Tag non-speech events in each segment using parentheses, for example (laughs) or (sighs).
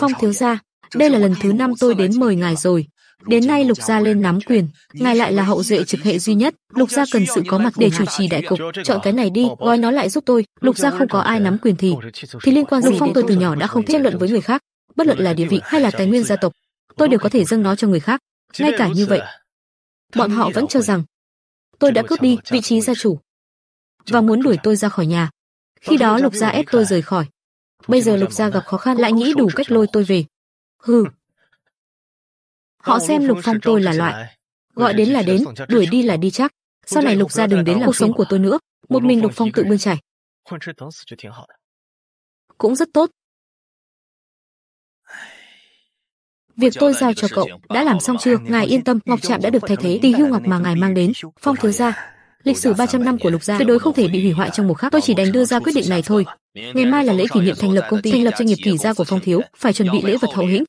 Phong thiếu gia, đây là lần thứ năm tôi đến mời ngài rồi. Đến nay Lục gia lên nắm quyền, ngài lại là hậu duệ trực hệ duy nhất, Lục gia cần sự có mặt để chủ trì đại cục, chọn cái này đi, gói nó lại giúp tôi, Lục gia không có ai nắm quyền thì thì liên quan Lục Phong tôi từ nhỏ đã không tranh luận với người khác, bất luận là địa vị hay là tài nguyên gia tộc, tôi đều có thể dâng nó cho người khác, ngay cả như vậy. Bọn họ vẫn cho rằng tôi đã cướp đi vị trí gia chủ và muốn đuổi tôi ra khỏi nhà. Khi đó Lục gia ép tôi rời khỏi, Bây giờ Lục Gia gặp khó khăn lại nghĩ đủ cách lôi tôi về. Hừ. (laughs) Họ xem Lục Phong tôi là loại. Gọi đến là đến, đuổi đi là đi chắc. Sau này Lục Gia đừng đến làm cuộc sống của tôi nữa. Một mình Lục Phong tự bươn chải. Cũng rất tốt. Việc tôi giao cho cậu đã làm xong chưa? Ngài yên tâm, Ngọc Trạm đã được thay thế, tỳ hưu Ngọc mà ngài mang đến. Phong thiếu gia, Lịch sử 300 năm của Lục gia tuyệt đối không thể bị hủy hoại trong một khắc. Tôi chỉ đành đưa ra quyết định này thôi. Ngày mai là lễ kỷ niệm thành lập công ty thành lập doanh nghiệp kỷ gia của Phong thiếu, phải chuẩn bị lễ vật hậu hĩnh.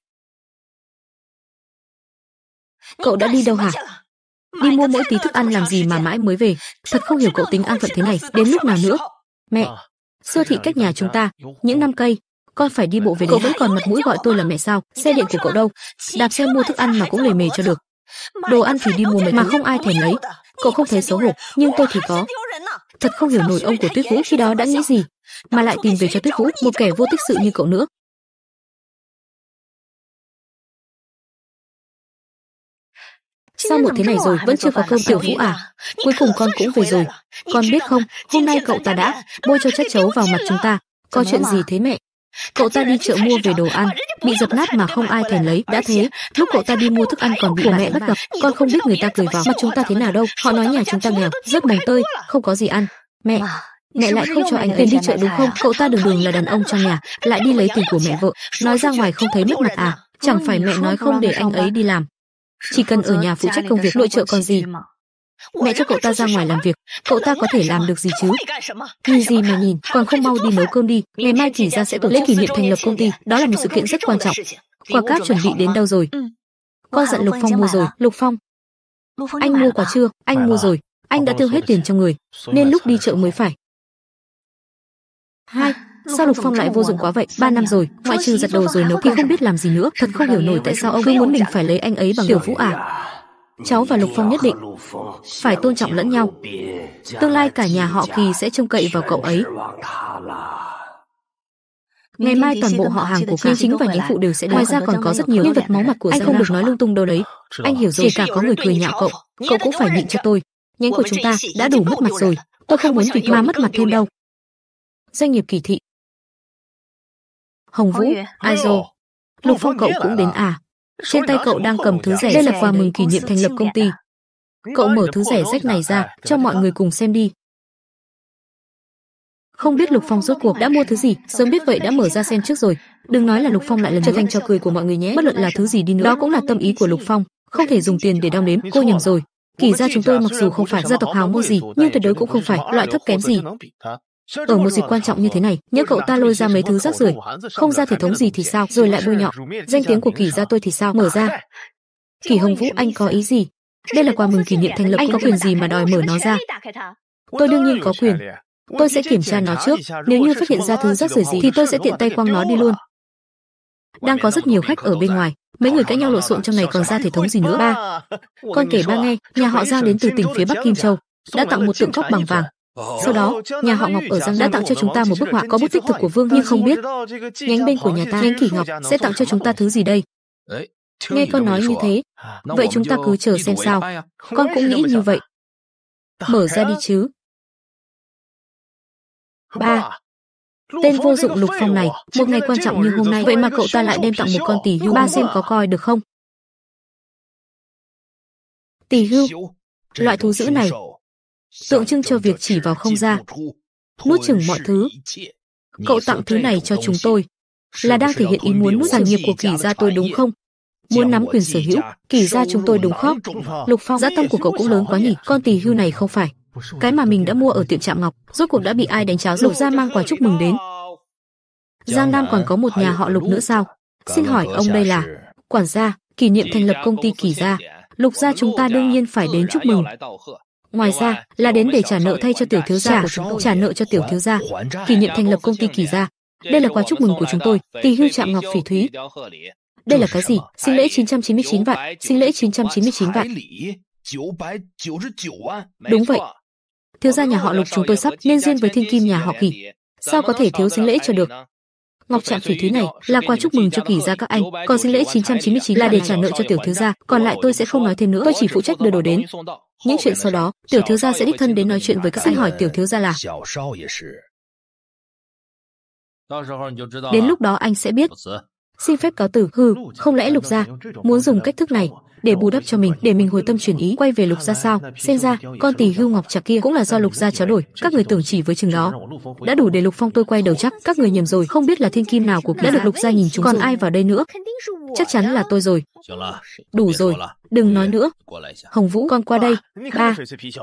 Cậu đã đi đâu hả? Đi mua mỗi tí thức ăn làm gì mà mãi mới về, thật không hiểu cậu tính an phận thế này, đến lúc nào nữa? Mẹ, xưa thị cách nhà chúng ta, những năm cây, con phải đi bộ về đấy. Cậu vẫn còn mặt mũi gọi tôi là mẹ sao? Xe điện của cậu đâu? Đạp xe mua thức ăn mà cũng lề mề cho được. Đồ ăn thì đi mua mấy mà không ai thèm lấy. Cậu không thấy xấu hổ, nhưng tôi thì có. Thật không hiểu nổi ông của Tuyết Vũ khi đó đã nghĩ gì, mà lại tìm về cho Tuyết Vũ một kẻ vô tích sự như cậu nữa. Sao một thế này rồi vẫn chưa có cơm tiểu vũ à? Cuối cùng con cũng về rồi. Con biết không, hôm nay cậu ta đã bôi cho chất chấu vào mặt chúng ta. Có chuyện gì thế mẹ? Cậu ta đi chợ mua về đồ ăn, bị giật nát mà không ai thèm lấy. Đã thế, lúc cậu ta đi mua thức ăn còn bị mẹ bắt gặp. Con không biết người ta cười vào mặt chúng ta thế nào đâu. Họ nói nhà chúng ta nghèo, rất mồng tơi, không có gì ăn. Mẹ, mẹ lại không cho anh ấy đi chợ đúng không? Cậu ta đường đường là đàn ông trong nhà, lại đi lấy tiền của mẹ vợ. Nói ra ngoài không thấy mất mặt à? Chẳng phải mẹ nói không để anh ấy đi làm. Chỉ cần ở nhà phụ trách công việc nội trợ còn gì, Mẹ cho cậu ta ra ngoài làm việc, cậu ta có thể làm được gì chứ? Nhìn gì mà nhìn, còn không mau đi nấu cơm đi, ngày mai chỉ ra sẽ tổ chức kỷ niệm thành lập công ty, đó là một sự kiện rất quan trọng. Quả cáp chuẩn bị đến đâu rồi? Con dặn Lục Phong mua rồi, Lục Phong. Anh mua quả chưa? Anh mua rồi, anh đã tiêu hết tiền trong người, nên lúc đi chợ mới phải. Hai, sao lục phong lại vô dụng quá vậy ba năm rồi ngoại trừ giặt đồ rồi nấu thì không biết làm gì nữa thật không hiểu nổi tại sao ông cứ muốn mình phải lấy anh ấy bằng tiểu vũ à cháu và Lục Phong nhất định phải tôn trọng lẫn nhau. Tương lai cả nhà họ Kỳ sẽ trông cậy vào cậu ấy. Ngày mai toàn bộ họ hàng của Kỳ chính và nhánh phụ đều sẽ Ngoài ra còn có rất nhiều nhân vật máu mặt của anh không được nói lung tung đâu đấy. Anh hiểu rồi, kể cả có người cười nhạo cậu, cậu cũng phải nhịn cho tôi. Nhánh của chúng ta đã đủ mất mặt rồi, tôi không muốn vì ma mất mặt thêm đâu. Doanh nghiệp kỳ thị. Hồng Vũ, Aizo, Lục Phong cậu cũng đến à? Trên tay cậu đang cầm thứ rẻ đây là quà mừng kỷ niệm thành lập công ty. Cậu mở thứ rẻ rách này ra, cho mọi người cùng xem đi. Không biết Lục Phong rốt cuộc đã mua thứ gì, sớm biết vậy đã mở ra xem trước rồi. Đừng nói là Lục Phong lại lần trở thành trò cười của mọi người nhé. Bất luận là thứ gì đi nữa, đó cũng là tâm ý của Lục Phong, không thể dùng tiền để đong đếm. Cô nhầm rồi. Kỳ gia chúng tôi mặc dù không phải gia tộc hào môn gì, nhưng tuyệt đối cũng không phải loại thấp kém gì. Ở một dịp quan trọng như thế này, nhưng cậu ta lôi ra mấy thứ rác rưởi, không ra thể thống gì thì sao, rồi lại bôi nhọ danh tiếng của Kỳ gia tôi thì sao, mở ra. Kỳ Hồng Vũ anh có ý gì? Đây là quà mừng kỷ niệm thành lập, anh có quyền gì mà đòi mở nó ra? Tôi đương nhiên có quyền. Tôi sẽ kiểm tra nó trước, nếu như phát hiện ra thứ rác rưởi gì thì tôi sẽ tiện tay quăng nó đi luôn. Đang có rất nhiều khách ở bên ngoài, mấy người cãi nhau lộn xộn trong này còn ra thể thống gì nữa ba. Con kể ba nghe, nhà họ Giang đến từ tỉnh phía Bắc Kim Châu, đã tặng một tượng cóc bằng vàng, sau đó, nhà họ Ngọc ở Giang đã tặng cho chúng ta một bức họa có bút tích thực của vương nhưng không biết. Nhánh bên của nhà ta, nhánh Kỷ Ngọc sẽ tặng cho chúng ta thứ gì đây? Nghe con nói như thế, vậy chúng ta cứ chờ xem sao. À. Con cũng nghĩ như vậy. Mở ra đi chứ. Ba. Tên vô dụng lục phong này, một ngày quan trọng như hôm nay, vậy mà cậu ta lại đem tặng một con tỷ hưu ba xem có coi được không? Tỷ hưu, loại thú dữ này tượng trưng cho việc chỉ vào không ra, nuốt chửng mọi thứ. Cậu tặng thứ này cho chúng tôi, là đang thể hiện ý muốn nuốt sản nghiệp của kỷ gia tôi đúng không? Muốn nắm quyền sở hữu, kỷ gia chúng tôi đúng không? Lục Phong, dã tâm của cậu cũng lớn quá nhỉ, con tỳ hưu này không phải. Cái mà mình đã mua ở tiệm Trạm Ngọc, rốt cuộc đã bị ai đánh cháo Lục gia mang quà chúc mừng đến. Giang Nam còn có một nhà họ Lục nữa sao? Xin hỏi ông đây là quản gia, kỷ niệm thành lập công ty kỷ gia. Lục gia chúng ta đương nhiên phải đến chúc mừng. Ngoài ra, là đến để trả nợ thay cho tiểu thiếu gia trả nợ cho tiểu thiếu gia, kỷ niệm thành lập công ty Kỳ gia. Đây là quà chúc mừng của chúng tôi, Tỳ Hưu Trạm Ngọc Phỉ Thúy. Đây là cái gì? Xin lễ 999 vạn, xin lễ 999 vạn. Đúng vậy. Thiếu gia nhà họ Lục chúng tôi sắp nên duyên với thiên kim nhà họ Kỳ. Sao có thể thiếu xin lễ cho được? Ngọc chạm Phỉ Thúy này là quà chúc mừng cho kỳ gia các anh, còn sinh lễ 999 là để trả nợ cho tiểu thiếu gia, còn lại tôi sẽ không nói thêm nữa, tôi chỉ phụ trách đưa đồ đến. Những chuyện sau đó, tiểu thiếu gia sẽ đích thân đến nói chuyện với các anh hỏi tiểu thiếu gia là. Đến lúc đó anh sẽ biết. Xin phép cáo tử, hư, không lẽ lục gia muốn dùng cách thức này để bù đắp cho mình, để mình hồi tâm chuyển ý, quay về Lục gia sao? Xem ra, con tỷ Hưu Ngọc Trạc kia cũng là do Lục gia tráo đổi, các người tưởng chỉ với chừng đó, đã đủ để Lục Phong tôi quay đầu chắc, các người nhầm rồi, không biết là thiên kim nào của đã được Lục gia nhìn chúng còn ai vào đây nữa? Chắc chắn là tôi rồi. Đủ rồi, đừng nói nữa. Hồng Vũ con qua đây. Ba,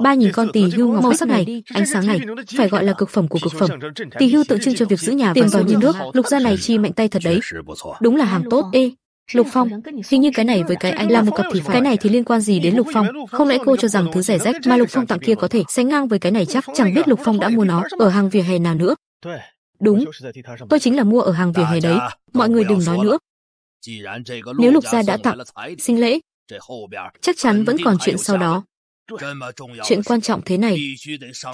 ba nhìn con tỷ Hưu Ngọc màu sắc này, ánh sáng này, phải gọi là cực phẩm của cực phẩm. Tỷ Hưu tượng trưng cho việc giữ nhà và vào như nước, Lục gia này chi mạnh tay thật đấy. Đúng là hàng tốt. Ê, Lục Phong, hình như cái này với cái anh là một cặp thì phải. Cái này thì liên quan gì đến Lục Phong? Không lẽ cô cho rằng thứ rẻ rách mà Lục Phong tặng kia có thể sánh ngang với cái này chắc? Chẳng biết Lục Phong đã mua nó ở hàng vỉa hè nào nữa. Đúng, tôi chính là mua ở hàng vỉa hè đấy. Mọi người đừng nói nữa. Nếu Lục gia đã tặng sinh lễ, chắc chắn vẫn còn chuyện sau đó. Chuyện quan trọng thế này,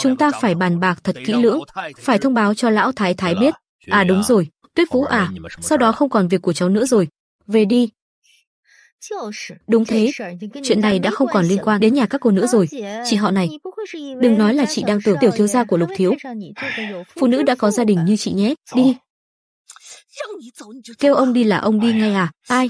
chúng ta phải bàn bạc thật kỹ lưỡng, phải thông báo cho lão thái thái biết. À đúng rồi, Tuyết Vũ à, sau đó không còn việc của cháu nữa rồi, về đi. Đúng thế, chuyện này đã không còn liên quan đến nhà các cô nữa rồi. Chị họ này, đừng nói là chị đang tưởng tiểu thiếu gia của Lục Thiếu. Phụ nữ đã có gia đình như chị nhé, đi. Kêu ông đi là ông đi ngay à, ai?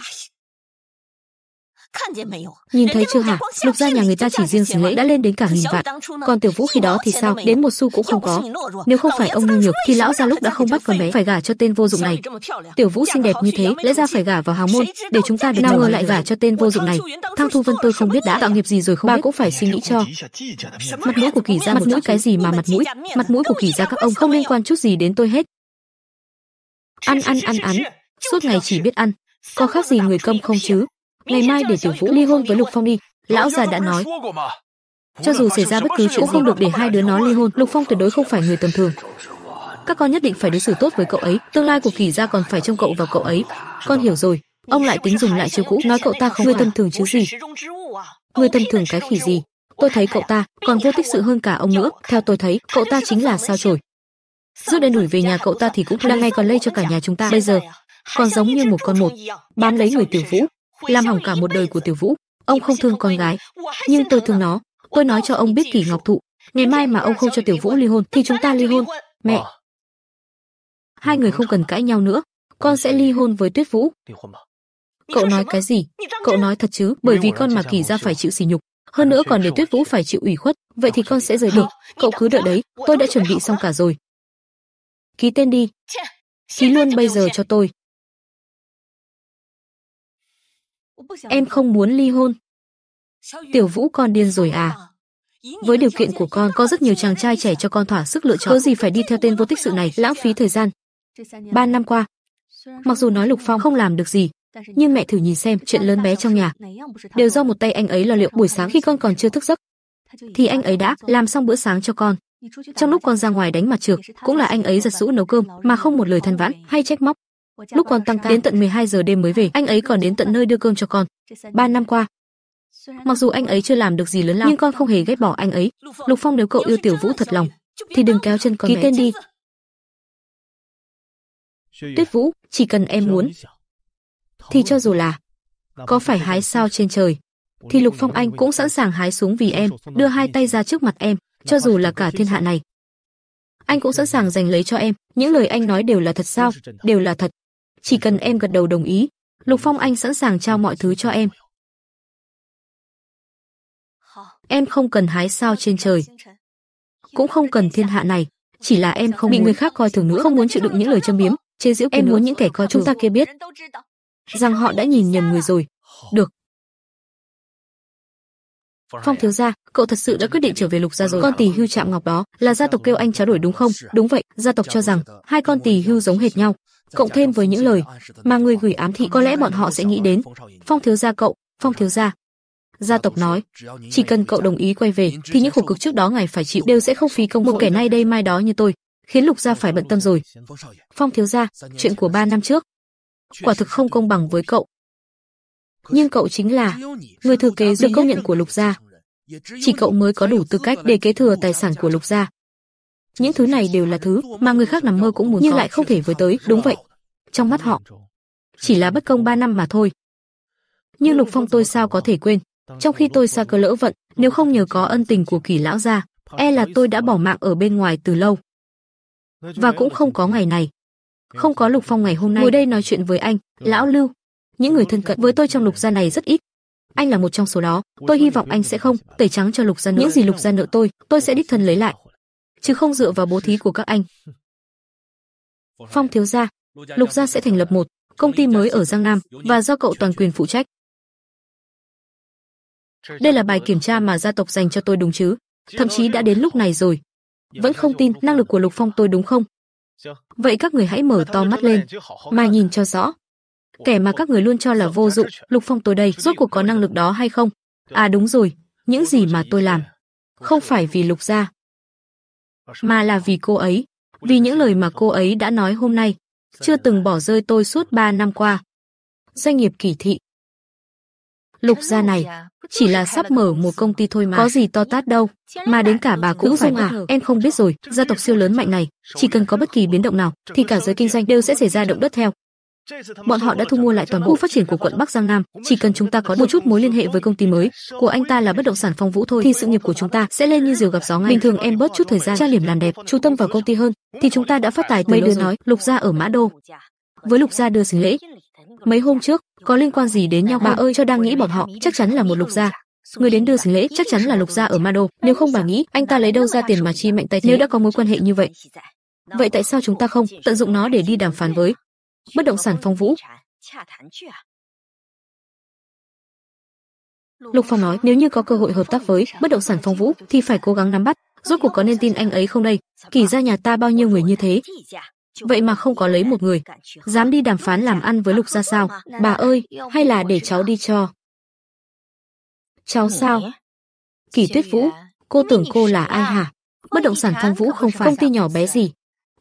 Nhìn thấy chưa hả? Lục gia nhà người ta chỉ riêng xử lễ đã lên đến cả nghìn vạn. Còn tiểu vũ khi đó thì sao? Đến một xu cũng không có. Nếu không phải ông nhu nhược thì lão gia lúc đã không bắt con bé phải gả cho tên vô dụng này. Tiểu vũ xinh đẹp như thế, lẽ ra phải gả vào hào môn để chúng ta nào ngờ lại gả cho tên vô dụng này. Thang Thu Vân tôi không biết đã tạo nghiệp gì rồi không bà cũng phải suy nghĩ cho. Mặt mũi của kỳ gia mặt mũi cái gì mà mặt mũi? Mặt mũi của kỳ gia các ông không liên quan chút gì đến tôi hết. Ăn ăn ăn ăn, suốt ngày chỉ biết ăn, có khác gì người câm không chứ? Ngày mai để Tiểu Vũ ly hôn với Lục Phong đi, lão già đã nói. Cho dù xảy ra bất cứ chuyện không được để hai đứa nó ly hôn, Lục Phong tuyệt đối không phải người tầm thường. Các con nhất định phải đối xử tốt với cậu ấy, tương lai của Kỳ gia còn phải trông cậu vào cậu ấy. Con hiểu rồi, ông lại tính dùng lại chiêu cũ, nói cậu ta không người tầm thường chứ gì. Người tầm thường cái khỉ gì? Tôi thấy cậu ta còn vô tích sự hơn cả ông nữa, theo tôi thấy, cậu ta chính là sao chổi. Rước đen đuổi về nhà cậu ta thì cũng đang ngay còn lây cho cả nhà chúng ta bây giờ, còn giống như một con một, bám lấy người Tiểu Vũ, làm hỏng cả một đời của Tiểu Vũ. Ông không thương con gái, nhưng tôi thương nó. Tôi nói cho ông biết Kỳ Ngọc Thụ, ngày mai mà ông không cho Tiểu Vũ ly hôn thì chúng ta ly hôn. Mẹ. Hai người không cần cãi nhau nữa, con sẽ ly hôn với Tuyết Vũ. Cậu nói cái gì? Cậu nói thật chứ, bởi vì con mà Kỳ ra phải chịu sỉ nhục, hơn nữa còn để Tuyết Vũ phải chịu ủy khuất, vậy thì con sẽ rời được. Cậu cứ đợi đấy, tôi đã chuẩn bị xong cả rồi. Ký tên đi. Ký luôn bây giờ cho tôi. Em không muốn ly hôn. Tiểu Vũ con điên rồi à? Với điều kiện của con, có rất nhiều chàng trai trẻ cho con thỏa sức lựa chọn. Có gì phải đi theo tên vô tích sự này, lãng phí thời gian. Ba năm qua, mặc dù nói Lục Phong không làm được gì, nhưng mẹ thử nhìn xem chuyện lớn bé trong nhà đều do một tay anh ấy lo liệu. Buổi sáng khi con còn chưa thức giấc, thì anh ấy đã làm xong bữa sáng cho con. Trong lúc con ra ngoài đánh mặt trược, cũng là anh ấy giật sũ nấu cơm mà không một lời than vãn hay trách móc. Lúc con tăng ca đến tận 12 giờ đêm mới về, anh ấy còn đến tận nơi đưa cơm cho con. Ba năm qua, mặc dù anh ấy chưa làm được gì lớn lao, nhưng con không hề ghét bỏ anh ấy. Lục Phong nếu cậu yêu Tiểu Vũ thật lòng, thì đừng kéo chân con ký tên đi. Tuyết Vũ, chỉ cần em muốn, thì cho dù là có phải hái sao trên trời, thì Lục Phong anh cũng sẵn sàng hái xuống vì em, đưa hai tay ra trước mặt em, cho dù là cả thiên hạ này. Anh cũng sẵn sàng giành lấy cho em, những lời anh nói đều là thật sao? Đều là thật chỉ cần em gật đầu đồng ý, Lục Phong Anh sẵn sàng trao mọi thứ cho em. Em không cần hái sao trên trời, cũng không cần thiên hạ này, chỉ là em không bị người khác coi thường nữa, không muốn chịu đựng những lời châm biếm, chế giễu em muốn những kẻ coi chúng ta kia biết rằng họ đã nhìn nhầm người rồi. Được. Phong thiếu gia, cậu thật sự đã quyết định trở về Lục gia rồi. Con tỷ Hưu chạm Ngọc đó là gia tộc kêu anh cháu đổi đúng không? Đúng vậy, gia tộc cho rằng hai con tỷ Hưu giống hệt nhau, cộng thêm với những lời mà người gửi ám thị có lẽ bọn họ sẽ nghĩ đến. Phong thiếu gia cậu, Phong thiếu gia. Gia tộc nói, chỉ cần cậu đồng ý quay về thì những khổ cực trước đó ngài phải chịu đều sẽ không phí công một kẻ nay đây mai đó như tôi, khiến Lục gia phải bận tâm rồi. Phong thiếu gia, chuyện của ba năm trước quả thực không công bằng với cậu. Nhưng cậu chính là người thừa kế được công nhận của Lục gia. Chỉ cậu mới có đủ tư cách để kế thừa tài sản của Lục gia. Những thứ này đều là thứ mà người khác nằm mơ cũng muốn nhưng lại không thể với tới, đúng vậy. Trong mắt họ, chỉ là bất công 3 năm mà thôi. Như Lục Phong tôi sao có thể quên, trong khi tôi xa cơ lỡ vận, nếu không nhờ có ân tình của Kỳ lão gia, e là tôi đã bỏ mạng ở bên ngoài từ lâu. Và cũng không có ngày này. Không có Lục Phong ngày hôm nay. Ngồi đây nói chuyện với anh, lão Lưu. Những người thân cận với tôi trong lục gia này rất ít, anh là một trong số đó. Tôi hy vọng anh sẽ không tẩy trắng cho Lục Gia nữa. Những gì Lục Gia nợ tôi, tôi sẽ đích thân lấy lại chứ không dựa vào bố thí của các anh. Phong thiếu gia, Lục gia sẽ thành lập một công ty mới ở Giang Nam và do cậu toàn quyền phụ trách. Đây là bài kiểm tra mà gia tộc dành cho tôi đúng chứ? Thậm chí đã đến lúc này rồi. Vẫn không tin năng lực của Lục Phong tôi đúng không? Vậy các người hãy mở to mắt lên, mà nhìn cho rõ. Kẻ mà các người luôn cho là vô dụng, Lục Phong tôi đây, rốt cuộc có năng lực đó hay không? À đúng rồi, những gì mà tôi làm. Không phải vì Lục gia, mà là vì cô ấy, vì những lời mà cô ấy đã nói hôm nay, chưa từng bỏ rơi tôi suốt 3 năm qua. Doanh nghiệp kỳ thị. Lục gia này, chỉ là sắp mở một công ty thôi mà. Có gì to tát đâu, mà đến cả bà cũng phải à, em không biết rồi, gia tộc siêu lớn mạnh này, chỉ cần có bất kỳ biến động nào, thì cả giới kinh doanh đều sẽ xảy ra động đất theo. Bọn họ đã thu mua lại toàn bộ phát triển của quận Bắc Giang Nam, chỉ cần chúng ta có một chút mối liên hệ với công ty mới của anh ta là bất động sản Phong Vũ thôi thì sự nghiệp của chúng ta sẽ lên như diều gặp gió ngay. Bình thường em bớt chút thời gian tra điểm làm đẹp, chú tâm vào công ty hơn thì chúng ta đã phát tài từ Mấy đứa nói, Lục gia ở Mã Đô. Với Lục gia đưa xính lễ. Mấy hôm trước, có liên quan gì đến nhau bà ơi, cho đang nghĩ bọn họ chắc chắn là một Lục gia. Người đến đưa xính lễ chắc chắn là Lục gia ở Mã Đô, nếu không bà nghĩ anh ta lấy đâu ra tiền mà chi mạnh tay thế nếu đã có mối quan hệ như vậy. Vậy tại sao chúng ta không tận dụng nó để đi đàm phán với bất động sản phong vũ lục phong nói nếu như có cơ hội hợp tác với bất động sản phong vũ thì phải cố gắng nắm bắt rốt cuộc có nên tin anh ấy không đây kỳ ra nhà ta bao nhiêu người như thế vậy mà không có lấy một người dám đi đàm phán làm ăn với lục gia sao bà ơi hay là để cháu đi cho cháu sao kỳ tuyết vũ cô tưởng cô là ai hả bất động sản phong vũ không phải công ty nhỏ bé gì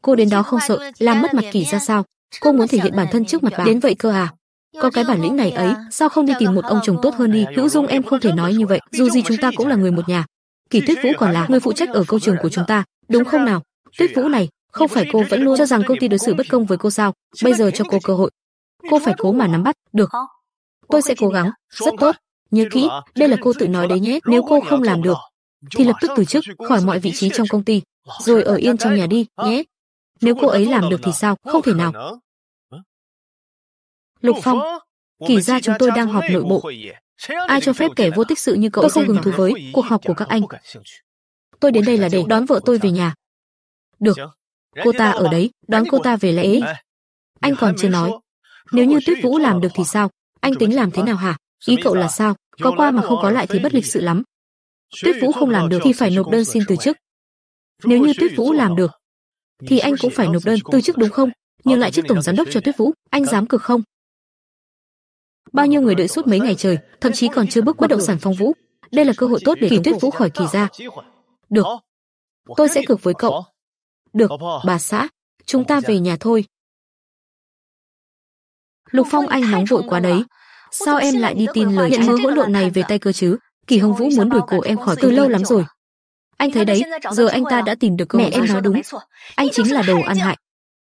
cô đến đó không sợ làm mất mặt kỳ ra sao cô muốn thể hiện bản thân trước mặt bà đến vậy cơ à có cái bản lĩnh này ấy à? sao không đi tìm một ông chồng tốt hơn đi hữu dung em không thể nói như vậy dù gì chúng ta cũng là người một nhà kỳ tuyết vũ còn là người phụ trách ở câu trường của chúng ta đúng không nào tuyết vũ này không phải cô vẫn luôn cho rằng công ty đối xử bất công với cô sao bây giờ cho cô cơ hội cô phải cố mà nắm bắt được tôi sẽ cố gắng rất tốt nhớ kỹ đây là cô tự nói đấy nhé nếu cô không làm được thì lập tức từ chức khỏi mọi vị trí trong công ty rồi ở yên trong nhà đi nhé nếu cô ấy làm được thì sao không thể nào Lục Phong, kỳ ra chúng tôi đang họp nội bộ. Ai cho phép kẻ vô tích sự như cậu tôi không hứng thú với cuộc họp của các anh. Tôi đến đây là để đón vợ tôi về nhà. Được, cô ta ở đấy, đón cô ta về lễ. Anh còn chưa nói, nếu như Tuyết Vũ làm được thì sao? Anh tính làm thế nào hả? Ý cậu là sao? Có qua mà không có lại thì bất lịch sự lắm. Tuyết Vũ không làm được thì phải nộp đơn xin từ chức. Nếu như Tuyết Vũ làm được, thì anh cũng phải nộp đơn từ chức đúng không? Nhưng lại chức tổng giám đốc cho Tuyết Vũ, anh dám cực không? bao nhiêu người đợi suốt mấy ngày trời, thậm chí còn chưa bước bất động sản Phong Vũ. Đây là cơ hội tốt để Tống Tuyết Vũ khỏi kỳ ra. Được, tôi sẽ cược với cậu. Được, bà xã, chúng ta về nhà thôi. Lục Phong anh nóng vội quá đấy. Sao em lại đi tin lời nhận mớ hỗn độn này về tay cơ chứ? Kỳ Hồng Vũ muốn đuổi cổ em khỏi từ lâu lắm rồi. Anh thấy đấy, giờ anh ta đã tìm được cơ Mẹ em nói đúng, anh chính là đầu ăn hại.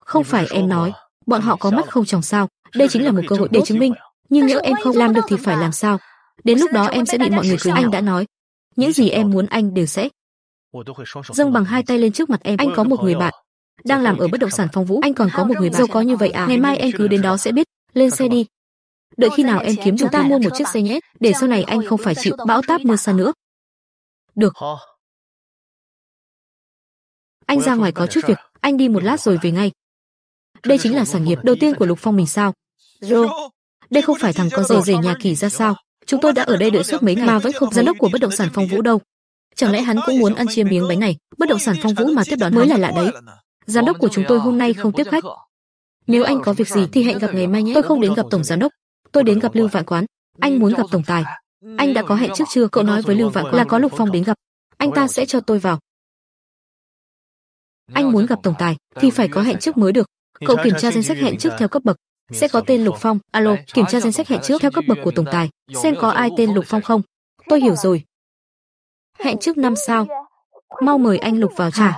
Không phải em nói, bọn họ có mắt không chồng sao? Đây chính là một cơ hội để chứng minh nhưng nếu em không làm được thì phải làm sao? Đến lúc đó em sẽ bị mọi người cười anh đã nói. Những gì em muốn anh đều sẽ. Dâng bằng hai tay lên trước mặt em, anh có một người bạn đang làm ở bất động sản Phong Vũ, anh còn có một người bạn. Giàu có như vậy à? Ngày mai em cứ đến đó sẽ biết, lên xe đi. Đợi khi nào em kiếm chúng ta mua một chiếc xe nhé, để sau này anh không phải chịu bão táp mưa xa nữa. Được. Anh ra ngoài có chút việc, anh đi một lát rồi về ngay. Đây chính là sản nghiệp đầu tiên của Lục Phong mình sao? Rô đây không phải thằng con rể rể nhà Kỳ ra sao? Chúng tôi đã ở đây đợi suốt mấy ngày mà vẫn không giám đốc của bất động sản Phong Vũ đâu. Chẳng lẽ hắn cũng muốn ăn chia miếng bánh này? Bất động sản Phong Vũ mà tiếp đón mới là lạ đấy. Giám đốc của chúng tôi hôm nay không tiếp khách. Nếu anh có việc gì thì hẹn gặp ngày mai nhé. Tôi không đến gặp tổng giám đốc, tôi đến gặp Lưu Vạn Quán. Anh muốn gặp tổng tài. Anh đã có hẹn trước chưa? Cậu nói với Lưu Vạn là có Lục Phong đến gặp. Anh ta sẽ cho tôi vào. Anh muốn gặp tổng tài thì phải có hẹn trước mới được. Cậu kiểm tra danh sách hẹn trước theo cấp bậc, sẽ có tên Lục Phong. Alo, kiểm tra danh sách hẹn trước theo cấp bậc của tổng tài, xem có ai tên Lục Phong không. Tôi hiểu rồi. Hẹn trước năm sao? Mau mời anh Lục vào trà.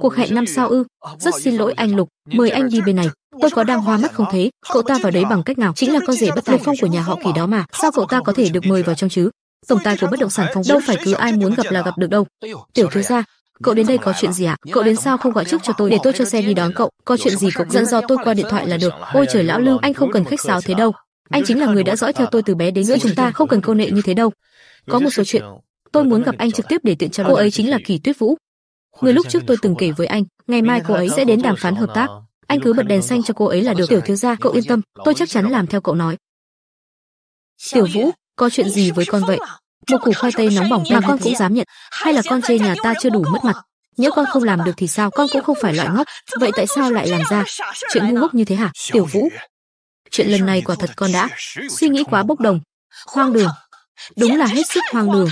Cuộc hẹn năm sao ư? À, Rất xin lỗi anh Lục, mời anh đi bên này. Tôi có đang hoa mắt không thế, cậu ta vào đấy bằng cách nào? Chính là con rể bất Lục Phong của nhà họ Kỳ đó mà, sao cậu ta có thể được mời vào trong chứ? Tổng tài của bất động sản Phong đâu phải cứ ai muốn gặp là gặp được đâu. Tiểu thiếu gia, cậu đến đây có chuyện gì ạ? À? Cậu đến sao không gọi trước cho tôi để tôi cho xe đi đón cậu? Có chuyện gì cũng dẫn dò tôi qua điện thoại là được. Ôi trời lão Lưu, anh không cần khách sáo thế đâu. Anh chính là người đã dõi theo tôi từ bé đến giữa chúng ta, không cần câu nệ như thế đâu. Có một số chuyện, tôi muốn gặp anh trực tiếp để tiện cho. Cô ấy chính là Kỳ Tuyết Vũ. Người lúc trước tôi từng kể với anh, ngày mai cô ấy sẽ đến đàm phán hợp tác. Anh cứ bật đèn xanh cho cô ấy là được. Tiểu thiếu gia, cậu yên tâm, tôi chắc chắn làm theo cậu nói. Tiểu Vũ, có chuyện gì với con vậy? một củ khoai tây nóng bỏng mà con cũng dám nhận hay là con chê nhà ta chưa đủ mất mặt nếu con không làm được thì sao con cũng không phải loại ngốc vậy tại sao lại làm ra chuyện ngu ngốc như thế hả tiểu vũ chuyện lần này quả thật con đã suy nghĩ quá bốc đồng hoang đường đúng là hết sức hoang đường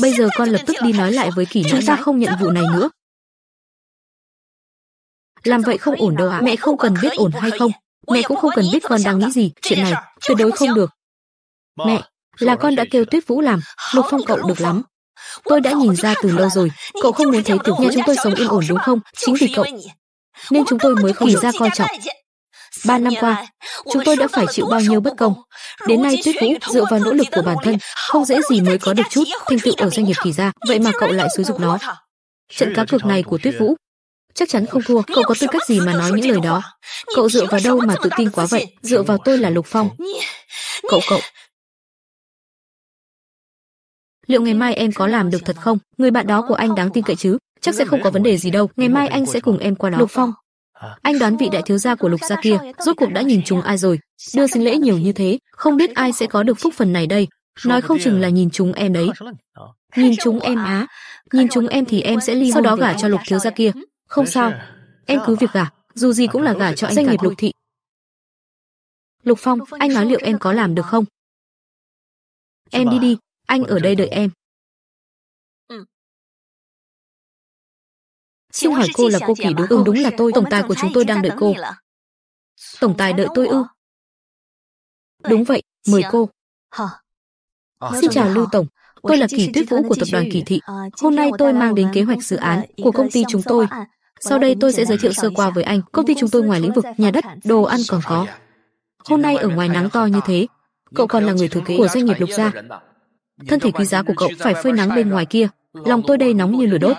bây giờ con lập tức đi nói lại với kỷ chúng ta không nhận vụ này nữa làm vậy không ổn đâu ạ à? mẹ không cần biết ổn hay không mẹ cũng không cần biết con đang nghĩ gì chuyện này tuyệt đối không được mẹ là con đã kêu Tuyết Vũ làm, Lục Phong cậu được lắm. Tôi đã nhìn ra từ lâu rồi, cậu không muốn thấy tiểu nhà chúng tôi sống yên ổn đúng không? Chính vì cậu. Nên chúng tôi mới kỳ ra coi trọng. Ba năm qua, chúng tôi đã phải chịu bao nhiêu bất công. Đến nay Tuyết Vũ dựa vào nỗ lực của bản thân, không dễ gì mới có được chút thành tựu ở doanh nghiệp kỳ ra, vậy mà cậu lại xúi dục nó. Trận cá cược này của Tuyết Vũ chắc chắn không thua cậu có tư cách gì mà nói những lời đó cậu dựa vào đâu mà tự tin quá vậy dựa vào tôi là lục phong cậu cậu liệu ngày mai em có làm được thật không? Người bạn đó của anh đáng tin cậy chứ? Chắc sẽ không có vấn đề gì đâu. Ngày mai anh sẽ cùng em qua đó. Lục Phong, anh đoán vị đại thiếu gia của Lục gia kia, rốt cuộc đã nhìn chúng ai rồi? Đưa sinh lễ nhiều như thế, không biết ai sẽ có được phúc phần này đây. Nói không chừng là nhìn chúng em đấy. Nhìn chúng em á? Nhìn chúng em thì em sẽ ly hôn sau đó gả cho Lục thiếu gia kia. Không sao, em cứ việc gả, dù gì cũng là gả cho anh doanh nghiệp Lục thị. Lục Phong, anh nói liệu em có làm được không? Em đi đi, anh ở đây đợi em. Ừ. Xin hỏi cô là cô Kỳ đúng không? đúng là ừ, tôi. Tổng tài của chúng tôi đang đợi cô. Tổng tài đợi tôi ư? Đúng vậy, mời cô. Ờ, Xin chào Lưu Tổng, tôi là Kỳ Tuyết Vũ của Tập đoàn Kỳ Thị. Ờ, Hôm nay tôi mang đến kế hoạch dự ờ, án của công ty chúng tôi. Sau đây tôi sẽ giới thiệu sơ qua với anh. Công ty chúng tôi ngoài lĩnh vực nhà đất, đồ ăn còn có. Dạ. Hôm nay ở ngoài nắng to như thế, cậu còn là người thừa kế của doanh nghiệp Lục Gia thân thể quý giá của cậu phải phơi nắng bên ngoài kia lòng tôi đây nóng như lửa đốt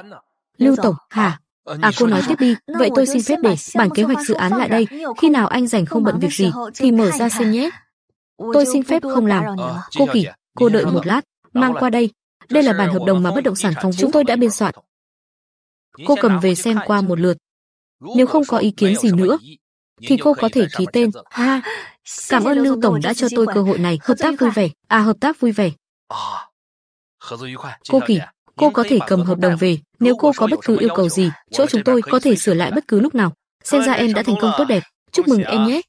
lưu tổng hả ờ, À cô nói tiếp đi, vậy tôi xin phép để bản kế hoạch dự án lại đây, khi nào anh rảnh không bận việc gì thì mở ra xem nhé. Tôi xin phép không làm. Cô Kỳ, cô đợi một lát, mang qua đây. Đây là bản hợp đồng mà bất động sản phòng chúng tôi đã biên soạn. Cô cầm về xem qua một lượt. Nếu không có ý kiến gì nữa, thì cô có thể ký tên. Ha, cảm ơn Lưu Tổng đã cho tôi cơ hội này. Hợp tác vui vẻ. À hợp tác vui vẻ. Cô Kỳ, cô có thể cầm hợp đồng về, nếu cô có bất cứ yêu cầu gì, chỗ chúng tôi có thể sửa lại bất cứ lúc nào. Xem ra em đã thành công tốt đẹp, chúc mừng em nhé.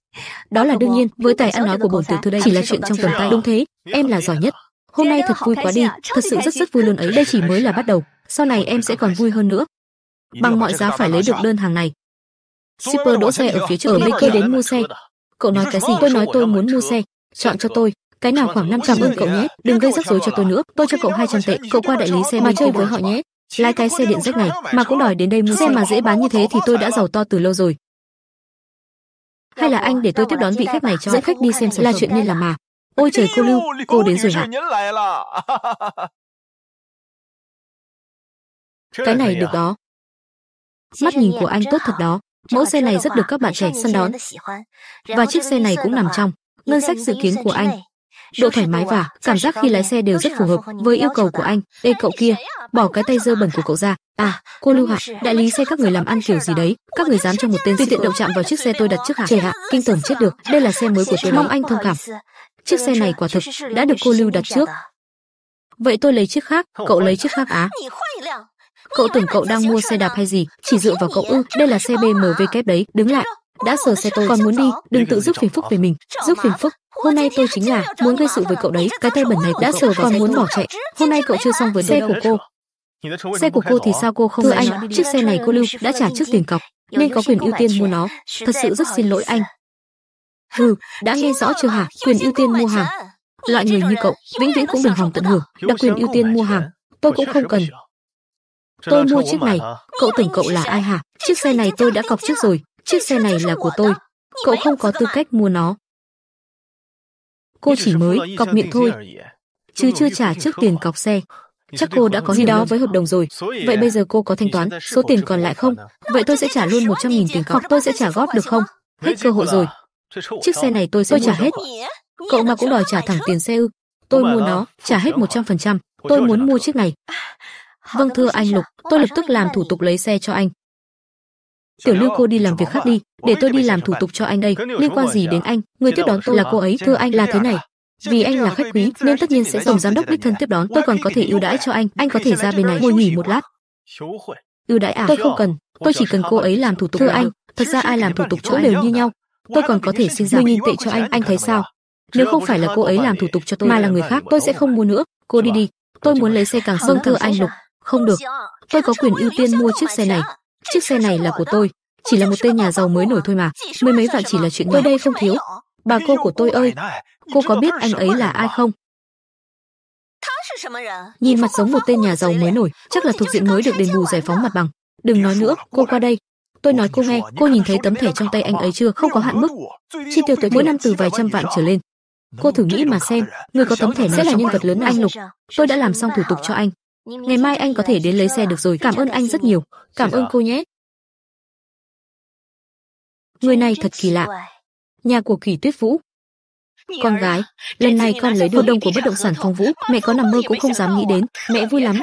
Đó là đương nhiên, với tài ăn nói của bổn tiểu thư đây chỉ là chuyện trong tầm tay. Đúng thế, em là giỏi nhất. Hôm nay thật vui quá đi, thật sự rất rất vui luôn ấy. Đây chỉ mới là bắt đầu, sau này em sẽ còn vui hơn nữa. Bằng mọi giá phải lấy được đơn hàng này. Super đỗ xe ở phía trước ở Maker đến mua xe. Cậu nói cái gì? Tôi nói tôi muốn mua xe. Chọn cho tôi, cái nào khoảng 500 ơn cậu nhé, đừng gây rắc rối cho tôi nữa, tôi cho cậu 200 tệ, cậu qua đại lý xe mà chơi với họ nhé. Lái cái xe điện rách này mà cũng đòi đến đây mua xe mà dễ bán như thế thì tôi đã giàu to từ lâu rồi. Hay là anh để tôi tiếp đón vị khách này cho dẫn khách đi xem là chuyện nên làm mà. Ôi trời cô Lưu, cô đến rồi hả? (laughs) Cái này được đó. Mắt nhìn của anh tốt thật đó. Mẫu xe này rất được các bạn trẻ săn đón. Và chiếc xe này cũng nằm trong ngân sách dự kiến của anh độ thoải mái và cảm giác khi lái xe đều rất phù hợp với yêu cầu của anh. Ê cậu kia, bỏ cái tay dơ bẩn của cậu ra. À, cô Lưu Hạ, đại lý xe các người làm ăn kiểu gì đấy? Các người dám cho một tên tùy tiện động chạm vào chiếc xe tôi đặt trước hả? Trẻ hạ, kinh tởm chết được. Đây là xe mới của tôi, mong anh thông cảm. Chiếc xe này quả thực đã được cô Lưu đặt trước. Vậy tôi lấy chiếc khác, cậu lấy chiếc khác á? Cậu tưởng cậu đang mua xe đạp hay gì, chỉ dựa vào cậu ư? Đây là xe BMW kép đấy, đứng lại. Đã sờ xe tôi còn muốn đi, đừng tự giúp phiền phúc về mình, giúp phiền phúc. Hôm nay tôi chính là muốn gây sự với cậu đấy. Cái tay bẩn này đã sờ vào còn muốn bỏ chạy. Hôm nay cậu chưa xong với xe của cô. Xe của cô thì sao cô không Thưa anh, chiếc xe này cô Lưu đã trả trước tiền cọc, nên có quyền ưu tiên mua nó. Thật sự rất xin lỗi anh. Hừ, đã nghe rõ chưa hả? Quyền ưu tiên mua hàng. Loại người như cậu, vĩnh viễn cũng đừng hòng tận hưởng. Đặc quyền ưu tiên mua hàng, tôi cũng không cần. Tôi mua chiếc này, cậu tưởng cậu là ai hả? Chiếc xe này tôi đã cọc trước rồi, chiếc xe này là của tôi. Cậu không có tư cách mua nó. Cô chỉ mới cọc miệng thôi, chứ chưa trả trước tiền cọc xe. Chắc cô đã có gì đó với hợp đồng rồi. Vậy bây giờ cô có thanh toán số tiền còn lại không? Vậy tôi sẽ trả luôn một trăm nghìn tiền cọc. tôi sẽ trả góp được không? Hết cơ hội rồi. Chiếc xe này tôi sẽ trả hết. Cậu mà cũng đòi trả thẳng tiền xe ư? Tôi mua nó, trả hết một trăm phần trăm. Tôi muốn mua chiếc này. Vâng thưa anh Lục, tôi lập tức làm thủ tục lấy xe cho anh. Tiểu Lưu cô đi làm việc khác đi, để tôi đi làm thủ tục cho anh đây, liên quan gì đến anh, người tiếp đón tôi là cô ấy, thưa anh là thế này, vì anh là khách quý nên tất nhiên sẽ tổng giám đốc đích thân tiếp đón tôi còn có thể ưu đãi cho anh anh có thể ra bên này ngồi nghỉ một lát ưu đãi à tôi không cần tôi chỉ cần cô ấy làm thủ tục thưa anh thật ra ai làm thủ tục chỗ đều như nhau tôi còn có thể xin giảm 10.000 tệ cho anh anh thấy sao nếu không phải là cô ấy làm thủ tục cho tôi mà là người khác tôi sẽ không mua nữa cô đi đi tôi muốn lấy xe càng sớm thưa anh lục không được tôi có quyền ưu tiên mua chiếc xe này Chiếc xe này là của tôi, chỉ là một tên nhà giàu mới nổi thôi mà, mới mấy vạn chỉ là chuyện tôi đây không thiếu. Bà cô của tôi ơi, cô có biết anh ấy là ai không? Nhìn mặt giống một tên nhà giàu mới nổi, chắc là thuộc diện mới được đền bù giải phóng mặt bằng. Đừng nói nữa, cô qua đây. Tôi nói cô nghe, cô nhìn thấy tấm thẻ trong tay anh ấy chưa, không có hạn mức. Chi tiêu tới mỗi năm từ vài trăm vạn trở lên. Cô thử nghĩ mà xem, người có tấm thẻ này sẽ là nhân vật lớn anh Lục. Tôi đã làm xong thủ tục cho anh, Ngày mai anh có thể đến lấy xe được rồi. Cảm ơn anh rất nhiều. Cảm ơn cô nhé. Người này thật kỳ lạ. Nhà của Kỳ Tuyết Vũ. Con gái, lần này con lấy được đông của bất động sản Phong Vũ, mẹ có nằm mơ cũng không dám nghĩ đến, mẹ vui lắm.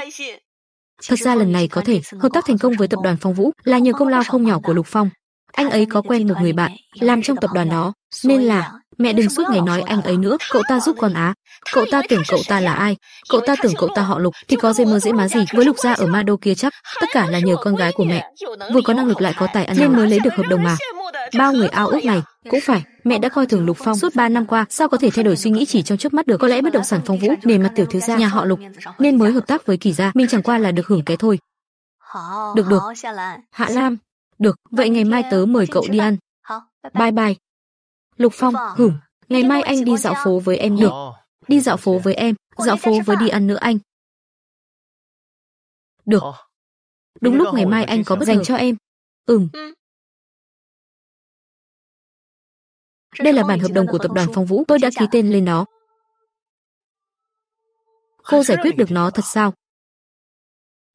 Thật ra lần này có thể hợp tác thành công với tập đoàn Phong Vũ là nhờ công lao không nhỏ của Lục Phong. Anh ấy có quen một người bạn, làm trong tập đoàn đó, nên là mẹ đừng suốt ngày nói anh ấy nữa, cậu ta giúp con á. Cậu ta tưởng cậu ta là ai? Cậu ta tưởng cậu ta họ Lục thì có dê mơ dễ má gì với Lục gia ở Ma Đô kia chắc, tất cả là nhờ con gái của mẹ. Vừa có năng lực lại có tài ăn nên mới lấy được hợp đồng mà. Bao người ao ước này, cũng phải, mẹ đã coi thường Lục Phong suốt 3 năm qua, sao có thể thay đổi suy nghĩ chỉ trong chớp mắt được? Có lẽ bất động sản Phong Vũ nề mặt tiểu thiếu gia nhà họ Lục nên mới hợp tác với Kỳ gia, mình chẳng qua là được hưởng cái thôi. Được được. Hạ Lam, được, vậy ngày mai tớ mời cậu đi ăn. Bye bye. Lục Phong, vâng. hửm, ngày mai anh ờ. đi dạo phố với em được. Đi dạo phố với em, dạo phố với đi ăn nữa anh. Được. Ờ. Đúng lúc ngày mai anh có bất dành cho em. Ừm. Ừ. Đây là bản hợp đồng của tập đoàn Phong Vũ, tôi đã ký tên lên nó. Cô giải quyết được nó thật sao?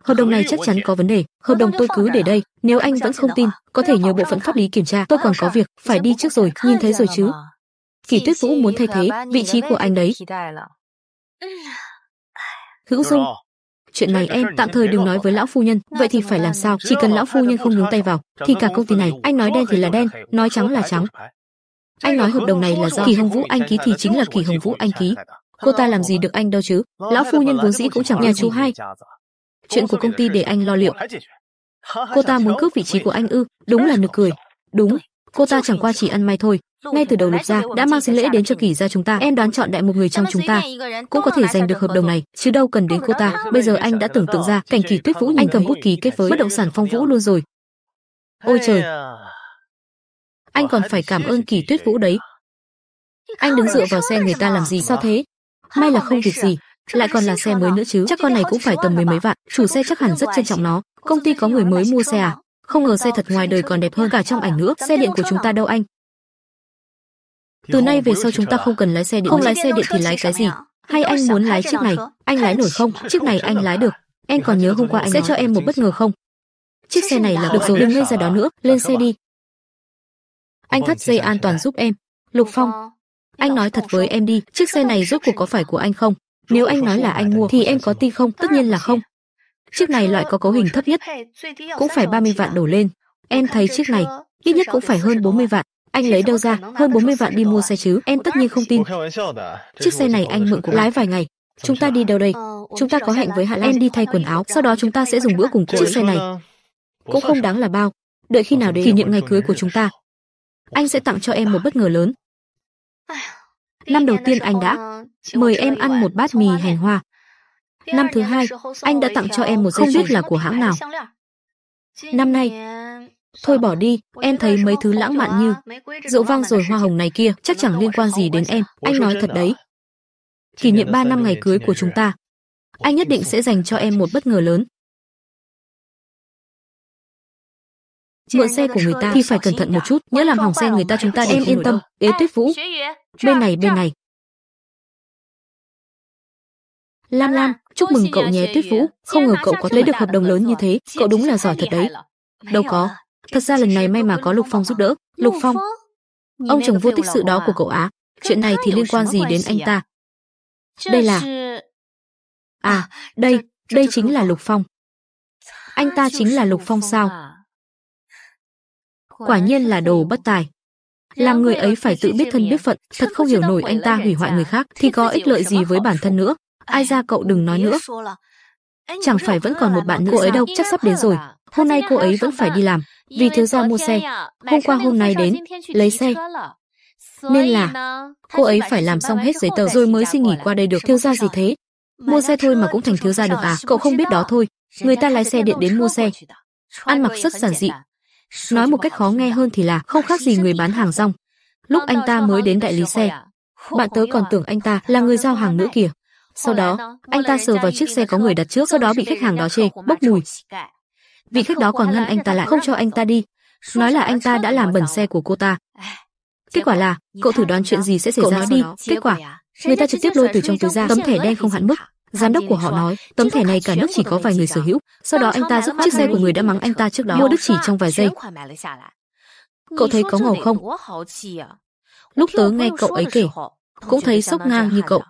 hợp đồng này chắc chắn có vấn đề, hợp đồng tôi cứ để đây, nếu anh vẫn không tin, có thể nhờ bộ phận pháp lý kiểm tra, tôi còn có việc phải đi trước rồi, nhìn thấy rồi chứ. Kỷ Tuyết Vũ muốn thay thế vị trí của anh đấy. Hữu Dung, chuyện này em tạm thời đừng nói với lão phu nhân, vậy thì phải làm sao? Chỉ cần lão phu nhân không nhúng tay vào, thì cả công ty này, anh nói đen thì là đen, nói trắng là trắng. Anh nói hợp đồng này là do Kỳ Hồng Vũ anh ký thì chính là Kỳ Hồng Vũ anh ký. Cô ta làm gì được anh đâu chứ? Lão phu nhân vốn dĩ cũng chẳng nhà chú hai. Chuyện của công ty để anh lo liệu. Cô ta muốn cướp vị trí của anh ư? Đúng là nực cười. Đúng, cô ta chẳng qua chỉ ăn may thôi. Ngay từ đầu lục ra đã mang sính lễ đến cho kỳ ra chúng ta. Em đoán chọn đại một người trong chúng ta cũng có thể giành được hợp đồng này, chứ đâu cần đến cô ta. Bây giờ anh đã tưởng tượng ra cảnh kỳ tuyết vũ anh cầm bút ký kết với bất động sản phong vũ luôn rồi. Ôi trời, anh còn phải cảm ơn kỳ tuyết vũ đấy. Anh đứng dựa vào xe người ta làm gì sao thế? May là không việc gì, lại còn là xe mới nữa chứ chắc con này cũng phải tầm mười mấy vạn chủ xe chắc hẳn rất trân trọng nó công ty có người mới mua xe à không ngờ xe thật ngoài đời còn đẹp hơn cả trong ảnh nữa xe điện của chúng ta đâu anh từ nay về sau chúng ta không cần lái xe điện không lái xe điện thì lái cái gì hay anh muốn lái chiếc này anh lái nổi không chiếc này anh lái được em còn nhớ hôm qua anh sẽ cho em một bất ngờ không chiếc xe này là được rồi đừng ngây ra đó nữa lên xe đi anh thắt dây an toàn giúp em lục phong anh nói thật với em đi chiếc xe này rốt cuộc có phải của anh không nếu anh nói là anh mua thì em có tin không? Tất nhiên là không. Chiếc này loại có cấu hình thấp nhất, cũng phải 30 vạn đổ lên. Em thấy chiếc này ít nhất cũng phải hơn 40 vạn. Anh lấy đâu ra hơn 40 vạn đi mua xe chứ? Em tất nhiên không tin. Chiếc xe này anh mượn cũng lái vài ngày. Chúng ta đi đâu đây? Chúng ta có hẹn với Hạ Lan em đi thay quần áo, sau đó chúng ta sẽ dùng bữa cùng chiếc xe này. Cũng không đáng là bao. Đợi khi nào đến kỷ niệm ngày cưới của chúng ta, anh sẽ tặng cho em một bất ngờ lớn. Năm đầu tiên anh đã mời em ăn một bát mì hành hoa. Năm thứ hai, anh đã tặng cho em một dây chuyền là của hãng nào. Năm nay, thôi bỏ đi, em thấy mấy thứ lãng mạn như rượu vang rồi hoa hồng này kia chắc chẳng liên quan gì đến em, anh nói thật đấy. Kỷ niệm 3 năm ngày cưới của chúng ta, anh nhất định sẽ dành cho em một bất ngờ lớn. Mượn xe của người ta thì phải cẩn thận một chút, nhớ làm hỏng xe người ta chúng ta để em yên tâm. Ế Tuyết Vũ, Bên này, bên này. Lam Lam, chúc mừng cậu nhé Tuyết Vũ, không ngờ cậu có lấy được hợp đồng lớn như thế, cậu đúng là giỏi thật đấy. Đâu có, thật ra lần này may mà có Lục Phong giúp đỡ. À? Lục Phong, ông chồng vô tích sự đó à? của cậu á, chuyện này thì liên quan gì đến anh ta? Đây là... À, à, đây, đây chính là Lục Phong. Anh ta chính là Lục Phong sao? Quả nhiên là đồ bất tài làm người ấy phải tự biết thân biết phận, thật không hiểu nổi anh ta hủy hoại người khác thì có ích lợi gì với bản thân nữa. Ai ra cậu đừng nói nữa. Chẳng phải vẫn còn một bạn nữ ấy đâu, chắc sắp đến rồi. Hôm nay cô ấy vẫn phải đi làm, vì thiếu gia mua xe. Hôm qua hôm nay đến, lấy xe. Nên là, cô ấy phải làm xong hết giấy tờ rồi mới xin nghỉ qua đây được. Thiếu gia gì thế? Mua xe thôi mà cũng thành thiếu gia được à? Cậu không biết đó thôi. Người ta lái xe điện đến mua xe. Ăn mặc rất giản dị, Nói một cách khó nghe hơn thì là không khác gì người bán hàng rong. Lúc anh ta mới đến đại lý xe, bạn tớ còn tưởng anh ta là người giao hàng nữa kìa. Sau đó, anh ta sờ vào chiếc xe có người đặt trước, sau đó bị khách hàng đó chê, bốc mùi. Vị khách đó còn ngăn anh ta lại không cho anh ta đi, nói là anh ta đã làm bẩn xe của cô ta. Kết quả là, cậu thử đoán chuyện gì sẽ xảy ra đi. Kết quả, người ta trực tiếp lôi từ trong túi ra tấm thẻ đen không hạn mức, Giám đốc của họ nói, tấm thẻ này cả nước chỉ có vài người sở hữu. Sau đó anh ta giúp chiếc xe của người đã mắng anh ta trước đó mua đứt chỉ trong vài giây. Cậu thấy có ngầu không? Lúc tớ nghe cậu ấy kể, cũng thấy sốc ngang như cậu.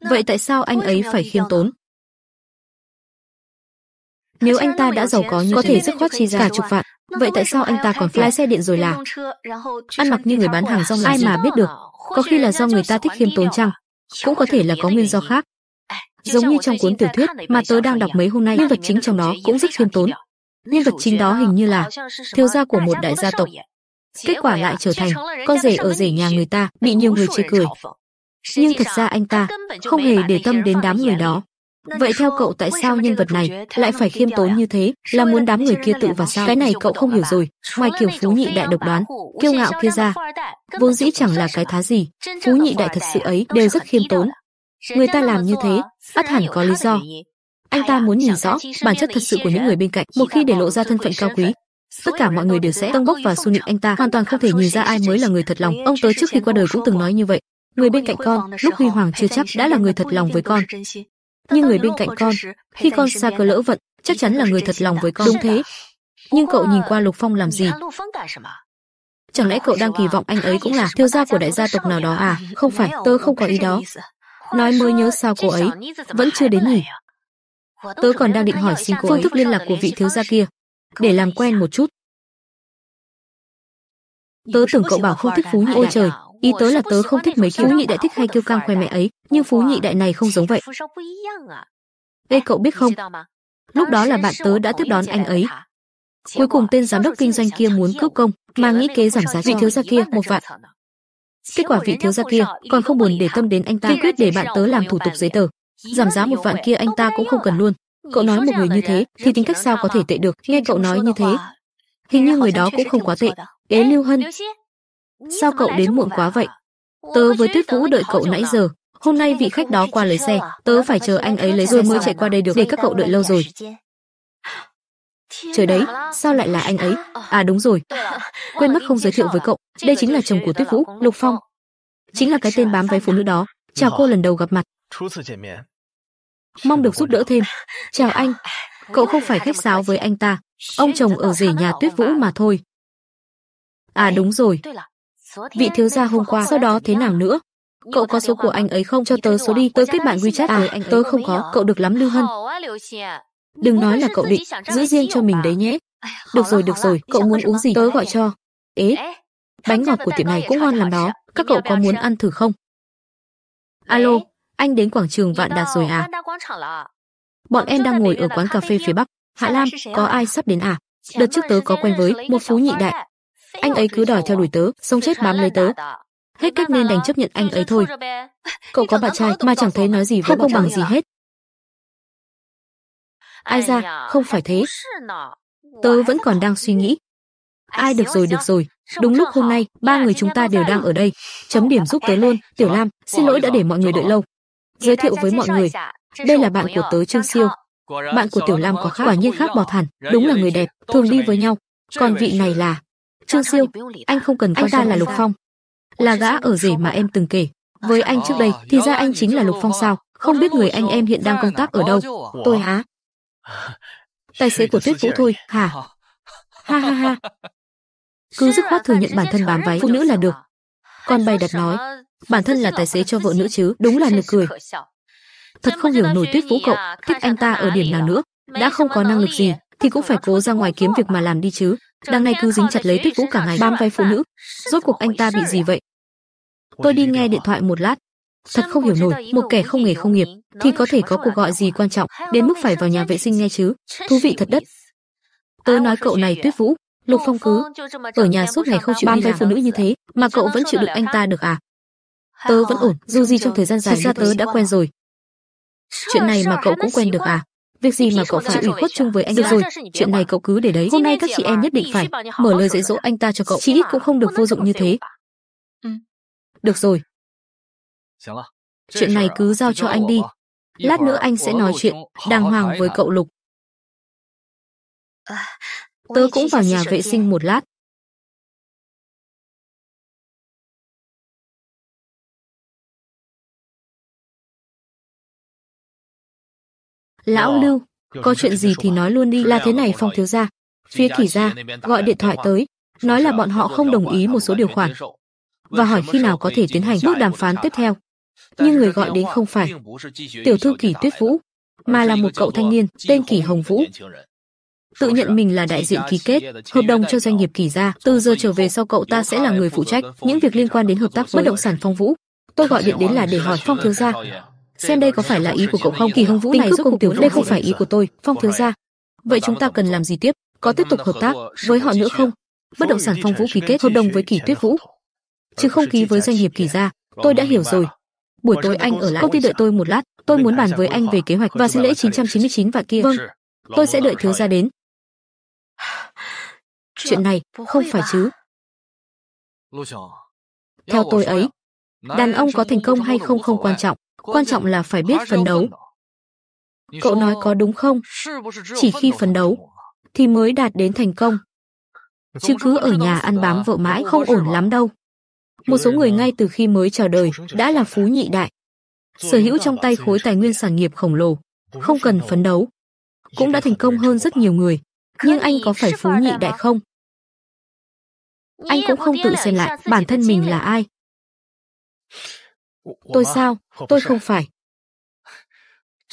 Vậy tại sao anh ấy phải khiêm tốn? Nếu anh ta đã giàu có như có thể dứt khoát chi ra cả chục vạn, vậy tại sao anh ta còn fly xe điện rồi là ăn mặc như người bán hàng rong ai mà biết được? Có khi là do người ta thích khiêm tốn chăng? Cũng có thể là có nguyên do khác. Giống như trong cuốn tiểu thuyết mà tớ đang đọc mấy hôm nay, nhân vật chính trong đó cũng rất khiêm tốn. Nhân vật chính đó hình như là thiếu gia của một đại gia tộc. Kết quả lại trở thành con rể ở rể nhà người ta bị nhiều người chê cười. Nhưng thật ra anh ta không hề để tâm đến đám người đó. Vậy theo cậu tại sao nhân vật này lại phải khiêm tốn như thế, là muốn đám người kia tự vào sao? Cái này cậu không hiểu rồi, ngoài kiểu phú nhị đại độc đoán, kiêu ngạo kia ra, vốn dĩ chẳng là cái thá gì, phú nhị đại thật sự ấy đều rất khiêm tốn, Người ta làm như thế, ắt hẳn có lý do. Anh ta muốn nhìn rõ bản chất thật sự của những người bên cạnh. Một khi để lộ ra thân phận cao quý, tất cả mọi người đều sẽ tông bốc và xu nịnh anh ta, hoàn toàn không thể nhìn ra ai mới là người thật lòng. Ông tớ trước khi qua đời cũng từng nói như vậy. Người bên cạnh con, lúc huy hoàng chưa chắc đã là người thật lòng với con. Nhưng người bên cạnh con, khi con xa cơ lỡ vận, chắc chắn là người thật lòng với con. Đúng thế. Nhưng cậu nhìn qua Lục Phong làm gì? Chẳng lẽ cậu đang kỳ vọng anh ấy cũng là thiếu gia của đại gia tộc nào đó à? Không phải, tớ không có ý đó nói mới nhớ sao cô ấy vẫn chưa đến nhỉ. Tớ còn đang định hỏi xin cô phương thức liên lạc của vị thiếu gia kia để làm quen một chút. Tớ tưởng cậu bảo không thích phú nhị ôi trời, ý tớ là tớ không thích mấy phú nhị đại thích hay kêu căng khoe mẹ ấy, nhưng phú nhị đại này không giống vậy. Ê cậu biết không, lúc đó là bạn tớ đã tiếp đón anh ấy. Cuối cùng tên giám đốc kinh doanh kia muốn cướp công, mà nghĩ kế giảm giá vị thiếu gia kia một vạn, Kết quả vị thiếu gia kia còn không buồn để tâm đến anh ta quyết để bạn tớ làm thủ tục giấy tờ. Giảm giá một vạn kia anh ta cũng không cần luôn. Cậu nói một người như thế thì tính cách sao có thể tệ được, nghe cậu nói như thế. Hình như người đó cũng không quá tệ. Ế Lưu Hân. Sao cậu đến muộn quá vậy? Tớ với Tuyết Vũ đợi cậu nãy giờ. Hôm nay vị khách đó qua lấy xe, tớ phải chờ anh ấy lấy rồi mới chạy qua đây được để các cậu đợi lâu rồi. Trời đấy, sao lại là anh ấy? À đúng rồi, quên mất không giới thiệu với cậu, đây chính là chồng của Tuyết Vũ, Lục Phong. Chính là cái tên bám váy phụ nữ đó, chào cô lần đầu gặp mặt. Mong được giúp đỡ thêm. Chào anh. Cậu không phải khách sáo với anh ta, ông chồng ở rể nhà Tuyết Vũ mà thôi. À đúng rồi. Vị thiếu gia hôm qua, sau đó thế nào nữa? Cậu có số của anh ấy không cho tớ số đi, tớ kết bạn WeChat với à, anh Tớ không có, cậu được lắm Lưu Hân. Đừng nói là cậu định, giữ riêng cho mình đấy nhé. Được rồi, được rồi, cậu muốn uống gì tớ gọi cho. Ế, bánh ngọt của tiệm này cũng ngon lắm đó, các cậu có muốn ăn thử không? Alo, anh đến quảng trường Vạn Đạt rồi à? Bọn em đang ngồi ở quán cà phê phía Bắc. Hạ Lam, có ai sắp đến à? Đợt trước tớ có quen với một phú nhị đại. Anh ấy cứ đòi theo đuổi tớ, sống chết bám lấy tớ. Hết cách nên đành chấp nhận anh ấy thôi. Cậu có bạn trai mà chẳng thấy nói gì với công bằng gì hết. Ai ra, không phải thế. Tớ vẫn còn đang suy nghĩ. Ai được rồi, được rồi. Đúng lúc hôm nay, ba người chúng ta đều đang ở đây. Chấm điểm giúp tớ luôn, Tiểu Lam, xin lỗi đã để mọi người đợi lâu. Giới thiệu với mọi người, đây là bạn của tớ Trương Siêu. Bạn của Tiểu Lam có khác quả nhiên khác bọt hẳn, đúng là người đẹp, thường đi với nhau. Còn vị này là Trương Siêu, anh không cần Anh ta là Lục Phong. Là gã ở rể mà em từng kể. Với anh trước đây, thì ra anh chính là Lục Phong sao? Không biết người anh em hiện đang công tác ở đâu. Tôi há, Tài xế của tuyết vũ thôi, (laughs) hả? Ha ha ha. Cứ dứt khoát thừa nhận bản thân bám váy phụ nữ là được. con bay đặt nói, bản thân là tài xế cho vợ nữ chứ, đúng là nực cười. Thật không hiểu nổi tuyết vũ cậu, à, thích anh ta ở điểm nào nữa, đã không có năng lực gì, thì cũng phải cố ra ngoài kiếm việc mà làm đi chứ. Đằng này cứ dính chặt lấy tuyết vũ cả ngày bám váy phụ nữ. Rốt cuộc anh ta bị gì vậy? Tôi đi nghe điện thoại một lát, Thật không hiểu nổi, một kẻ không nghề không nghiệp thì có thể có cuộc gọi gì quan trọng đến mức phải vào nhà vệ sinh nghe chứ. Thú vị thật đất. Tớ nói cậu này Tuyết Vũ, Lục Phong cứ ở nhà suốt ngày không chịu bám váy phụ nữ như thế mà cậu vẫn chịu được anh ta được à? Tớ vẫn ổn, dù gì trong thời gian dài ra tớ đã quen rồi. Chuyện này mà cậu cũng quen được à? Việc gì mà cậu phải ủy khuất chung với anh được rồi, chuyện này cậu cứ để đấy. Hôm nay các chị em nhất định phải mở lời dạy dỗ anh ta cho cậu, chỉ ít cũng không được vô dụng như thế. Được ừ. rồi, Chuyện này cứ giao cho anh đi. Lát nữa anh sẽ nói chuyện đàng hoàng với cậu Lục. (laughs) Tớ cũng vào nhà vệ sinh một lát. Lão Lưu, có chuyện gì thì nói luôn đi. Là thế này Phong Thiếu Gia. Phía Kỳ Gia gọi điện thoại tới, nói là bọn họ không đồng ý một số điều khoản và hỏi khi nào có thể tiến hành bước đàm phán tiếp theo nhưng người gọi đến không phải tiểu thư Kỳ Tuyết Vũ, mà là một cậu thanh niên tên Kỳ Hồng Vũ. Tự nhận mình là đại diện ký kết, hợp đồng cho doanh nghiệp Kỳ gia, từ giờ trở về sau cậu ta sẽ là người phụ trách những việc liên quan đến hợp tác bất động sản Phong Vũ. Tôi gọi điện đến là để hỏi Phong thiếu gia, xem đây có phải là ý của cậu không? Kỳ Hồng Vũ này rốt cuộc tiểu đây không phải ý của tôi, Phong thiếu gia. Vậy chúng ta cần làm gì tiếp? Có tiếp tục hợp tác với họ nữa không? Bất động sản Phong Vũ ký kết hợp đồng với Kỳ Tuyết Vũ, chứ không ký với doanh nghiệp Kỳ gia. Tôi đã hiểu rồi, buổi tối anh ở lại công ty đợi tôi một lát, tôi muốn bàn với anh về kế hoạch và xin lễ 999 và kia. Vâng, vâng. tôi sẽ đợi thiếu gia đến. (sighs) Chuyện này không phải chứ? Theo tôi ấy, đàn ông có thành công hay không không à? quan trọng, quan trọng là phải biết phấn đấu. Cậu nói có đúng không? Chỉ khi phấn đấu thì mới đạt đến thành công. Chứ cứ ở nhà ăn bám vợ mãi không ổn lắm đâu một số người ngay từ khi mới chào đời đã là phú nhị đại, sở hữu trong tay khối tài nguyên sản nghiệp khổng lồ, không cần phấn đấu, cũng đã thành công hơn rất nhiều người. Nhưng anh có phải phú nhị đại không? Anh cũng không tự xem lại bản thân mình là ai. Tôi sao? Tôi không phải.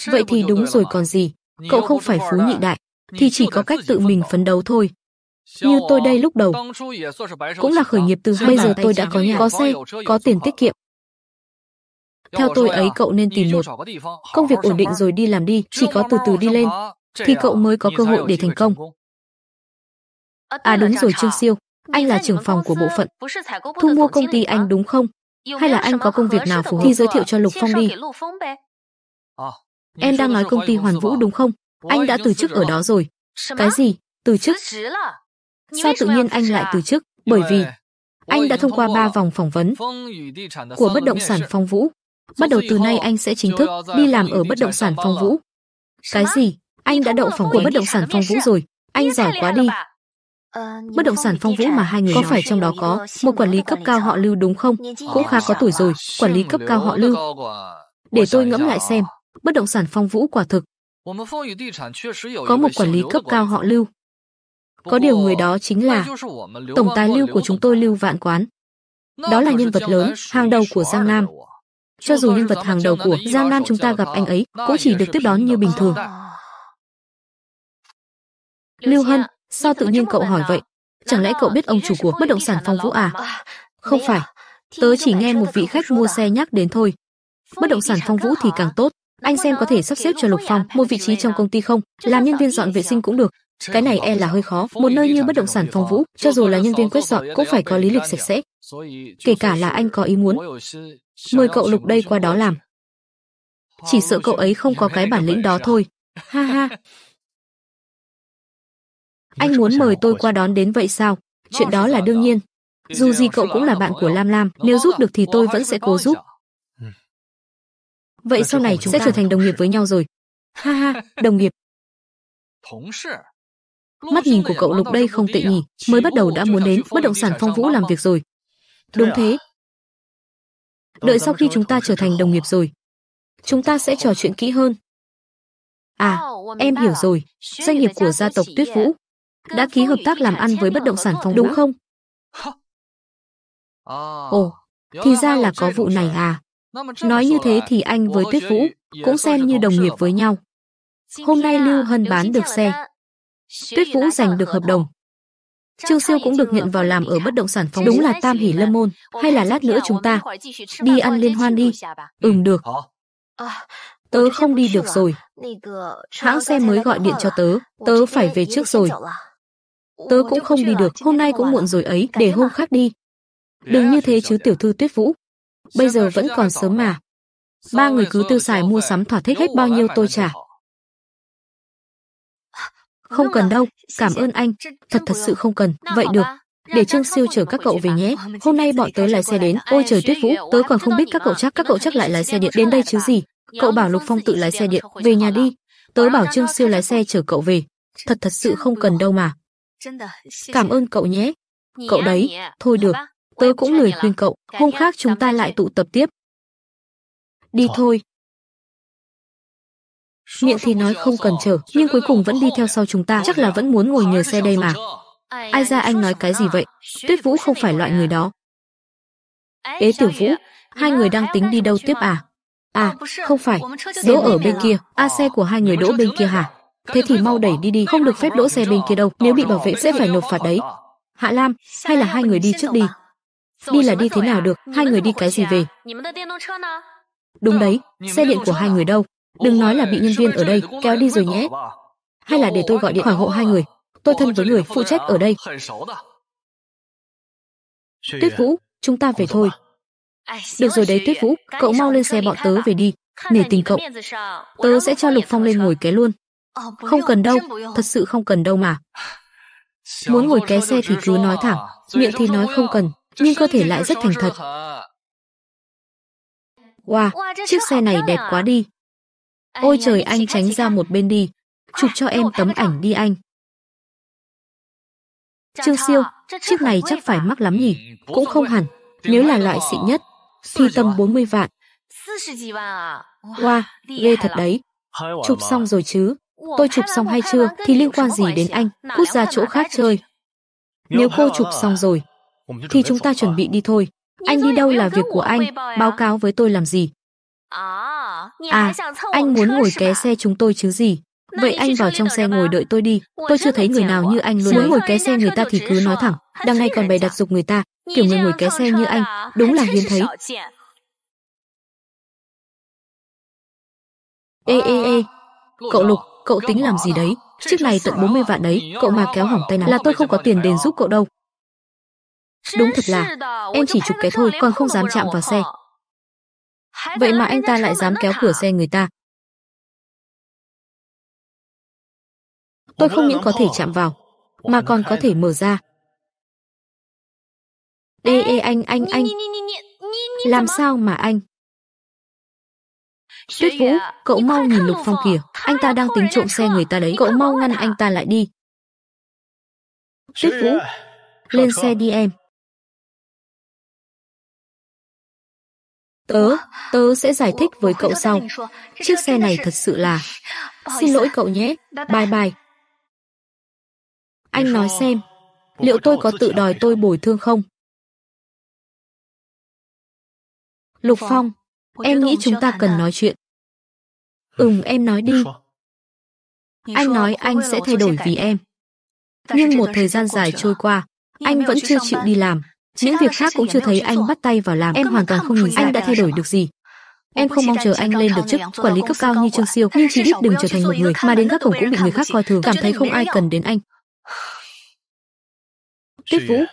Vậy thì đúng rồi còn gì, cậu không phải phú nhị đại, thì chỉ có cách tự mình phấn đấu thôi. Như tôi đây lúc đầu cũng là khởi nghiệp từ bây giờ tôi đã có nhà, có xe, có tiền tiết kiệm. Theo tôi ấy cậu nên tìm một công việc ổn định rồi đi làm đi, chỉ có từ từ đi lên thì cậu mới có cơ hội để thành công. À đúng rồi Trương Siêu, anh là trưởng phòng của bộ phận thu mua công ty anh đúng không? Hay là anh có công việc nào phù hợp thì giới thiệu cho Lục Phong đi. À, em đang nói công ty Hoàn Vũ đúng không? Anh đã từ chức ở đó rồi. Cái gì? Từ chức? Sao tự nhiên anh lại từ chức? Bởi vì anh đã thông qua 3 vòng phỏng vấn của bất động sản Phong Vũ. Bắt đầu từ nay anh sẽ chính thức đi làm ở bất động sản Phong Vũ. Cái gì? Anh đã đậu phỏng của bất động sản Phong Vũ rồi. Anh giỏi quá đi. Bất động sản Phong Vũ mà hai người có phải trong đó có một quản lý cấp cao họ Lưu đúng không? Cũng khá có tuổi rồi, quản lý cấp cao họ Lưu. Để tôi ngẫm lại xem, bất động sản Phong Vũ quả thực có một quản lý cấp cao họ Lưu. Có điều người đó chính là tổng tài lưu của chúng tôi Lưu Vạn Quán. Đó là nhân vật lớn, hàng đầu của Giang Nam. Cho dù nhân vật hàng đầu của Giang Nam chúng ta gặp anh ấy, cũng chỉ được tiếp đón như bình thường. Lưu Hân, sao tự nhiên cậu hỏi vậy? Chẳng lẽ cậu biết ông chủ của bất động sản Phong Vũ à? Không phải, tớ chỉ nghe một vị khách mua xe nhắc đến thôi. Bất động sản Phong Vũ à? À? À, thì càng tốt, anh xem có thể sắp xếp cho Lục Phong một vị trí trong công ty không, làm nhân viên dọn vệ sinh cũng được, cái này e là hơi khó, một nơi như bất động sản phong vũ, cho dù là nhân viên quét dọn cũng phải có lý lịch sạch sẽ. Kể cả là anh có ý muốn, mời cậu lục đây qua đó làm. Chỉ sợ cậu ấy không có cái bản lĩnh đó thôi. (laughs) Ha ha. Anh muốn mời tôi qua đón đến vậy sao? Chuyện đó là đương nhiên. Dù gì cậu cũng là bạn của Lam Lam, nếu giúp được thì tôi vẫn sẽ cố giúp. Vậy sau này chúng sẽ trở thành đồng nghiệp với nhau rồi. Ha ha, đồng nghiệp. Mắt nhìn của cậu Lục đây không tệ nhỉ, mới bắt đầu đã muốn đến bất động sản Phong Vũ làm việc rồi. Đúng thế. Đợi sau khi chúng ta trở thành đồng nghiệp rồi, chúng ta sẽ trò chuyện kỹ hơn. À, em hiểu rồi, doanh nghiệp của gia tộc Tuyết à. Vũ đã ký hợp tác làm ăn với bất động sản Phong đúng không? Ồ, thì ra là có vụ này à. Nói như thế à. thì anh với Tuyết Vũ cũng xem như đồng nghiệp với nhau. Hôm nay Lưu Hân bán được xe, Tuyết Vũ giành được hợp đồng. Trương Siêu cũng được nhận vào làm ở bất động sản phòng. Đúng là Tam Hỷ Lâm Môn, hay là lát nữa chúng ta đi ăn liên hoan đi. Ừm được. Tớ không đi được rồi. Hãng xe mới gọi điện cho tớ, tớ phải về trước rồi. Tớ cũng không đi được, hôm nay cũng muộn rồi ấy, để hôm khác đi. Đừng như thế chứ tiểu thư Tuyết Vũ. Bây giờ vẫn còn sớm mà. Ba người cứ tiêu xài mua sắm thỏa thích hết bao nhiêu tôi trả. Không cần đâu, cảm ơn anh, thật thật sự không cần, vậy được. Để Trương Siêu chở các cậu về nhé. Hôm nay bọn tớ lái xe đến. Ôi trời Tuyết Vũ, tớ còn không biết các cậu chắc các cậu chắc lại lái xe điện đến đây chứ gì. Cậu bảo Lục Phong tự lái xe điện, về nhà đi. Tớ bảo Trương Siêu lái xe chở cậu về. Thật thật sự không cần đâu mà. Cảm ơn cậu nhé. Cậu đấy, thôi được, tớ cũng lười khuyên cậu, hôm khác chúng ta lại tụ tập tiếp. Đi thôi. Miệng thì nói không cần chở, nhưng cuối cùng vẫn đi theo sau chúng ta, chắc là vẫn muốn ngồi nhờ xe đây mà. Ai ra anh nói cái gì vậy? Tuyết Vũ không phải loại người đó. Ế Tiểu Vũ, hai người đang tính đi đâu tiếp à? À, không phải, đỗ ở bên kia, a xe của hai người đỗ bên kia hả? Thế thì mau đẩy đi đi, không được phép đỗ xe bên kia đâu, nếu bị bảo vệ sẽ phải nộp phạt đấy. Hạ Lam, hay là hai người đi trước đi? Đi là đi thế nào được, hai người đi cái gì về? Đúng đấy, xe điện của hai người đâu? Đừng nói là bị nhân viên ở đây kéo đi rồi nhé. Hay là để tôi gọi điện khoảng hộ hai người. Tôi thân với người phụ trách ở đây. Tuyết Vũ, chúng ta về thôi. Được rồi đấy Tuyết Vũ, cậu mau lên xe bọn tớ về đi. Nể tình cậu, tớ sẽ cho Lục Phong lên ngồi ké luôn. Không cần đâu, thật sự không cần đâu mà. Muốn ngồi ké xe thì cứ nói thẳng, miệng thì nói không cần, nhưng cơ thể lại rất thành thật. Wow, chiếc xe này đẹp quá đi. Ôi trời anh tránh ra một bên đi, chụp cho em tấm ảnh đi anh. Trương Siêu, chiếc này chắc phải mắc lắm nhỉ, ừ, cũng không hẳn, nếu là loại xịn nhất, thì tầm 40 vạn. À? Wow, ghê à thật đấy. Chụp xong rồi chứ, tôi chụp xong hay chưa thì liên quan gì đến anh, cút ra chỗ khác chơi. Nếu cô chụp à. xong rồi, thì chúng ta chuẩn bị đi thôi. Anh đi đâu là việc của anh, báo cáo với tôi làm gì. À, anh muốn ngồi ké xe chúng tôi chứ gì? Vậy anh vào trong xe ngồi đợi tôi đi, tôi chưa thấy người nào như anh luôn. Muốn ngồi ké xe người ta thì cứ nói thẳng, Đang này còn bày đặt dục người ta, kiểu người ngồi ké xe như anh, đúng là hiếm thấy. Ê ê ê, cậu Lục, cậu tính làm gì đấy? Chiếc này tận 40 vạn đấy, cậu mà kéo hỏng tay nào là tôi không có tiền đền giúp cậu đâu. Đúng thật là, em chỉ chụp cái thôi còn không dám chạm vào xe, Vậy mà anh ta lại dám kéo cửa xe người ta. Tôi không những có thể chạm vào, mà còn có thể mở ra. Ê ê anh anh anh. Làm sao mà anh? Tuyết Vũ, cậu mau nhìn Lục Phong kìa, anh ta đang tính trộm xe người ta đấy, cậu mau ngăn anh ta lại đi. Tuyết Vũ, lên xe đi em. Tớ, tớ sẽ giải thích với cậu sau. Chiếc xe này thật sự là... Xin lỗi cậu nhé, bye bye. Anh nói xem, liệu tôi có tự đòi tôi bồi thương không? Lục Phong, em nghĩ chúng ta cần à? nói chuyện. Ừm, em nói đi. Anh nói anh sẽ thay đổi vì em. Nhưng một thời gian dài trôi qua, anh vẫn chưa chịu đi làm. Những việc khác cũng chưa thấy anh bắt tay vào làm, em hoàn toàn không nhìn anh đã thay đổi được gì. Em không mong chờ anh lên được chức quản lý cấp cao như Trương Siêu, nhưng chỉ ít đừng trở thành một người mà đến các cổng cũng bị người khác coi thường, cảm thấy không ai cần đến anh. (sighs) Tiết à, Vũ,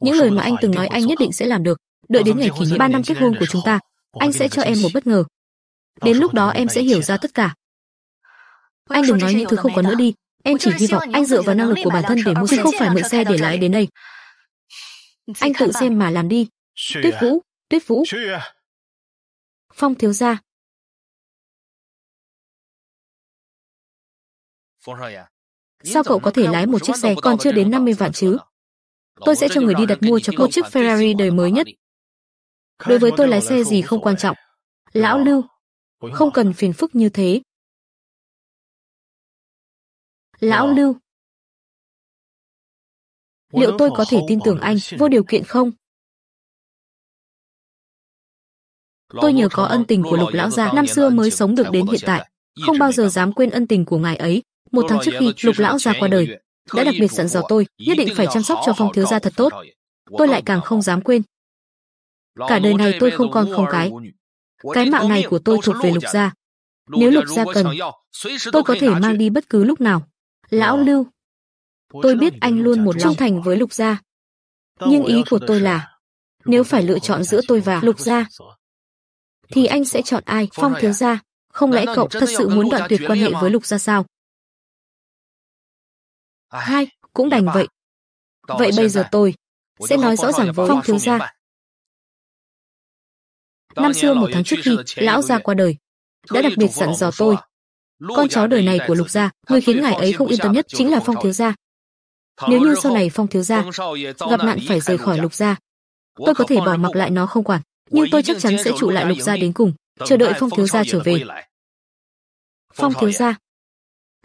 những lời mà anh từng nói anh nhất định sẽ làm được. Đợi đến ngày kỷ niệm ba năm kết hôn của chúng ta, anh sẽ cho em một bất ngờ. Đến lúc đó em sẽ hiểu ra tất cả. Anh đừng nói những thứ không có nữa đi. Em chỉ hy vọng anh dựa vào năng lực của bản thân để mua chứ không phải mượn xe để lái đến đây. Anh tự xem mà làm đi. Tuyết à. Vũ, Tuyết Vũ. À. Phong thiếu gia. À? Sao cậu có thể lái một chiếc xe còn chưa đến 50 vạn chứ? Tôi sẽ cho người đi đặt mua cho cậu chiếc Ferrari đời mới nhất. Đối với tôi lái xe gì không quan trọng. Lão Lưu, không cần phiền phức như thế. Lão Lưu Liệu tôi có thể tin tưởng anh vô điều kiện không? Tôi nhờ có ân tình của lục lão gia năm xưa mới sống được đến hiện tại. Không bao giờ dám quên ân tình của ngài ấy. Một tháng trước khi lục lão gia qua đời, đã đặc biệt dặn dò tôi nhất định phải chăm sóc cho phong thiếu gia thật tốt. Tôi lại càng không dám quên. Cả đời này tôi không con không cái. Cái mạng này của tôi thuộc về lục gia. Nếu lục gia cần, tôi có thể mang đi bất cứ lúc nào. Lão Lưu, Tôi biết anh luôn một trung thành với Lục Gia. Nhưng ý của tôi là, nếu phải lựa chọn giữa tôi và Lục Gia, thì anh sẽ chọn ai? Phong thiếu à? gia, không lẽ cậu thật sự muốn đoạn tuyệt quan hệ với Lục Gia sao? Hai, cũng đành vậy. Vậy bây giờ tôi sẽ nói rõ ràng với Phong thiếu gia. Năm xưa một tháng trước khi lão gia qua đời, đã đặc biệt dặn dò tôi. Con cháu đời này của Lục gia, người khiến ngài ấy không yên tâm nhất chính là Phong thiếu gia. Nếu như sau này Phong thiếu gia gặp nạn phải rời khỏi dạ. Lục gia, tôi có thể bỏ mặc lại nó không quản, nhưng tôi chắc chắn sẽ trụ lại Lục gia đến cùng, chờ đợi Phong thiếu gia trở về. Phong thiếu gia,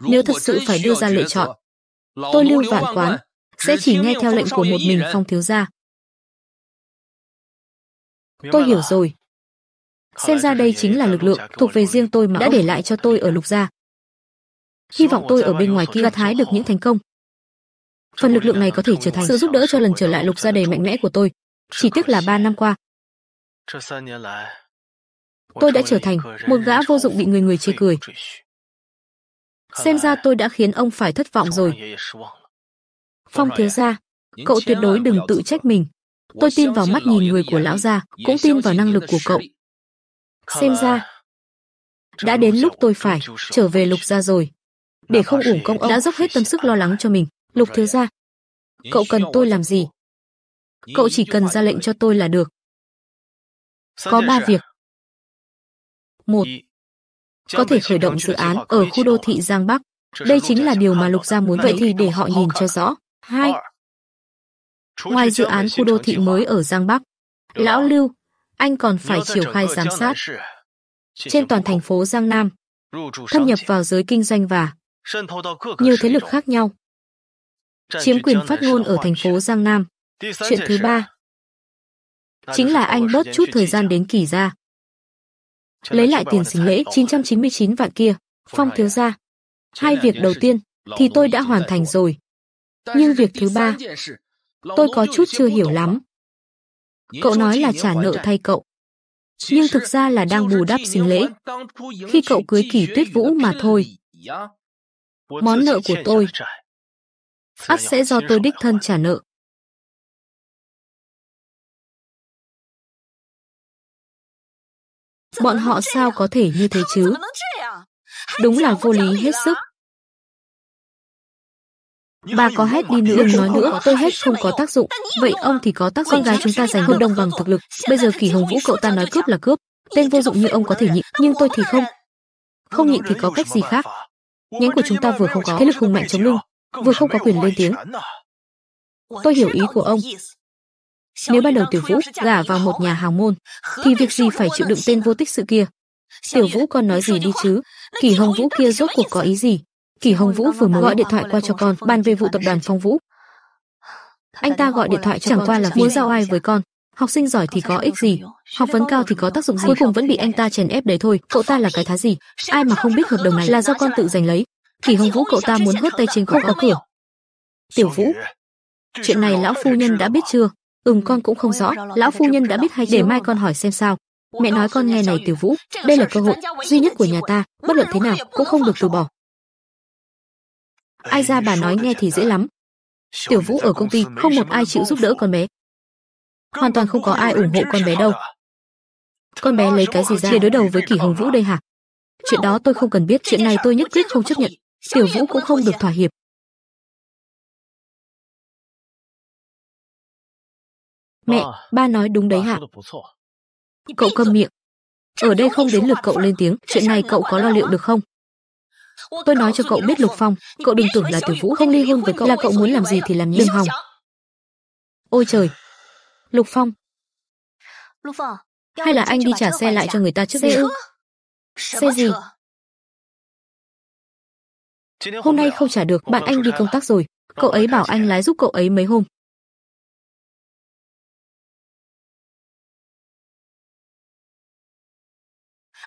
nếu thật sự phải đưa ra lựa chọn, tôi lưu vạn quán sẽ chỉ nghe theo lệnh của một mình Phong thiếu gia. Tôi hiểu rồi. Xem ra đây chính là lực lượng thuộc về riêng tôi mà đã để lại cho tôi ở Lục gia. Hy vọng tôi ở bên ngoài kia gặt hái được những thành công, Phần lực lượng này có thể trở thành sự giúp đỡ cho lần trở lại lục gia đầy mạnh mẽ của tôi. Chỉ tiếc là ba năm qua, tôi đã trở thành một gã vô dụng bị người người chê cười. Xem ra tôi đã khiến ông phải thất vọng rồi. Phong thiếu gia, cậu tuyệt đối đừng tự trách mình. Tôi tin vào mắt nhìn người của lão gia, cũng tin vào năng lực của cậu. Xem ra, đã đến lúc tôi phải trở về lục gia rồi. Để không uổng công ông đã dốc hết tâm sức lo lắng cho mình. Lục thiếu gia, cậu cần tôi làm gì? Cậu chỉ cần ra lệnh cho tôi là được. Có ba việc. Một, có thể khởi động dự án ở khu đô thị Giang Bắc. Đây chính là điều mà Lục Gia muốn vậy thì để họ nhìn cho rõ. Hai, ngoài dự án khu đô thị mới ở Giang Bắc, Lão Lưu, anh còn phải triển khai giám sát trên toàn thành phố Giang Nam, thâm nhập vào giới kinh doanh và nhiều thế lực khác nhau chiếm quyền phát ngôn ở thành phố Giang Nam. Chuyện thứ ba chính là anh bớt chút thời gian đến kỳ ra. Lấy lại tiền xính lễ 999 vạn kia, phong thiếu gia. Hai việc đầu tiên thì tôi đã hoàn thành rồi. Nhưng việc thứ ba, tôi có chút chưa hiểu lắm. Cậu nói là trả nợ thay cậu. Nhưng thực ra là đang bù đắp xính lễ. Khi cậu cưới kỳ tuyết vũ mà thôi. Món nợ của tôi ắt sẽ do tôi đích thân trả nợ. Bọn họ sao có thể như thế chứ? Đúng là vô lý hết sức. Bà có hết đi nữa, đừng nói nữa, tôi hết không có tác dụng. Vậy ông thì có tác dụng. Con gái chúng ta giành hơn đồng bằng thực lực. Bây giờ kỳ hồng vũ cậu ta nói cướp là cướp. Tên vô dụng như ông có thể nhịn, nhưng tôi thì không. Không nhịn thì có cách gì khác. Nhánh của chúng ta vừa không có thế lực hùng mạnh chống lưng, Vừa không có quyền lên tiếng Tôi hiểu ý của ông Nếu ban đầu Tiểu Vũ gả vào một nhà hàng môn Thì việc gì phải chịu đựng tên vô tích sự kia Tiểu Vũ còn nói gì đi chứ Kỳ Hồng Vũ kia rốt cuộc có ý gì Kỳ Hồng Vũ vừa mới gọi điện thoại qua cho con Bàn về vụ tập đoàn Phong Vũ Anh ta gọi điện thoại chẳng qua là muốn giao ai với con Học sinh giỏi thì có ích gì Học vấn cao thì có tác dụng gì Cuối cùng vẫn bị anh ta chèn ép đấy thôi Cậu ta là cái thá gì Ai mà không biết hợp đồng này là do con tự giành lấy Kỳ Hồng Vũ cậu ta muốn hớt tay trên khúc có cửa. Tiểu Vũ, chuyện này lão phu nhân đã biết chưa? Ừm con cũng không rõ, lão phu nhân đã biết hay để mai con hỏi xem sao. Mẹ nói con nghe này Tiểu Vũ, đây là cơ hội duy nhất của nhà ta, bất luận thế nào cũng không được từ bỏ. Ai ra bà nói nghe thì dễ lắm. Tiểu Vũ ở công ty không một ai chịu giúp đỡ con bé. Hoàn toàn không có ai ủng hộ con bé đâu. Con bé lấy cái gì ra chia đối đầu với Kỳ Hồng Vũ đây hả? Chuyện đó tôi không cần biết, chuyện này tôi nhất quyết không chấp nhận. Tiểu Vũ cũng không được thỏa hiệp. Mẹ, à, ba nói đúng đấy hả? À? Cậu câm miệng. Ở đây không đến lượt cậu lên tiếng, chuyện này cậu có lo liệu được không? Tôi nói cho cậu biết Lục Phong, cậu đừng tưởng là Tiểu Vũ không ly hôn với cậu là cậu muốn làm gì thì làm đừng hòng. Ôi trời! Lục Phong! Hay là anh đi trả xe lại cho người ta trước đây ư? Xe gì? Hôm nay không trả được, bạn anh đi công tác rồi. Cậu ấy bảo anh lái giúp cậu ấy mấy hôm.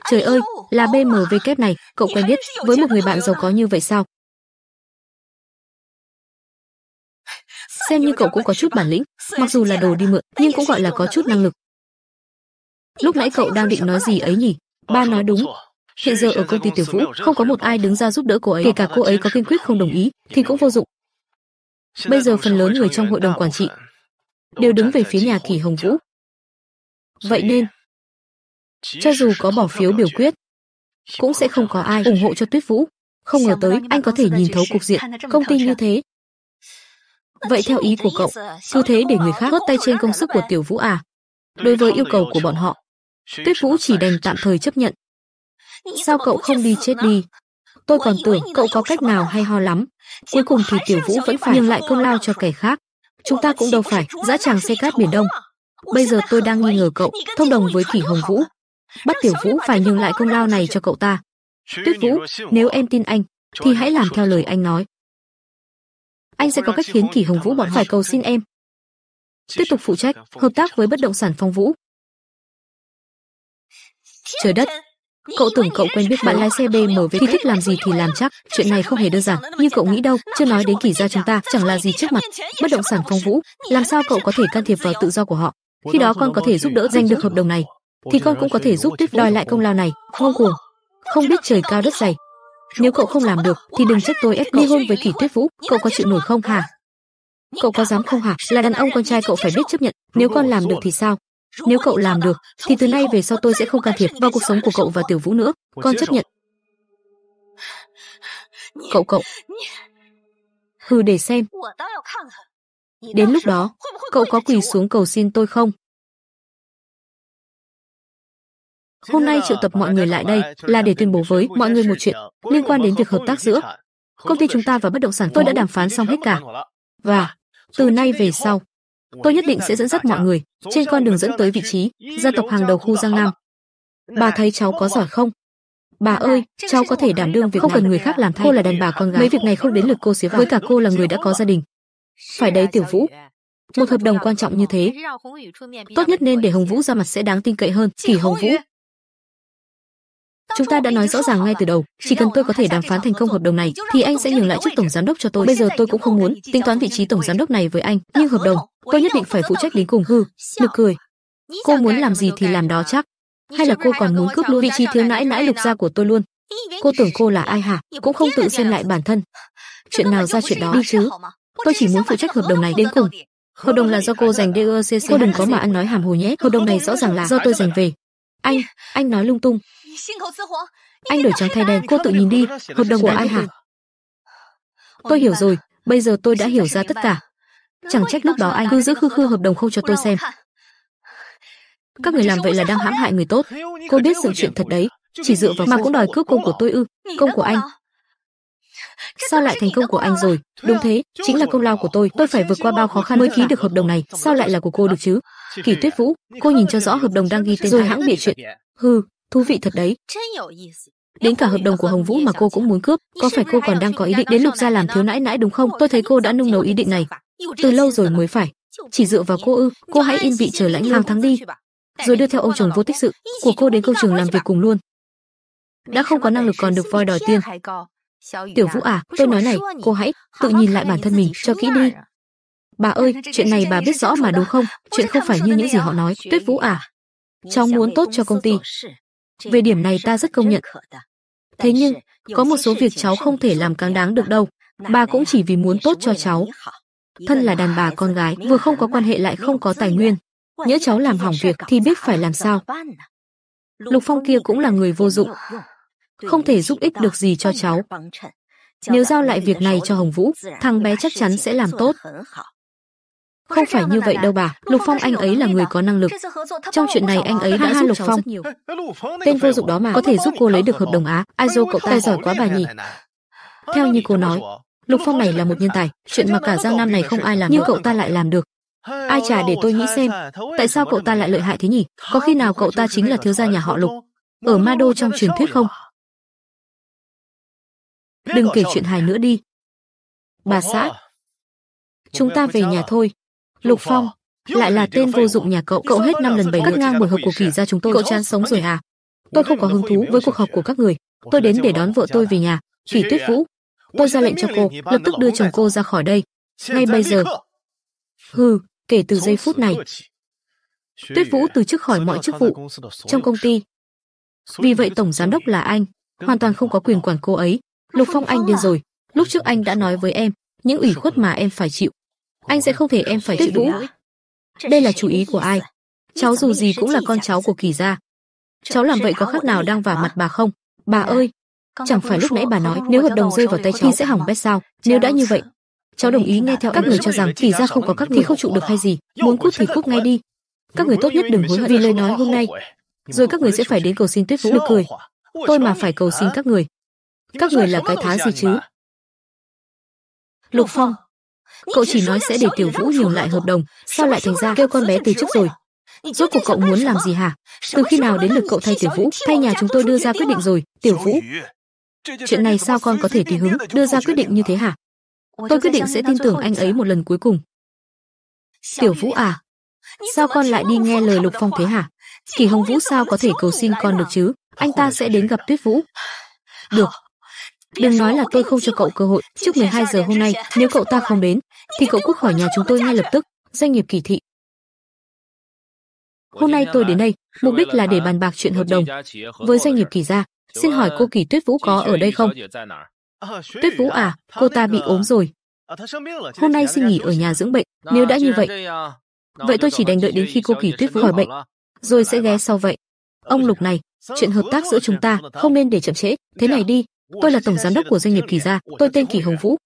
Trời ơi, là BMW kép này, (laughs) cậu quen biết với một người bạn giàu có như vậy sao? Xem như cậu cũng có chút bản lĩnh, mặc dù là đồ đi mượn, nhưng cũng gọi là có chút năng lực. Lúc nãy cậu đang định nói gì ấy nhỉ? Ba nói đúng, Hiện giờ ở công ty Tiểu Vũ không có một ai đứng ra giúp đỡ cô ấy, kể cả cô ấy có kiên quyết không đồng ý thì cũng vô dụng. Bây giờ phần lớn người trong hội đồng quản trị đều đứng về phía nhà Kỳ Hồng Vũ. Vậy nên, cho dù có bỏ phiếu biểu quyết, cũng sẽ không có ai ủng hộ cho Tuyết Vũ. Không ngờ tới anh có thể nhìn thấu cục diện công ty như thế. Vậy theo ý của cậu, cứ thế để người khác hốt tay trên công sức của Tiểu Vũ à? Đối với yêu cầu của bọn họ, Tuyết Vũ chỉ đành tạm thời chấp nhận. Sao cậu không đi chết đi? Tôi còn tưởng cậu có cách nào hay ho lắm. Cuối cùng thì Tiểu Vũ vẫn phải nhường lại công lao cho kẻ khác. Chúng ta cũng đâu phải dã tràng xe cát biển Đông. Bây giờ tôi đang nghi ngờ cậu thông đồng với Kỷ Hồng Vũ. Bắt Tiểu Vũ phải nhường lại công lao này cho cậu ta. Tuyết Vũ, nếu em tin anh, thì hãy làm theo lời anh nói. Anh sẽ có cách khiến Kỷ Hồng Vũ bọn phải cầu xin em. Tiếp tục phụ trách, hợp tác với bất động sản Phong Vũ. Trời đất, Cậu tưởng cậu quen biết bạn lái xe BMW thì thích làm gì thì làm chắc, chuyện này không hề đơn giản, nhưng cậu nghĩ đâu, chưa nói đến kỳ gia chúng ta chẳng là gì trước mặt, bất động sản phong vũ, làm sao cậu có thể can thiệp vào tự do của họ? Khi đó con có thể giúp đỡ giành được hợp đồng này, thì con cũng có thể giúp Tuyết đòi lại công lao này, không cuồng, không biết trời cao đất dày. Nếu cậu không làm được thì đừng trách tôi ép ly hôn với Kỷ Tuyết Vũ, cậu có chịu nổi không hả? Cậu có dám không hả? Là đàn ông con trai cậu phải biết chấp nhận, nếu con làm được thì sao? Nếu cậu làm được, thì từ nay về sau tôi sẽ không can thiệp vào cuộc sống của cậu và Tiểu Vũ nữa. Con chấp nhận. Cậu cậu. Hừ để xem. Đến lúc đó, cậu có quỳ xuống cầu xin tôi không? Hôm nay triệu tập mọi người lại đây là để tuyên bố với mọi người một chuyện liên quan đến việc hợp tác giữa công ty chúng ta và bất động sản. Tôi đã đàm phán xong hết cả. Và từ nay về sau, tôi nhất định sẽ dẫn dắt mọi người trên con đường dẫn tới vị trí gia tộc hàng đầu khu Giang Nam. Bà thấy cháu có giỏi không? Bà ơi, cháu có thể đảm đương việc không cần người khác làm thay. Cô là đàn bà con gái, mấy việc này không đến lượt cô xíu. Với cả cô là người đã có gia đình. Phải đấy Tiểu Vũ. Một hợp đồng quan trọng như thế, tốt nhất nên để Hồng Vũ ra mặt sẽ đáng tin cậy hơn. Kỷ Hồng Vũ, Chúng ta đã nói rõ ràng ngay từ đầu, chỉ cần tôi có thể đàm phán thành công hợp đồng này thì anh sẽ nhường lại chức tổng giám đốc cho tôi. Bây giờ tôi cũng không muốn tính toán vị trí tổng giám đốc này với anh, nhưng hợp đồng tôi nhất định phải phụ trách đến cùng. Hừ, được cười. Cô muốn làm gì thì làm đó chắc. Hay là cô còn muốn cướp luôn vị trí thiếu nãi nãi lục gia của tôi luôn? Cô tưởng cô là ai hả? Cũng không tự xem lại bản thân. Chuyện nào ra chuyện đó đi chứ. Tôi chỉ muốn phụ trách hợp đồng này đến cùng. Hợp đồng là do cô giành DECC. Cô đừng có mà ăn nói hàm hồ nhé. Hợp đồng này rõ ràng là do tôi giành về. Anh, anh nói lung tung. Anh đổi trắng thay đen, cô tự nhìn đi, hợp đồng của ai hả? Tôi hiểu rồi, bây giờ tôi đã hiểu ra tất cả. Chẳng trách lúc đó anh cứ giữ khư khư hợp đồng không cho tôi xem. Các người làm vậy là đang hãm hại người tốt. Cô biết sự chuyện thật đấy, chỉ dựa vào mà cũng đòi cướp công của tôi ư, công của anh. Sao lại thành công của anh rồi? Đúng à? thế, chính là công lao của tôi. Tôi phải vượt qua bao khó khăn mới à? ký được hợp đồng này. Sao lại là của cô được chứ? Kỳ Tuyết Vũ, cô nhìn cho à? rõ hợp đồng đang ghi tên rồi hãng bịa chuyện. Hừ, Thú vị thật đấy. Đến cả hợp đồng của Hồng Vũ mà cô cũng muốn cướp, có phải cô còn đang có ý định đến Lục gia làm thiếu nãi nãi đúng không? Tôi thấy cô đã nung nấu ý định này từ lâu rồi mới phải. Chỉ dựa vào cô ư? Cô hãy yên vị chờ lãnh lang thắng đi, rồi đưa theo ông chồng vô tích sự của cô đến công trường làm việc cùng luôn. Đã không có năng lực còn được voi đòi tiền. Tiểu Vũ à, tôi nói này, cô hãy tự nhìn lại bản thân mình cho kỹ đi. Bà ơi, chuyện này bà biết rõ mà đúng không? Chuyện không phải như những gì họ nói. Tuyết Vũ à, cháu muốn tốt cho công ty, về điểm này ta rất công nhận. Thế nhưng, có một số việc cháu không thể làm càng đáng được đâu. Bà cũng à. chỉ vì muốn tốt cho cháu. Thân là đàn bà con gái, vừa không có quan hệ lại không có tài nguyên. Nhớ cháu làm hỏng việc thì biết phải làm sao. À. Lục Phong kia cũng là người vô dụng. Không thể giúp ích được gì cho cháu. Nếu giao lại việc này cho Hồng Vũ, thằng bé chắc chắn sẽ làm tốt. Không phải như vậy đâu bà, Lục Phong anh ấy là người có năng lực. Trong chuyện này anh ấy đã ha Lục Phong. Tên vô dụng đó mà có thể giúp cô lấy được hợp đồng Á. Aizo cậu ta giỏi quá bà nhỉ. Theo như cô nói, Lục Phong này là một nhân tài, chuyện mà cả Giang Nam này không ai làm nhưng cậu ta lại làm được. Ai trả để tôi nghĩ xem, tại sao cậu ta lại lợi hại thế nhỉ? Có khi nào cậu ta chính là thiếu gia nhà họ Lục? Ở Ma Đô trong truyền thuyết không? Đừng kể chuyện hài nữa đi. Bà xã, chúng ta về nhà thôi. Lục Phong, lại là tên vô dụng nhà cậu, cậu hết năm lần bảy cắt ngang buổi họp của kỳ gia chúng à? tôi, cậu chán sống rồi à? Tôi không có hứng thú với cuộc họp của các người, tôi đến để à? đón vợ tôi về nhà, Kỷ Tuyết Vũ. Tôi ra lệnh cho cô, lập tức đưa chồng cô ra khỏi đây, ngay bây giờ. Hừ, kể từ giây phút này, Tuyết Vũ từ chức khỏi mọi chức vụ trong công ty. Vì vậy tổng giám đốc là anh, hoàn toàn không có quyền quản cô ấy. Lục Phong anh điên rồi, lúc trước anh đã nói với em, những ủy khuất mà em phải chịu, anh sẽ không thể em phải chịu Vũ. Đây là chủ ý của ai? Cháu dù gì cũng là con cháu của Kỳ gia. Cháu làm vậy có khác nào đang vả mặt bà không? Bà ơi, chẳng phải lúc nãy bà nói nếu hợp đồng rơi vào tay cháu thì sẽ hỏng bét sao? Nếu đã như vậy, cháu đồng ý nghe theo các người cho rằng Kỳ gia không có các thì không trụ được hay gì, muốn cút thì cút ngay đi. Các người tốt nhất đừng hối hận vì lời nói hôm nay. Rồi các người sẽ phải đến cầu xin Tuyết Vũ được cười. Tôi mà phải cầu xin các người. Các người là cái thá gì chứ? Lục Phong, Cậu chỉ nói sẽ để Tiểu Vũ nhường lại hợp đồng, sao lại thành ra kêu con bé từ chức rồi? Rốt cuộc cậu muốn làm gì hả? Từ khi nào đến lượt cậu thay Tiểu Vũ? Thay nhà chúng tôi đưa ra quyết định rồi, Tiểu Vũ. Chuyện này sao con có thể tùy hứng đưa ra quyết định như thế hả? Tôi quyết định sẽ tin tưởng anh ấy một lần cuối cùng. Tiểu Vũ à, sao con lại đi nghe lời Lục Phong thế hả? Kỳ Hồng Vũ sao có thể cầu xin con được chứ? Anh ta sẽ đến gặp Tuyết Vũ. Được. Đừng nói là tôi không cho cậu cơ hội, trước 12 giờ hôm nay, nếu cậu ta không đến, thì cậu cút khỏi nhà chúng tôi ngay lập tức, doanh nghiệp kỳ thị. Hôm nay tôi đến đây, mục đích là để bàn bạc chuyện hợp đồng với doanh nghiệp kỳ gia. Xin hỏi cô Kỳ Tuyết Vũ có ở đây không? Tuyết Vũ à, cô ta bị ốm rồi. Hôm nay xin nghỉ ở nhà dưỡng bệnh, nếu đã như vậy. Vậy tôi chỉ đành đợi đến khi cô Kỳ Tuyết Vũ khỏi bệnh, rồi sẽ ghé sau vậy. Ông Lục này, chuyện hợp tác giữa chúng ta không nên để chậm trễ, thế này đi. Tôi là tổng giám đốc của doanh nghiệp Kỳ Gia, tôi tên Kỳ Hồng Vũ,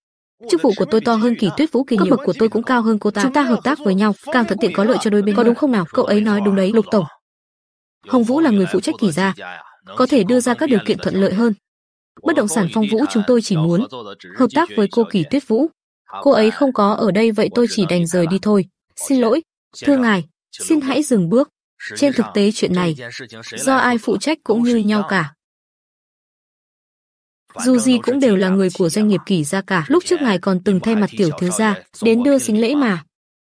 Chức vụ của tôi to hơn Kỳ Tuyết Vũ Kỳ cấp bậc của tôi cũng cao hơn cô ta. Chúng ta hợp tác với nhau, càng thuận tiện có lợi cho đôi bên. Có đúng không nào? Cậu ấy nói đúng đấy, Lục tổng. Hồng Vũ là người phụ trách Kỳ gia, có thể đưa ra các điều kiện thuận lợi hơn. Bất động sản Phong Vũ chúng tôi chỉ muốn hợp tác với cô Kỳ Tuyết Vũ. Cô ấy không có ở đây vậy tôi chỉ đành rời đi thôi. Xin lỗi, thưa ngài, xin hãy dừng bước. Trên thực tế chuyện này, do ai phụ trách cũng như nhau cả. Dù gì cũng đều là người của doanh nghiệp kỷ gia cả. Lúc trước ngài còn từng thay mặt tiểu thiếu gia đến đưa xính lễ mà.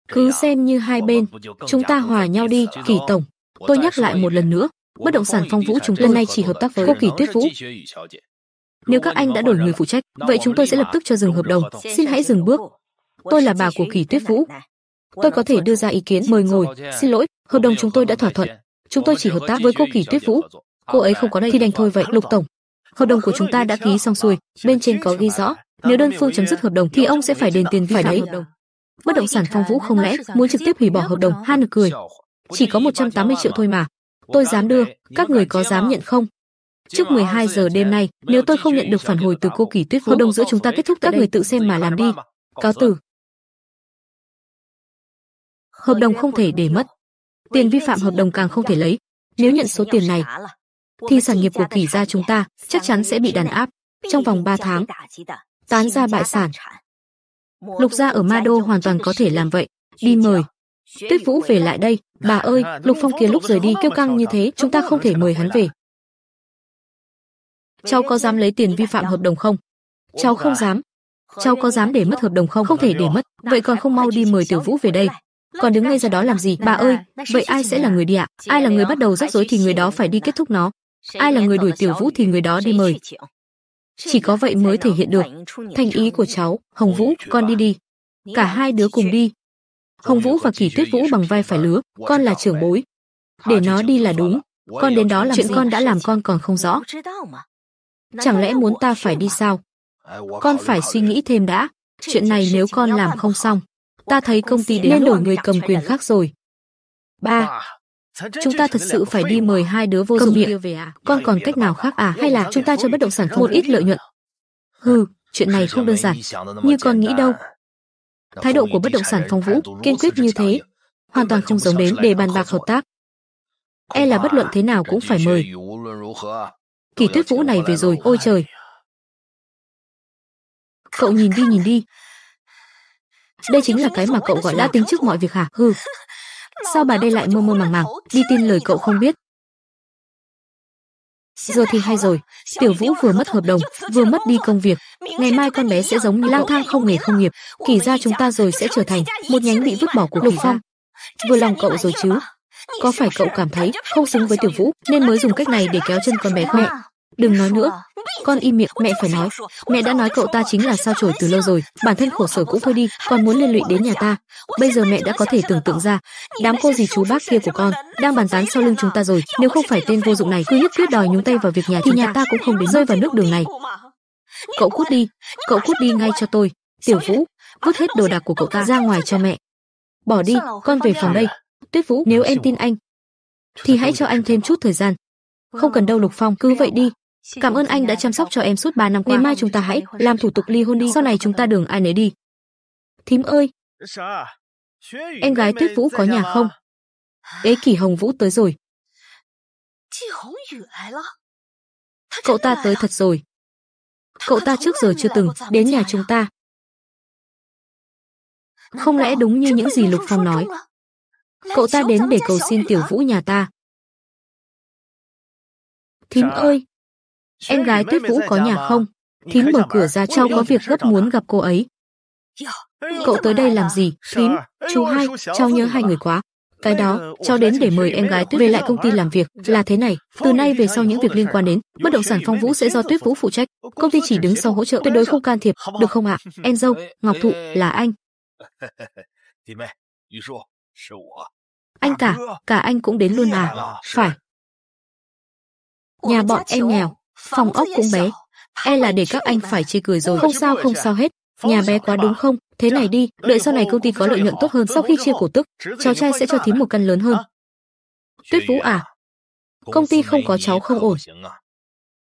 Cứ xem như hai bên, chúng ta hòa nhau đi, kỷ tổng. Tôi nhắc lại một lần nữa, bất động sản phong vũ chúng tôi nay chỉ hợp tác với cô kỷ tuyết vũ. Nếu các anh đã đổi người phụ trách, vậy chúng tôi sẽ lập tức cho dừng hợp đồng. Xin hãy dừng bước. Tôi là bà của Kỳ Tuyết Vũ. Tôi có thể đưa ra ý kiến mời ngồi. Xin lỗi, hợp đồng chúng tôi đã thỏa thuận. Chúng tôi chỉ hợp tác với cô Kỳ Tuyết Vũ. Cô ấy không có đây thì đành thôi vậy, Lục Tổng. Hợp đồng của chúng ta đã ký xong xuôi. bên trên có ghi rõ, nếu đơn phương chấm dứt hợp đồng thì ông sẽ phải đền tiền phải đấy. Bất động sản Phong Vũ không lẽ muốn trực tiếp hủy bỏ hợp đồng? Han cười. Chỉ có 180 triệu thôi mà. Tôi dám đưa, các người có dám nhận không? Trước 12 giờ đêm nay, nếu tôi không nhận được phản hồi từ cô Kỳ Tuyết, hợp đồng giữa chúng ta kết thúc các người tự xem mà làm đi. Cáo tử. Hợp đồng không thể để mất. Tiền vi phạm hợp đồng càng không thể lấy. Nếu nhận số tiền này, thì sản nghiệp của kỷ gia chúng ta chắc chắn sẽ bị đàn áp trong vòng 3 tháng, tán ra bại sản. Lục gia ở Ma Đô hoàn toàn có thể làm vậy, đi mời. Tuyết Vũ về lại đây, bà ơi, Lục Phong Kiến lúc rời đi kêu căng như thế, chúng ta không thể mời hắn về. Cháu có dám lấy tiền vi phạm hợp đồng không? Cháu không dám. Cháu có dám để mất hợp đồng không? Không thể để mất, vậy còn không mau đi mời Tiểu Vũ về đây. Còn đứng ngay ra đó làm gì? Bà ơi, vậy ai sẽ là người đi ạ? À? Ai là người bắt đầu rắc rối thì người đó phải đi kết thúc nó ai là người đuổi tiểu vũ thì người đó đi mời chỉ có vậy mới thể hiện được thành ý của cháu hồng vũ con đi đi cả hai đứa cùng đi hồng vũ và kỷ tuyết vũ bằng vai phải lứa con là trưởng bối để nó đi là đúng con đến đó làm chuyện con đã làm con còn không rõ chẳng lẽ muốn ta phải đi sao con phải suy nghĩ thêm đã chuyện này nếu con làm không xong ta thấy công ty đến nên đổi người cầm quyền khác rồi ba Chúng ta thật sự phải đi mời hai đứa vô dụng kia về à? Con còn cách nào khác à? Hay là chúng ta cho bất động sản một ít lợi nhuận? Hừ, chuyện này không đơn giản, như con nghĩ đâu. Thái độ của bất động sản phong vũ kiên quyết như thế, hoàn toàn không giống đến để bàn bạc hợp tác. E là bất luận thế nào cũng phải mời. Kỳ tuyết vũ này về rồi, ôi trời. Cậu nhìn đi nhìn đi. Đây chính là cái mà cậu gọi đã tính trước mọi việc hả? Hừ, Sao bà đây lại mơ mơ màng màng, đi tin lời cậu không biết? Giờ thì hay rồi, Tiểu Vũ vừa mất hợp đồng, vừa mất đi công việc. Ngày mai con bé sẽ giống lang thang không nghề không nghiệp, kỳ ra chúng ta rồi sẽ trở thành một nhánh bị vứt bỏ của Lục Phong. Vừa lòng cậu rồi chứ? Có phải cậu cảm thấy không xứng với Tiểu Vũ nên mới dùng cách này để kéo chân con bé không? Đừng nói nữa. Con im miệng, mẹ phải nói. Mẹ đã nói cậu ta chính là sao chổi từ lâu rồi. Bản thân khổ sở cũng thôi đi, còn muốn liên lụy đến nhà ta. Bây giờ mẹ đã có thể tưởng tượng ra, đám cô dì chú bác kia của con đang bàn tán sau lưng chúng ta rồi. Nếu không phải tên vô dụng này cứ nhất quyết đòi nhúng tay vào việc nhà thì nhà ta cũng không đến rơi vào nước đường này. Cậu cút đi, cậu cút đi ngay cho tôi. Tiểu Vũ, vứt hết đồ đạc của cậu ta ra ngoài cho mẹ. Bỏ đi, con về phòng đây. Tuyết Vũ, nếu em tin anh, thì hãy cho anh thêm chút thời gian. Không cần đâu Lục Phong, cứ vậy đi. Cảm ơn anh đã chăm sóc cho em suốt 3 năm qua. Ngày mai chúng ta hãy làm thủ tục ly hôn đi, sau này chúng ta đường ai nấy đi. Thím ơi, em gái Tuyết Vũ có nhà không? Ế Kỷ Hồng Vũ tới rồi. Cậu ta tới thật rồi. Cậu ta trước giờ chưa từng đến nhà chúng ta. Không lẽ đúng như những gì Lục Phong nói? Cậu ta đến để cầu xin Tiểu Vũ nhà ta. Thím ơi, em gái Tuyết Vũ có nhà không? Thím mở cửa ra cho có việc gấp muốn gặp cô ấy. Dạ. Cậu tới đây làm gì? Thím, chú hai, cháu nhớ hai người quá. Cái đó, cháu đến để mời em gái Tuyết về lại công ty làm việc, dạ. là thế này, từ nay về sau những việc liên quan đến bất động sản Phong Vũ sẽ do Tuyết Vũ phụ trách, công ty chỉ đứng sau hỗ trợ tuyệt đối không can thiệp, được không ạ? Em dâu, Ngọc Thụ là anh. Anh cả, cả anh cũng đến luôn à? Phải, Nhà bọn em nghèo, phòng ốc cũng bé. E là để các anh phải chê cười rồi. Không sao, không sao hết. Nhà bé quá đúng không? Thế này đi, đợi sau này công ty có lợi nhuận tốt hơn sau khi chia cổ tức, cháu trai sẽ cho thím một căn lớn hơn. Tuyết Vũ à, công ty à, không có cháu không ổn.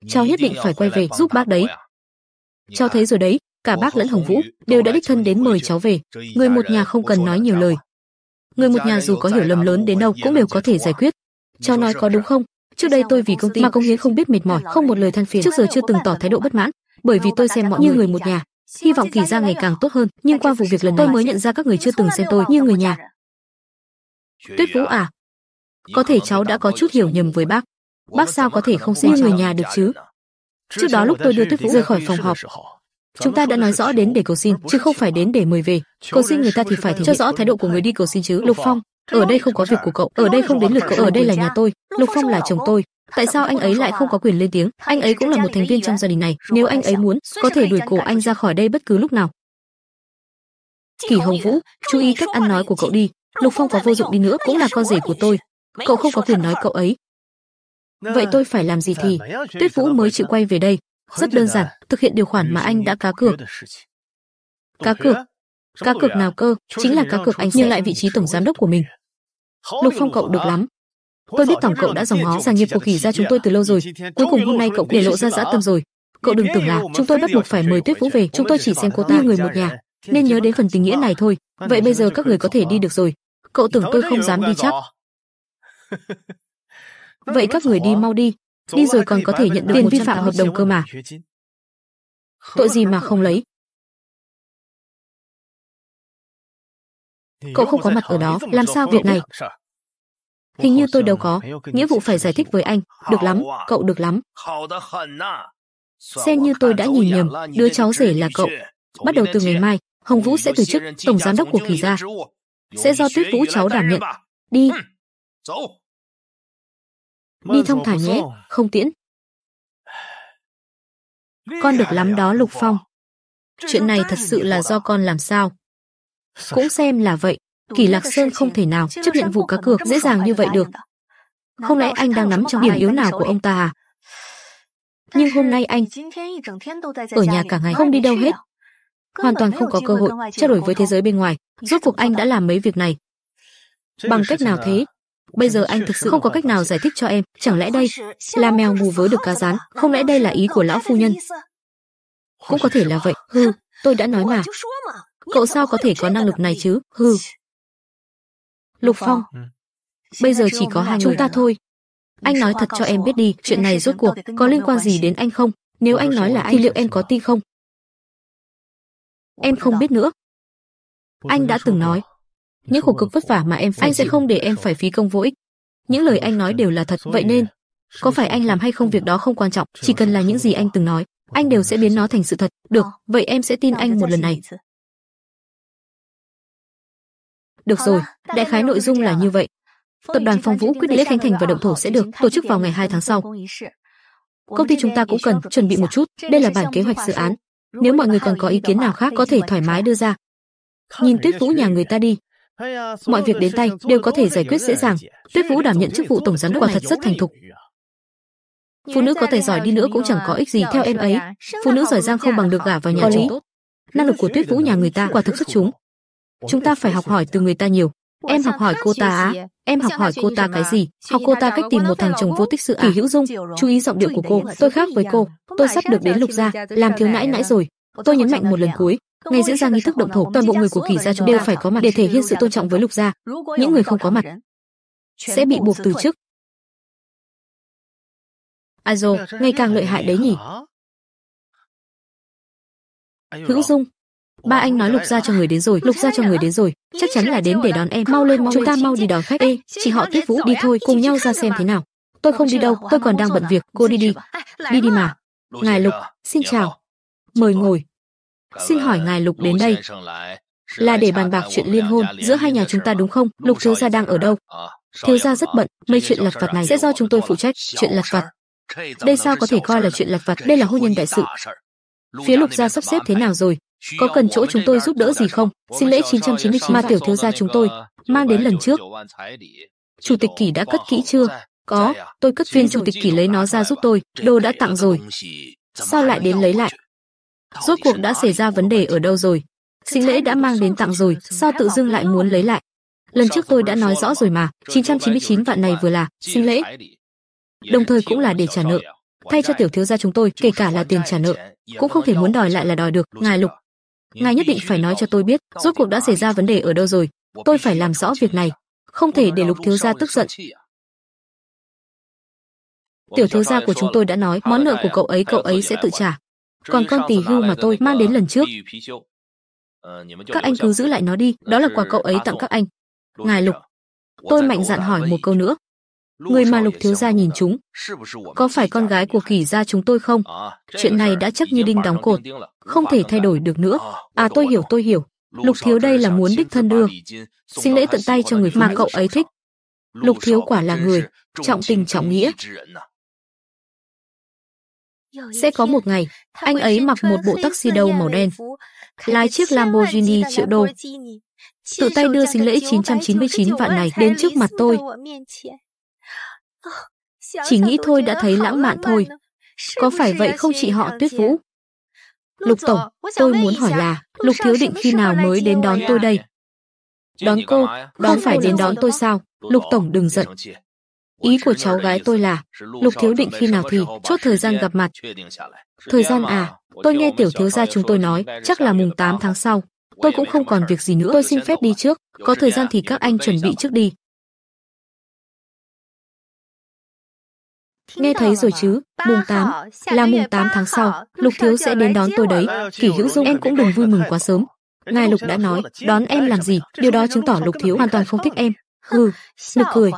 Cháu nhất định phải quay về giúp bác đấy. À. Cháu thấy rồi đấy, cả bác lẫn Hồng Vũ đều đã đích thân đến mời cháu về. Người một nhà không cần nói nhiều lời. Người một nhà dù có hiểu lầm lớn đến đâu cũng đều có thể giải quyết. Cháu nói có đúng không? Trước đây tôi vì công ty mà công hiến không biết mệt mỏi, không một lời than phiền, trước giờ chưa từng tỏ thái độ bất mãn, bởi vì tôi xem mọi như người một nhà. Hy vọng kỳ ra ngày càng tốt hơn, nhưng qua vụ việc lần này tôi mới nhận ra các người chưa từng xem tôi như người nhà. Tuyết Vũ à, có thể cháu đã có chút hiểu nhầm với bác. Bác sao có thể không xem như người nhà được chứ? Trước đó lúc tôi đưa Tuyết Vũ rời khỏi phòng họp, chúng ta đã nói rõ đến để cầu xin, chứ không phải đến để mời về. Cầu xin người ta thì phải thể cho rõ thái độ của người đi cầu xin chứ. Lục Phong, ở đây không có việc của cậu ở đây không đến lượt cậu ở đây là nhà tôi lục phong là chồng tôi tại sao anh ấy lại không có quyền lên tiếng anh ấy cũng là một thành viên trong gia đình này nếu anh ấy muốn có thể đuổi cổ anh ra khỏi đây bất cứ lúc nào kỳ hồng vũ chú ý cách ăn nói của cậu đi lục phong có vô dụng đi nữa cũng là con rể của tôi cậu không có quyền nói cậu ấy vậy tôi phải làm gì thì tuyết vũ mới chịu quay về đây rất đơn giản thực hiện điều khoản mà anh đã cá cược cá cược Cá cược nào cơ? Chính là cá cược anh nhường lại vị trí tổng giám đốc của mình. Lục Phong cậu được lắm. Tôi biết tổng cậu đã dòng hó rằng nghiệp của khỉ ra chúng tôi à? từ lâu rồi. Cuối cùng hôm nay cậu để lộ ra dã dạ tâm rồi. Cậu đừng tưởng là chúng tôi bắt buộc phải mời Tuyết Vũ về. Chúng tôi chỉ xem cô ta người một nhà. Nên nhớ đến phần tình nghĩa này thôi. Vậy bây giờ các người có thể đi được rồi. Cậu tưởng tôi không dám đi chắc. Vậy các người đi mau đi. Đi rồi còn có thể nhận được tiền vi phạm hợp đồng cơ mà. Tội gì mà không lấy. Cậu không có mặt ở đó, làm sao việc này? Hình như tôi đâu có, nghĩa vụ phải giải thích với anh. Được lắm, à. cậu được lắm. À. Xem như tôi đã nhìn nhầm, đứa cháu rể là cậu. Bắt đầu từ ngày mai, Hồng Vũ sẽ từ chức tổng giám đốc của Kỳ Gia. Sẽ do Tuyết Vũ cháu đảm nhận. Đi. Ừ, Đi thông thả nhé, không tiễn. Con được lắm đó Lục Phong. Chuyện này thật sự là do à? con làm sao? Cũng xem là vậy, Kỳ Lạc Sơn không thể nào chấp nhận vụ cá cược dễ dàng như vậy được. Không lẽ anh đang nắm trong điểm yếu nào của ông ta à? Nhưng hôm nay anh ở nhà cả ngày không đi đâu hết. Hoàn toàn không có cơ hội trao đổi với thế giới bên ngoài. Rốt cuộc anh đã làm mấy việc này. Bằng cách nào thế? Bây giờ anh thực sự không có cách nào giải thích cho em. Chẳng lẽ đây là mèo mù vớ được cá rán? Không lẽ đây là ý của lão phu nhân? Cũng có thể là vậy. Hừ, tôi đã nói mà. Cậu sao có thể có năng lực này chứ? Hừ. Lục Phong. Ừ. Bây giờ chỉ có hai chúng ta thôi. Anh nói thật cho em biết đi, chuyện này rốt cuộc có liên quan gì đến anh không? Nếu anh nói là anh thì liệu em có tin không? Em không biết nữa. Anh đã từng nói, những khổ cực vất vả mà em phải anh sẽ không để em phải phí công vô ích. Những lời anh nói đều là thật, vậy nên có phải anh làm hay không việc đó không quan trọng, chỉ cần là những gì anh từng nói, anh đều sẽ biến nó thành sự thật. Được, ờ. vậy em sẽ tin anh một lần này. Được rồi, đại khái nội dung là như vậy. Tập đoàn Phong Vũ quyết định lễ khánh thành và động thổ sẽ được tổ chức vào ngày 2 tháng sau. Công ty chúng ta cũng cần chuẩn bị một chút, đây là bản kế hoạch dự án. Nếu mọi người còn có ý kiến nào khác có thể thoải mái đưa ra. Nhìn Tuyết Vũ nhà người ta đi, à, mọi việc đến tay đều có thể giải quyết dễ dàng. Tuyết Vũ đảm nhận chức vụ tổng giám đốc quả thật rất thành thục. Phụ nữ có tài giỏi đi nữa cũng chẳng có ích gì theo em ấy. Phụ nữ giỏi giang không bằng được gả vào nhà chồng tốt. Năng lực của Tuyết Vũ nhà người ta quả thực xuất chúng. Chúng ta phải học hỏi từ người ta nhiều. Em học hỏi cô ta á, em học hỏi cô ta cái gì? Học cô ta cách tìm một thằng chồng vô tích sự à? Hữu Dung, chú ý giọng điệu của cô, tôi khác với à. cô, tôi sắp được đến Lục gia, làm thiếu nãi nãi rồi. Tôi nhấn mạnh một lần cuối, ngày diễn ra nghi thức động thổ, toàn bộ người của Kỳ gia chúng đều phải có mặt để thể hiện sự tôn trọng với Lục gia. Những người không có mặt sẽ bị buộc từ chức. Azo, à ngày càng lợi hại đấy nhỉ? Hữu Dung, ba anh nói lục gia cho người đến rồi lục gia cho người đến rồi chắc chắn là đến để đón em mau lên mau chúng ta mau đi đón khách ê chị họ tuyết vũ đi thôi cùng nhau ra xem thế nào tôi không đi đâu tôi còn đang bận việc cô đi đi đi đi mà ngài lục xin chào mời ngồi xin hỏi ngài lục đến đây là để bàn bạc chuyện liên hôn giữa hai nhà chúng ta đúng không lục thiếu gia đang ở đâu thiếu gia rất bận mấy chuyện lặt vặt này sẽ do chúng tôi phụ trách chuyện lặt vặt đây sao có thể coi là chuyện lặt vặt đây là hôn nhân đại sự phía lục gia sắp xếp thế nào rồi có cần chỗ chúng tôi giúp đỡ gì không? Xin lễ 999 mà tiểu thiếu gia chúng tôi mang đến lần trước. Chủ tịch Kỷ đã cất kỹ chưa? Có, tôi cất viên chủ tịch Kỷ lấy nó ra giúp tôi, đồ đã tặng rồi. Sao lại đến lấy lại? Rốt cuộc đã xảy ra vấn đề ở đâu rồi? Xin lễ đã mang đến tặng rồi, sao tự dưng lại muốn lấy lại? Lần trước tôi đã nói rõ rồi mà, 999 vạn này vừa là xin lễ, đồng thời cũng là để trả nợ thay cho tiểu thiếu gia chúng tôi, kể cả là tiền trả nợ, cũng không thể muốn đòi lại là đòi được, ngài Lục, ngài nhất định phải nói cho tôi biết rốt cuộc đã xảy ra vấn đề ở đâu rồi. Tôi phải làm rõ việc này, không thể để Lục thiếu gia tức giận. Tiểu thiếu gia của chúng tôi đã nói, món nợ của cậu ấy cậu ấy sẽ tự trả. Còn con tỷ hưu mà tôi mang đến lần trước, các anh cứ giữ lại nó đi, đó là quà cậu ấy tặng các anh. Ngài Lục, tôi mạnh dạn hỏi một câu nữa, người mà Lục thiếu gia nhìn chúng, có phải con gái của Kỳ gia chúng tôi không? Chuyện này đã chắc như đinh đóng cột, không thể thay đổi được nữa. À tôi hiểu, tôi hiểu. Lục thiếu đây là muốn đích thân đưa, xin lễ tận tay cho người mà cậu ấy thích. Lục thiếu quả là người trọng tình trọng nghĩa. Sẽ có một ngày, anh ấy mặc một bộ taxi đầu màu đen, lái chiếc Lamborghini triệu đô, tự tay đưa sính lễ 999 vạn này đến trước mặt tôi. Ờ, chỉ nghĩ thôi đã thấy lãng mạn thôi. Có phải vậy không chị họ Tuyết Vũ? Lục Tổng, tôi muốn hỏi là, Lục Thiếu Định khi nào mới đến đón tôi đây? Đón cô, không phải đến đón tôi sao? Lục Tổng đừng giận. Ý của cháu gái tôi là, Lục Thiếu Định khi nào thì chốt thời gian gặp mặt. Thời gian à, tôi nghe tiểu thiếu gia chúng tôi nói, chắc là mùng 8 tháng sau. Tôi cũng không còn việc gì nữa, tôi xin phép đi trước, có thời gian thì các anh chuẩn bị trước đi, Nghe thấy rồi chứ, mùng 8, là mùng 8 tháng sau, Lục Thiếu sẽ đến đón tôi đấy. Kỷ Hữu Dung em cũng đừng vui mừng quá sớm. Ngài Lục đã nói, đón em làm gì, điều đó chứng tỏ Lục Thiếu hoàn toàn không thích em. Hừ, nực cười.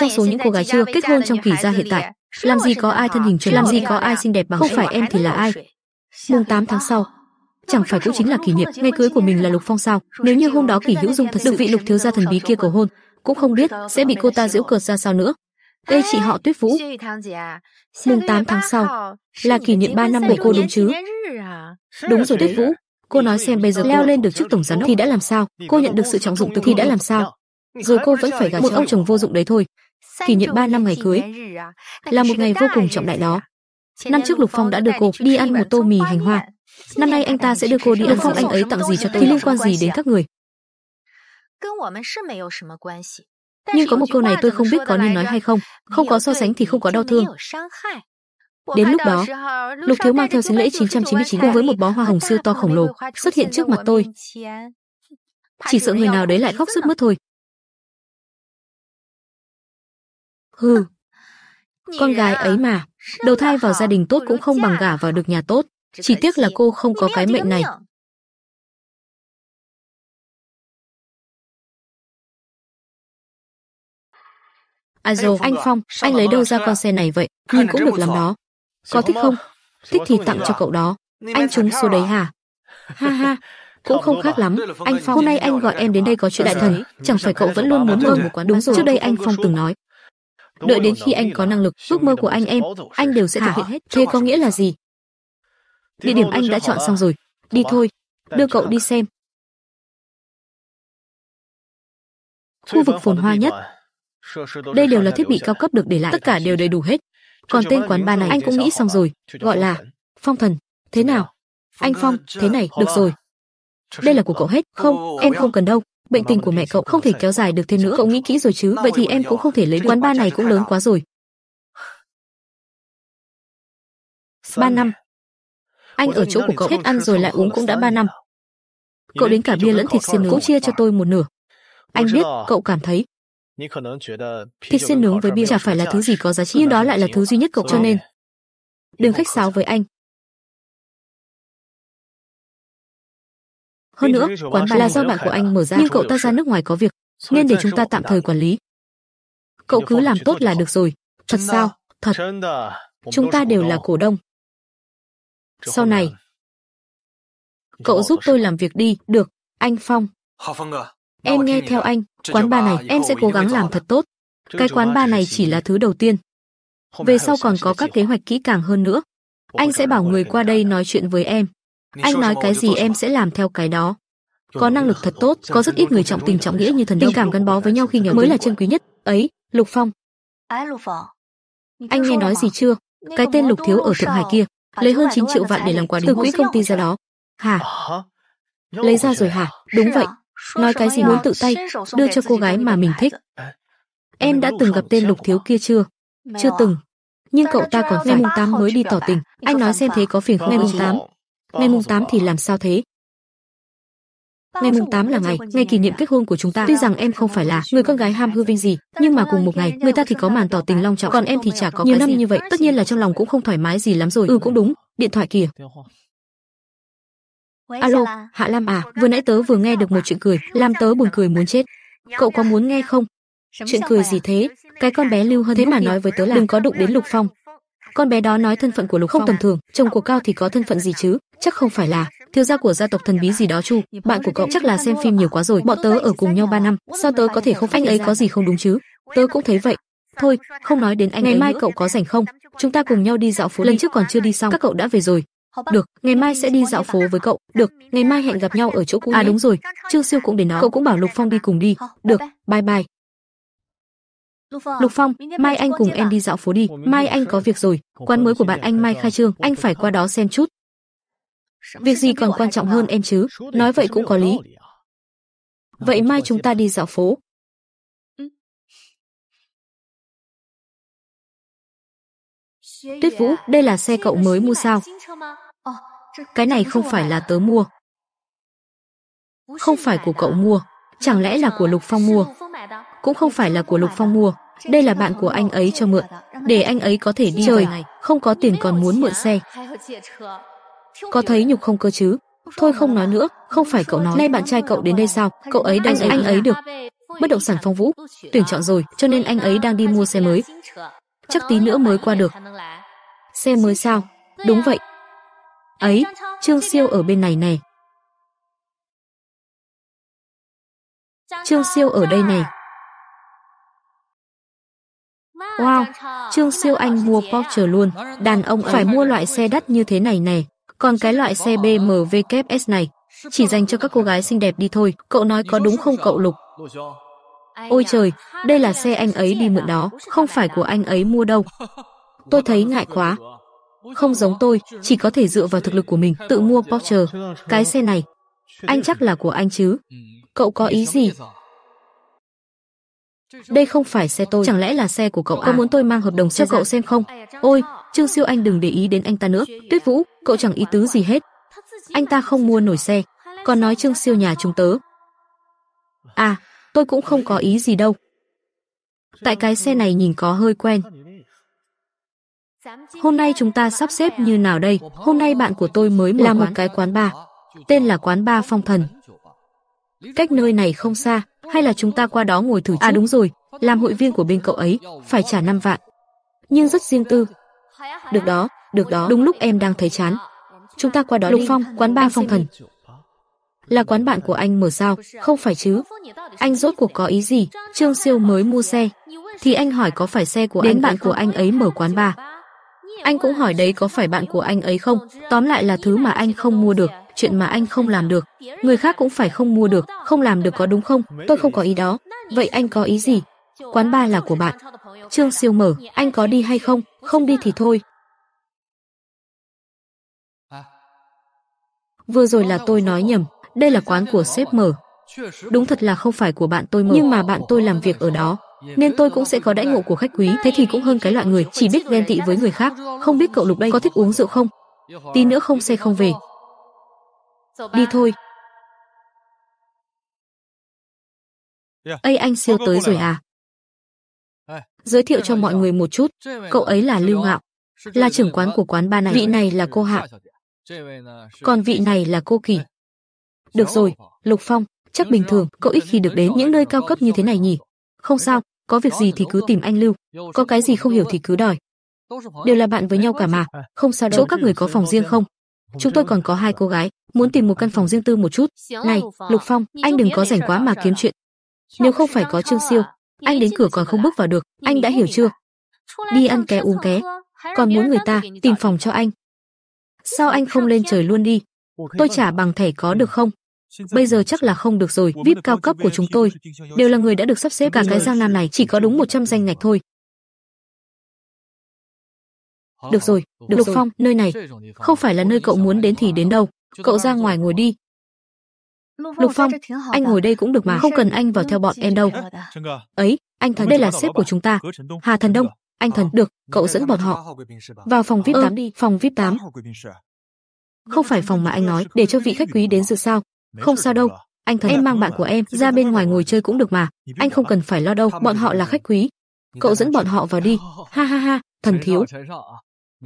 Trong số những cô gái chưa kết hôn trong kỷ gia hiện tại, làm gì có ai thân hình chuẩn, làm gì có ai xinh đẹp bằng không phải em thì là ai. Mùng 8 tháng sau, chẳng phải cũng chính là kỷ niệm ngày cưới của mình là Lục Phong sao? Nếu như hôm đó Kỷ Hữu Dung thật được vị Lục thiếu gia thần bí kia cầu hôn, cũng không biết sẽ bị cô ta giễu cợt ra sao nữa. Đây chị họ Tuyết Vũ. Mùng 8 tháng sau là kỷ niệm 3 năm của cô đúng chứ? Đúng rồi Tuyết Vũ. Cô nói xem bây giờ leo lên được chức tổng giám đốc thì đã làm sao? Cô nhận được sự trọng dụng từ thì đã làm sao? Rồi cô vẫn phải gặp một ông chồng vô dụng đấy thôi. Kỷ niệm 3 năm ngày cưới là một ngày vô cùng trọng đại đó. Năm trước Lục Phong đã đưa cô đi ăn một tô mì hành hoa. Năm nay anh ta sẽ đưa cô đi ăn phong anh ấy tặng gì cho tôi thì liên quan gì đến các người? nhưng có một câu này tôi không biết có nên nói hay không, không có so sánh thì không có đau thương. Đến lúc đó, Lục Thiếu mang theo sính lễ 999 cùng với một bó hoa hồng siêu to khổng lồ xuất hiện trước mặt tôi. Chỉ sợ người nào đấy lại khóc sức mướt thôi. Hừ, (laughs) con gái ấy mà, đầu thai vào gia đình tốt cũng không bằng gả vào được nhà tốt. Chỉ tiếc là cô không có cái mệnh này, À rồi, anh Phong, anh lấy đâu ra con xe này vậy? Nhìn cũng được lắm đó. Có thích không? Thích thì tặng cho cậu đó. Anh trúng số đấy hả? Ha ha, (laughs) cũng không khác lắm. Anh Phong, hôm nay anh gọi em đến đây có chuyện đại thần. Chẳng phải cậu vẫn luôn muốn mơ một quán đúng rồi. Trước đây anh Phong từng nói. Đợi đến khi anh có năng lực, giấc mơ của anh em, anh đều sẽ thực hiện hết. Thế có nghĩa là gì? Địa điểm anh đã chọn xong rồi. Đi thôi, đưa cậu đi xem. Khu vực phồn hoa nhất, đây đều là thiết bị cao cấp được để lại, tất cả đều đầy đủ hết. Còn tên quán bar này anh cũng nghĩ xong rồi, gọi là Phong Thần. Thế nào? Anh Phong, thế này, được rồi. Đây là của cậu hết, không, em không cần đâu. Bệnh tình của mẹ cậu không thể kéo dài được thêm nữa, cậu nghĩ kỹ rồi chứ, vậy thì em cũng không thể lấy quán bar này cũng lớn quá rồi. Ba năm. Anh ở chỗ của cậu hết ăn rồi lại uống cũng đã ba năm. Cậu đến cả bia lẫn thịt xiêm cũng chia cho tôi một nửa. Anh biết, cậu cảm thấy Thịt xiên nướng với bia chả phải là thứ gì có giá trị nhưng đó lại là thứ duy nhất cậu cho nên đừng khách sáo với anh. Hơn nữa, quán bar là do bạn của anh mở ra nhưng cậu ta ra nước ngoài có việc, nên để chúng ta tạm thời quản lý. Cậu cứ làm tốt là được rồi. Thật sao? Thật. Chúng ta đều là cổ đông. Sau này, cậu giúp tôi làm việc đi, được, anh Phong. Em nghe theo anh, quán bar này em sẽ cố gắng làm thật tốt. Cái quán bar này chỉ là thứ đầu tiên. Về sau còn có các kế hoạch kỹ càng hơn nữa. Anh sẽ bảo người qua đây nói chuyện với em. Anh nói cái gì em sẽ làm theo cái đó. Có năng lực thật tốt, có rất ít người trọng tình trọng nghĩa như thần Tình cảm gắn bó với nhau khi nghèo mới là chân quý nhất. Ấy, Lục Phong. Anh nghe nói gì chưa? Cái tên Lục Thiếu ở Thượng Hải kia, lấy hơn 9 triệu vạn để làm quà từ quỹ công ty ra đó. Hả? Lấy ra rồi hả? Đúng vậy, nói cái gì muốn tự tay đưa cho cô gái mà mình thích. Em đã từng gặp tên Lục Thiếu kia chưa? Chưa từng. Nhưng cậu ta còn ngày mùng 8 mới đi tỏ tình. Anh nói xem thế có phiền ngày mùng 8. Ngày mùng 8 thì làm sao thế? Ngày mùng 8 là ngày, ngày kỷ niệm kết hôn của chúng ta. Tuy rằng em không phải là người con gái ham hư vinh gì, nhưng mà cùng một ngày, người ta thì có màn tỏ tình long trọng, còn em thì chả có nhiều năm như vậy, tất nhiên là trong lòng cũng không thoải mái gì lắm rồi. Ừ cũng đúng, điện thoại kìa. Alo, Hạ Lam à, vừa nãy tớ vừa nghe được một chuyện cười, làm tớ buồn cười muốn chết. Cậu có muốn nghe không? Chuyện cười gì thế? Cái con bé Lưu hơn thế mà nói với tớ là đừng có đụng đến Lục Phong. Con bé đó nói thân phận của Lục không tầm thường, chồng của Cao thì có thân phận gì chứ? Chắc không phải là thiếu gia của gia tộc thần bí gì đó chu, bạn của cậu chắc là xem phim nhiều quá rồi. Bọn tớ ở cùng nhau 3 năm, sao tớ có thể không anh ấy có gì không đúng chứ? Tớ cũng thấy vậy. Thôi, không nói đến anh Ngày ấy mai nữa. cậu có rảnh không? Chúng ta cùng nhau đi dạo phố. Lần trước còn chưa đi xong, các cậu đã về rồi. Được, ngày mai sẽ đi dạo phố với cậu. Được, ngày mai hẹn gặp nhau ở chỗ cũ. À đúng rồi, Trương Siêu cũng đến đó. Cậu cũng bảo Lục Phong đi cùng đi. Được, bye bye. Lục Phong, mai anh cùng em đi dạo phố đi. Mai anh có việc rồi. Quán mới của bạn anh Mai khai trương, anh phải qua đó xem chút. Việc gì còn quan trọng hơn em chứ? Nói vậy cũng có lý. À? Vậy mai chúng ta đi dạo phố. Ừ. Tuyết Vũ, đây là xe cậu mới mua sao? Cái này không phải là tớ mua. Không phải của cậu mua. Chẳng lẽ là của Lục Phong mua? Cũng không phải là của Lục Phong mua. Đây là bạn của anh ấy cho mượn. Để anh ấy có thể đi Trời, không có tiền còn muốn mượn xe. Có thấy nhục không cơ chứ? Thôi không nói nữa, không phải cậu nói. Nay bạn trai cậu đến đây sao? Cậu ấy đang anh, anh ấy được. Bất động sản phong vũ, tuyển chọn rồi, cho nên anh ấy đang đi mua xe mới. Chắc tí nữa mới qua được. Xe mới sao? Đúng vậy, Ấy, Trương Siêu ở bên này này. Trương Siêu ở đây này. Wow, Trương Siêu anh mua Porsche luôn. Đàn ông phải mua loại xe đắt như thế này này. Còn cái loại xe BMW s này, chỉ dành cho các cô gái xinh đẹp đi thôi. Cậu nói có đúng không cậu Lục? Ôi trời, đây là xe anh ấy đi mượn đó, không phải của anh ấy mua đâu. Tôi thấy ngại quá, không giống tôi, chỉ có thể dựa vào thực lực của mình, tự mua Porsche. Cái xe này, anh chắc là của anh chứ? Cậu có ý gì? Đây không phải xe tôi, chẳng lẽ là xe của cậu à? Cậu muốn tôi mang hợp đồng cho cậu xem không? Ôi, Trương Siêu anh đừng để ý đến anh ta nữa. Tuyết Vũ, cậu chẳng ý tứ gì hết. Anh ta không mua nổi xe, còn nói Trương Siêu nhà chúng tớ. À, tôi cũng không có ý gì đâu. Tại cái xe này nhìn có hơi quen, Hôm nay chúng ta sắp xếp như nào đây? Hôm nay bạn của tôi mới mở là một cái quán bar, tên là quán bar phong thần. Cách nơi này không xa, hay là chúng ta qua đó ngồi thử à, chút? À đúng rồi, làm hội viên của bên cậu ấy, phải trả 5 vạn. Nhưng rất riêng tư. Được đó, được đó. Đúng lúc em đang thấy chán. Chúng ta qua đó Lục Phong, quán bar phong thần. Là quán bạn của anh mở sao? Không phải chứ. Anh rốt cuộc có ý gì? Trương Siêu mới mua xe. Thì anh hỏi có phải xe của Đến anh bạn của anh ấy mở quán bar anh cũng hỏi đấy có phải bạn của anh ấy không? Tóm lại là thứ mà anh không mua được, chuyện mà anh không làm được. Người khác cũng phải không mua được, không làm được có đúng không? Tôi không có ý đó. Vậy anh có ý gì? Quán bar là của bạn. Trương siêu mở, anh có đi hay không? Không đi thì thôi. Vừa rồi là tôi nói nhầm, đây là quán của sếp mở. Đúng thật là không phải của bạn tôi mở, nhưng mà bạn tôi làm việc ở đó nên tôi cũng sẽ có đãi ngộ của khách quý, thế thì cũng hơn cái loại người chỉ biết ghen tị với người khác, không biết cậu Lục đây có thích uống rượu không? Tí nữa không xe không về. Đi thôi. Ây anh siêu tới rồi à? Giới thiệu cho mọi người một chút, cậu ấy là Lưu Ngạo, là trưởng quán của quán ba này. Vị này là cô Hạ. Còn vị này là cô Kỳ. Được rồi, Lục Phong, chắc bình thường, cậu ít khi được đến những nơi cao cấp như thế này nhỉ? Không sao, có việc gì thì cứ tìm anh Lưu, có cái gì không hiểu thì cứ đòi. Đều là bạn với nhau cả mà, không sao đâu. Chỗ các người có phòng riêng không? Chúng tôi còn có hai cô gái, muốn tìm một căn phòng riêng tư một chút. Này, Lục Phong, anh đừng có rảnh quá mà kiếm chuyện. Nếu không phải có Trương Siêu, anh đến cửa còn không bước vào được, anh đã hiểu chưa? Đi ăn ké uống ké, còn muốn người ta tìm phòng cho anh. Sao anh không lên trời luôn đi? Tôi trả bằng thẻ có được không? Bây giờ chắc là không được rồi, VIP cao cấp của chúng tôi đều là người đã được sắp xếp cả cái giang nam này, chỉ có đúng 100 danh ngạch thôi. Được rồi, được Lục Phong, nơi này không phải là nơi cậu muốn đến thì đến đâu, cậu ra ngoài ngồi đi. Lục Phong, anh ngồi đây cũng được mà, không cần anh vào theo bọn em đâu. À. Ấy, anh Thần đây là sếp của chúng ta, Hà Thần Đông, à. anh Thần, ờ. được, cậu dẫn bọn họ vào phòng VIP 8 ờ. đi, phòng VIP 8. Ờ. Không phải phòng mà anh nói, để cho vị khách quý đến dự sao? Không sao đâu, anh thấy em mang bạn à? của em ra bên ngoài ngồi chơi cũng được mà, anh không cần phải lo đâu, bọn họ là khách quý. Cậu dẫn bọn họ vào (laughs) đi. Ha ha ha, thần thiếu.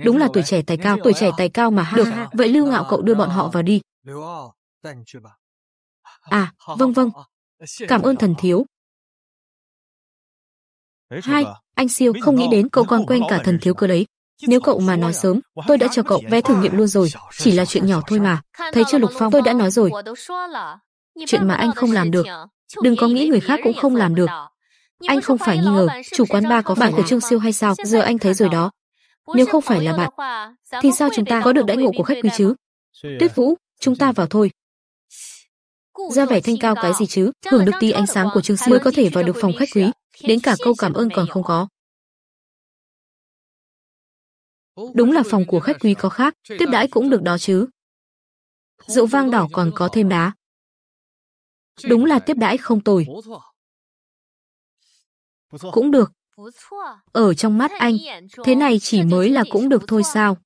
Đúng là tuổi trẻ tài cao, tuổi trẻ tài cao mà ha. Được, vậy Lưu Ngạo ờ, cậu đưa bọn ờ. họ vào đi. À, vâng vâng. Cảm ơn thần thiếu. Hai, anh siêu không nghĩ đến cậu còn quen cả thần thiếu cơ đấy. Nếu cậu mà nói sớm, tôi đã cho cậu vé thử nghiệm luôn rồi, chỉ là chuyện nhỏ thôi mà. Thấy chưa Lục Phong, tôi đã nói rồi. Chuyện mà anh không làm được, đừng có nghĩ người khác cũng không làm được. Anh không phải nghi ngờ, chủ quán ba có bạn của Trương Siêu hay sao, giờ anh thấy rồi đó. Nếu không phải là bạn, thì sao chúng ta có được đãi ngộ của khách quý chứ? Tuyết Vũ, chúng ta vào thôi. Ra vẻ thanh cao cái gì chứ, hưởng được tí ánh sáng của Trương Siêu mới có thể vào được phòng khách quý, đến cả câu cảm ơn còn không có. Đúng là phòng của khách quý có khác, tiếp đãi cũng được đó chứ. Rượu vang đỏ còn có thêm đá. Đúng là tiếp đãi không tồi. Cũng được. Ở trong mắt anh, thế này chỉ mới là cũng được thôi sao?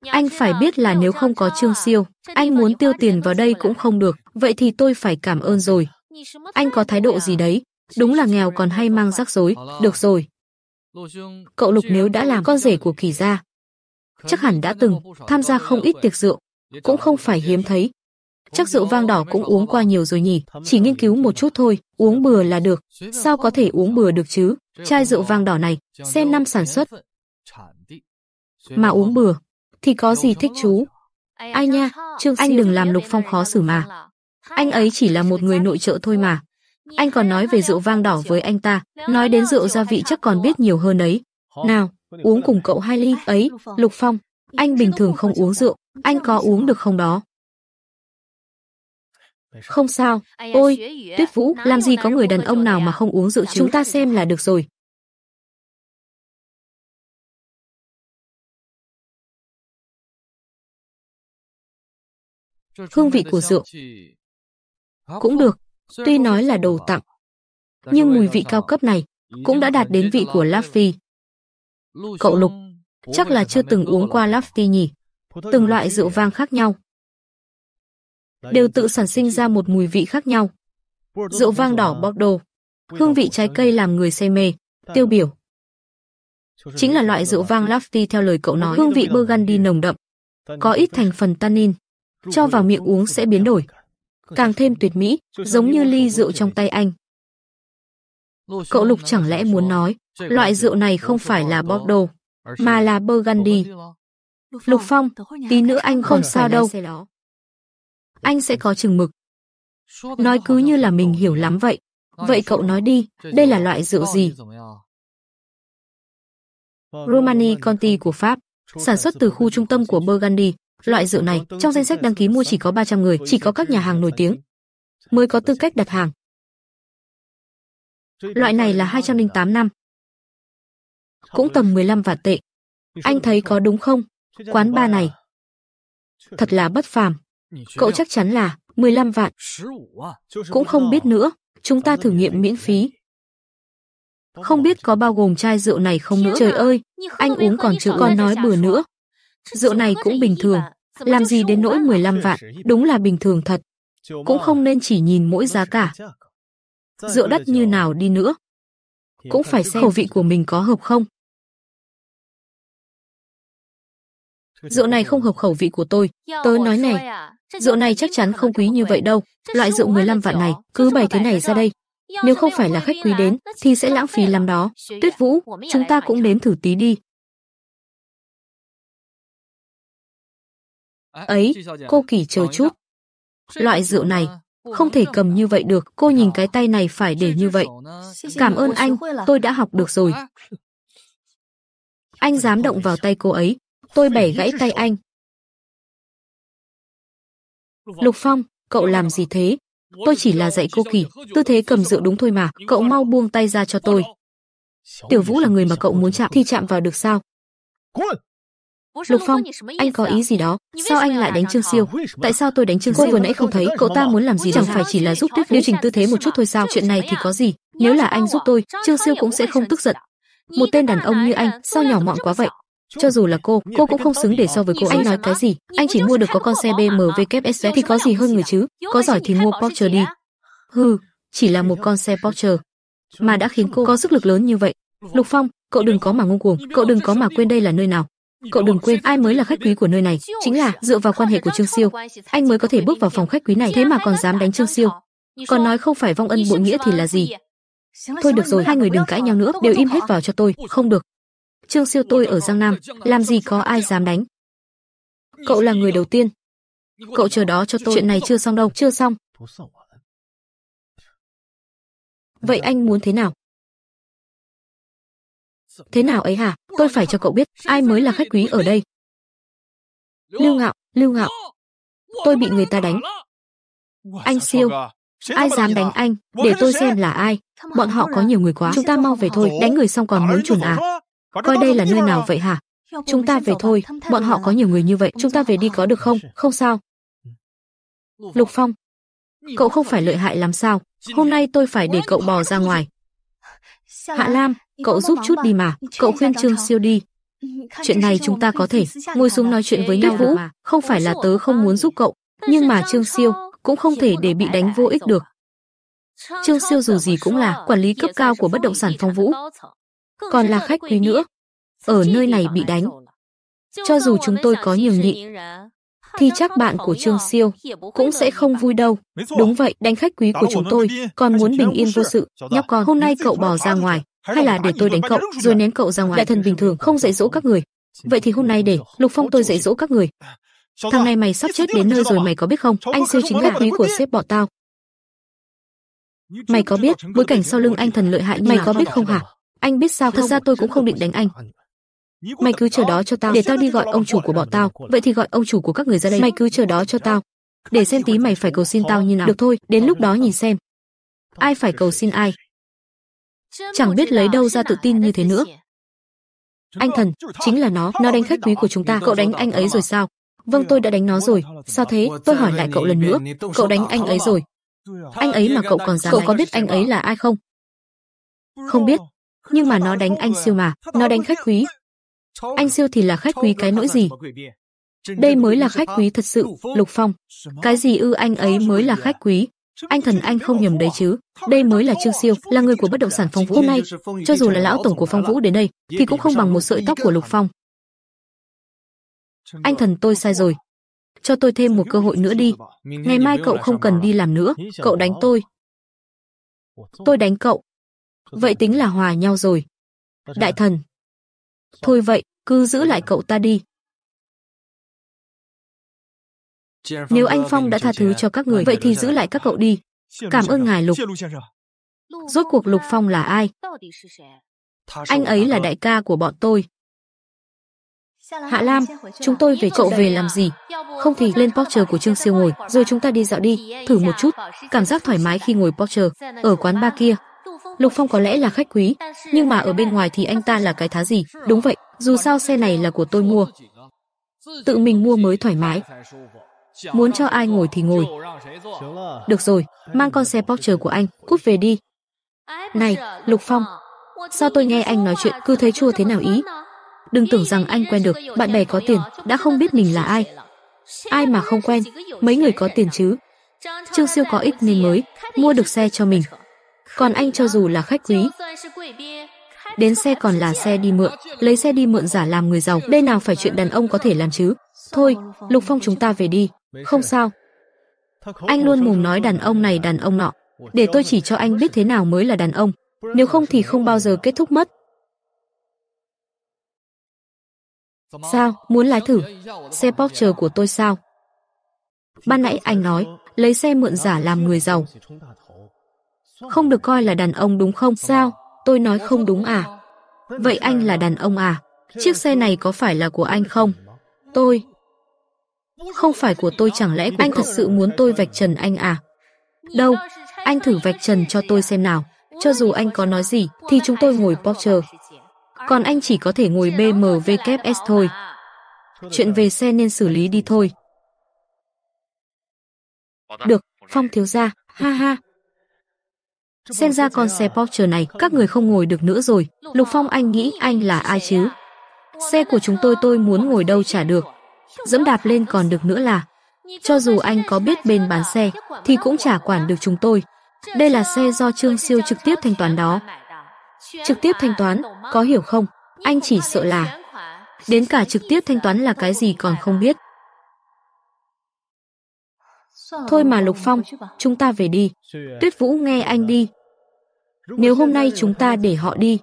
Anh phải biết là nếu không có Trương Siêu, anh muốn tiêu tiền vào đây cũng không được, vậy thì tôi phải cảm ơn rồi. Anh có thái độ gì đấy? Đúng là nghèo còn hay mang rắc rối. Được rồi. Cậu Lục nếu đã làm con rể của Kỳ gia, chắc hẳn đã từng tham gia không ít tiệc rượu, cũng không phải hiếm thấy. Chắc rượu vang đỏ cũng uống qua nhiều rồi nhỉ, chỉ nghiên cứu một chút thôi, uống bừa là được, sao có thể uống bừa được chứ? Chai rượu vang đỏ này, xem năm sản xuất. Mà uống bừa thì có gì thích chú? Ai nha, Trương anh đừng làm Lục Phong khó xử mà. Anh ấy chỉ là một người nội trợ thôi mà. Anh còn nói về rượu vang đỏ với anh ta, nói đến rượu gia vị chắc còn biết nhiều hơn đấy. Nào, uống cùng cậu hai ly ấy, Lục Phong, anh bình thường không uống rượu, anh có uống được không đó? Không sao, à, ôi, Tuyết Vũ, làm gì có người đàn ông nào mà à. không uống rượu chứ? Chúng ta xem à? là được rồi. Hương vị của rượu cũng được, tuy nói là đồ tặng, nhưng mùi vị cao cấp này cũng đã đạt đến vị của La Cậu Lục, chắc là chưa từng uống qua Lafty nhỉ? Từng loại rượu vang khác nhau. Đều tự sản sinh ra một mùi vị khác nhau. Rượu vang đỏ Bordeaux, hương vị trái cây làm người say mê, tiêu biểu. Chính là loại rượu vang Lafty theo lời cậu nói, hương vị Burgundy nồng đậm, có ít thành phần tannin, cho vào miệng uống sẽ biến đổi. Càng thêm tuyệt mỹ, giống như ly rượu trong tay anh. Cậu Lục chẳng lẽ muốn nói, Loại rượu này không phải là Bordeaux, mà là Burgundy. Lục Phong, tí nữa anh không sao đâu. Anh sẽ có chừng mực. Nói cứ như là mình hiểu lắm vậy. Vậy cậu nói đi, đây là à? loại rượu gì? Romani Conti của Pháp, sản xuất từ khu trung tâm của Burgundy. Loại rượu này, trong danh sách đăng ký mua chỉ có 300 người, chỉ có các nhà hàng nổi tiếng mới có tư cách đặt hàng. Loại này là 208 năm, cũng tầm 15 vạn tệ. Anh thấy có đúng không? Quán ba này. Thật là bất phàm. Cậu chắc chắn là 15 vạn. Cũng không biết nữa, chúng ta thử nghiệm miễn phí. Không biết có bao gồm chai rượu này không nữa. Trời ơi, anh uống còn chứ con nói bừa nữa. Rượu này cũng bình thường, làm gì đến nỗi 15 vạn, đúng là bình thường thật. Cũng không nên chỉ nhìn mỗi giá cả. Rượu đắt như nào đi nữa. Cũng phải xem khẩu vị của mình có hợp không. Rượu này không hợp khẩu vị của tôi. Tớ nói này, rượu này chắc chắn không quý như vậy đâu. Loại rượu 15 vạn này, cứ bày thế này ra đây. Nếu không phải là khách quý đến, thì sẽ lãng phí lắm đó. Tuyết Vũ, chúng ta cũng nếm thử tí đi. Ấy, cô kỳ chờ chút. Loại rượu này, không thể cầm như vậy được. Cô nhìn cái tay này phải để như vậy. Cảm ơn anh, tôi đã học được rồi. Anh dám động vào tay cô ấy, Tôi bẻ gãy tay anh. Lục Phong, cậu làm gì thế? Tôi chỉ là dạy cô Kỳ, tư thế cầm dựa đúng thôi mà, cậu mau buông tay ra cho tôi. Tiểu Vũ là người mà cậu muốn chạm thì chạm vào được sao? Lục Phong, anh có ý gì đó? Sao anh lại đánh Trương Siêu? Tại sao tôi đánh Trương Siêu vừa nãy không thấy cậu ta muốn làm gì chẳng phải chỉ là giúp Tuyết điều chỉnh tư thế một chút thôi sao? Chuyện này thì có gì? Nếu là anh giúp tôi, Trương Siêu cũng sẽ không tức giận. Một tên đàn ông như anh, sao nhỏ mọn quá vậy? Cho dù là cô, cô cũng không xứng để so với cô. Anh nói cái gì? Anh chỉ mua được có con xe BMW KS thì có gì hơn người chứ? Có giỏi thì mua Porsche đi. Hừ, chỉ là một con xe Porsche mà đã khiến cô có sức lực lớn như vậy. Lục Phong, cậu đừng có mà ngu cuồng, cậu đừng có mà quên đây là nơi nào. Cậu đừng quên ai mới là khách quý của nơi này, chính là dựa vào quan hệ của Trương Siêu, anh mới có thể bước vào phòng khách quý này thế mà còn dám đánh Trương Siêu. Còn nói không phải vong ân bộ nghĩa thì là gì? Thôi được rồi, hai người đừng cãi nhau nữa, đều im hết vào cho tôi, không được, Trương Siêu tôi ở Giang Nam, làm gì có ai dám đánh. Cậu là người đầu tiên. Cậu chờ đó cho tôi, chuyện này chưa xong đâu, chưa xong. Vậy anh muốn thế nào? Thế nào ấy hả? Tôi phải cho cậu biết ai mới là khách quý ở đây. Lưu ngạo, lưu ngạo. Tôi bị người ta đánh. Anh siêu. Ai dám đánh anh, để tôi xem là ai. Bọn họ có nhiều người quá. Chúng ta mau về thôi, đánh người xong còn muốn chuồn à. Coi đây là nơi nào vậy hả? Chúng ta về thôi, bọn họ có nhiều người như vậy, chúng ta về đi có được không? Không sao. Lục Phong, cậu không phải lợi hại lắm sao? Hôm nay tôi phải để cậu bò ra ngoài. (laughs) Hạ Lam, cậu giúp chút đi mà, cậu khuyên Trương Siêu đi. Chuyện này chúng ta có thể ngồi xuống nói chuyện với nhau Vũ, không phải là tớ không muốn giúp cậu, nhưng mà Trương Siêu cũng không thể để bị đánh vô ích được. Trương Siêu dù gì cũng là quản lý cấp cao của bất động sản Phong Vũ còn là khách quý nữa. Ở nơi này bị đánh. Cho dù chúng tôi có nhường nhịn, thì chắc bạn của Trương Siêu cũng sẽ không vui đâu. Đúng vậy, đánh khách quý của chúng tôi, còn muốn bình yên vô sự. Nhóc con, hôm nay cậu bỏ ra ngoài, hay là để tôi đánh cậu, rồi ném cậu ra ngoài. Đại thần bình thường không dạy dỗ các người. Vậy thì hôm nay để Lục Phong tôi dạy dỗ các người. Thằng này mày sắp chết đến nơi rồi mày có biết không? Anh Siêu chính khách quý của sếp bọn tao. Mày có biết bối cảnh sau lưng anh thần lợi hại như mày có biết không hả? Anh biết sao, thật ra tôi cũng không định đánh anh. Mày cứ chờ đó cho tao, để tao đi gọi ông chủ của bọn tao, vậy thì gọi ông chủ của các người ra đây. Mày cứ chờ đó cho tao, để xem tí mày phải cầu xin tao như nào. Được thôi, đến lúc đó nhìn xem. Ai phải cầu xin ai? Chẳng biết lấy đâu ra tự tin như thế nữa. Anh thần, chính là nó, nó đánh khách quý của chúng ta, cậu đánh anh ấy rồi sao? Vâng tôi đã đánh nó rồi, sao thế? Tôi hỏi lại cậu lần nữa, cậu đánh anh ấy rồi. Anh ấy mà cậu còn dám, cậu có biết anh ấy là ai không? Không biết, nhưng mà nó đánh anh siêu mà, nó đánh khách quý. Anh siêu thì là khách quý cái nỗi gì? Đây mới là khách quý thật sự, Lục Phong. Cái gì ư anh ấy mới là khách quý? Anh thần anh không nhầm đấy chứ. Đây mới là Trương Siêu, là người của bất động sản Phong Vũ hôm nay. Cho dù là lão tổng của Phong Vũ đến đây, thì cũng không bằng một sợi tóc của Lục Phong. Anh thần tôi sai rồi. Cho tôi thêm một cơ hội nữa đi. Ngày mai cậu không cần đi làm nữa, cậu đánh tôi. Tôi đánh cậu. Vậy tính là hòa nhau rồi. Đại à? thần. Thôi vậy, cứ giữ lại cậu ta đi. Nếu anh Phong đã tha thứ cho các người, vậy thì giữ lại các cậu đi. Cảm ơn ngài Lục. Rốt cuộc Lục Phong là ai? Anh ấy là đại ca của bọn tôi. Hạ Lam, chúng tôi về cậu về làm gì? Không thì lên Porsche của Trương Siêu ngồi, rồi chúng ta đi dạo đi, thử một chút. Cảm giác thoải mái khi ngồi Porsche, ở quán ba kia. Lục Phong có lẽ là khách quý, nhưng mà ở bên ngoài thì anh ta là cái thá gì? Đúng vậy, dù sao xe này là của tôi mua. Tự mình mua mới thoải mái. Muốn cho ai ngồi thì ngồi. Được rồi, mang con xe Porsche của anh, cút về đi. Này, Lục Phong, sao tôi nghe anh nói chuyện cứ thấy chua thế nào ý? Đừng tưởng rằng anh quen được, bạn bè có tiền, đã không biết mình là ai. Ai mà không quen, mấy người có tiền chứ. Trương Siêu có ích nên mới, mua được xe cho mình còn anh cho dù là khách quý. Đến xe còn là xe đi mượn, lấy xe đi mượn giả làm người giàu, đây nào phải chuyện đàn ông có thể làm chứ. Thôi, Lục Phong chúng ta về đi, không sao. Anh luôn mồm nói đàn ông này đàn ông nọ, để tôi chỉ cho anh biết thế nào mới là đàn ông, nếu không thì không bao giờ kết thúc mất. Sao, muốn lái thử? Xe Porsche của tôi sao? Ban nãy anh nói, lấy xe mượn giả làm người giàu không được coi là đàn ông đúng không? Sao? Tôi nói không đúng à? Vậy anh là đàn ông à? Chiếc xe này có phải là của anh không? Tôi... Không phải của tôi chẳng lẽ anh thật sự muốn tôi vạch trần anh à? Đâu, anh thử vạch trần cho tôi xem nào. Cho dù anh có nói gì, thì chúng tôi ngồi Porsche. Còn anh chỉ có thể ngồi BMW kép S thôi. Chuyện về xe nên xử lý đi thôi. Được, Phong thiếu gia, ha ha, xem ra con xe Porsche này, các người không ngồi được nữa rồi. Lục Phong anh nghĩ anh là ai chứ? Xe của chúng tôi tôi muốn ngồi đâu trả được. Dẫm đạp lên còn được nữa là. Cho dù anh có biết bên bán xe, thì cũng chả quản được chúng tôi. Đây là xe do Trương Siêu trực tiếp thanh toán đó. Trực tiếp thanh toán, có hiểu không? Anh chỉ sợ là... Đến cả trực tiếp thanh toán là cái gì còn không biết. Thôi mà Lục Phong, chúng ta về đi. Tuyết Vũ nghe anh đi. Nếu hôm nay chúng ta để họ đi,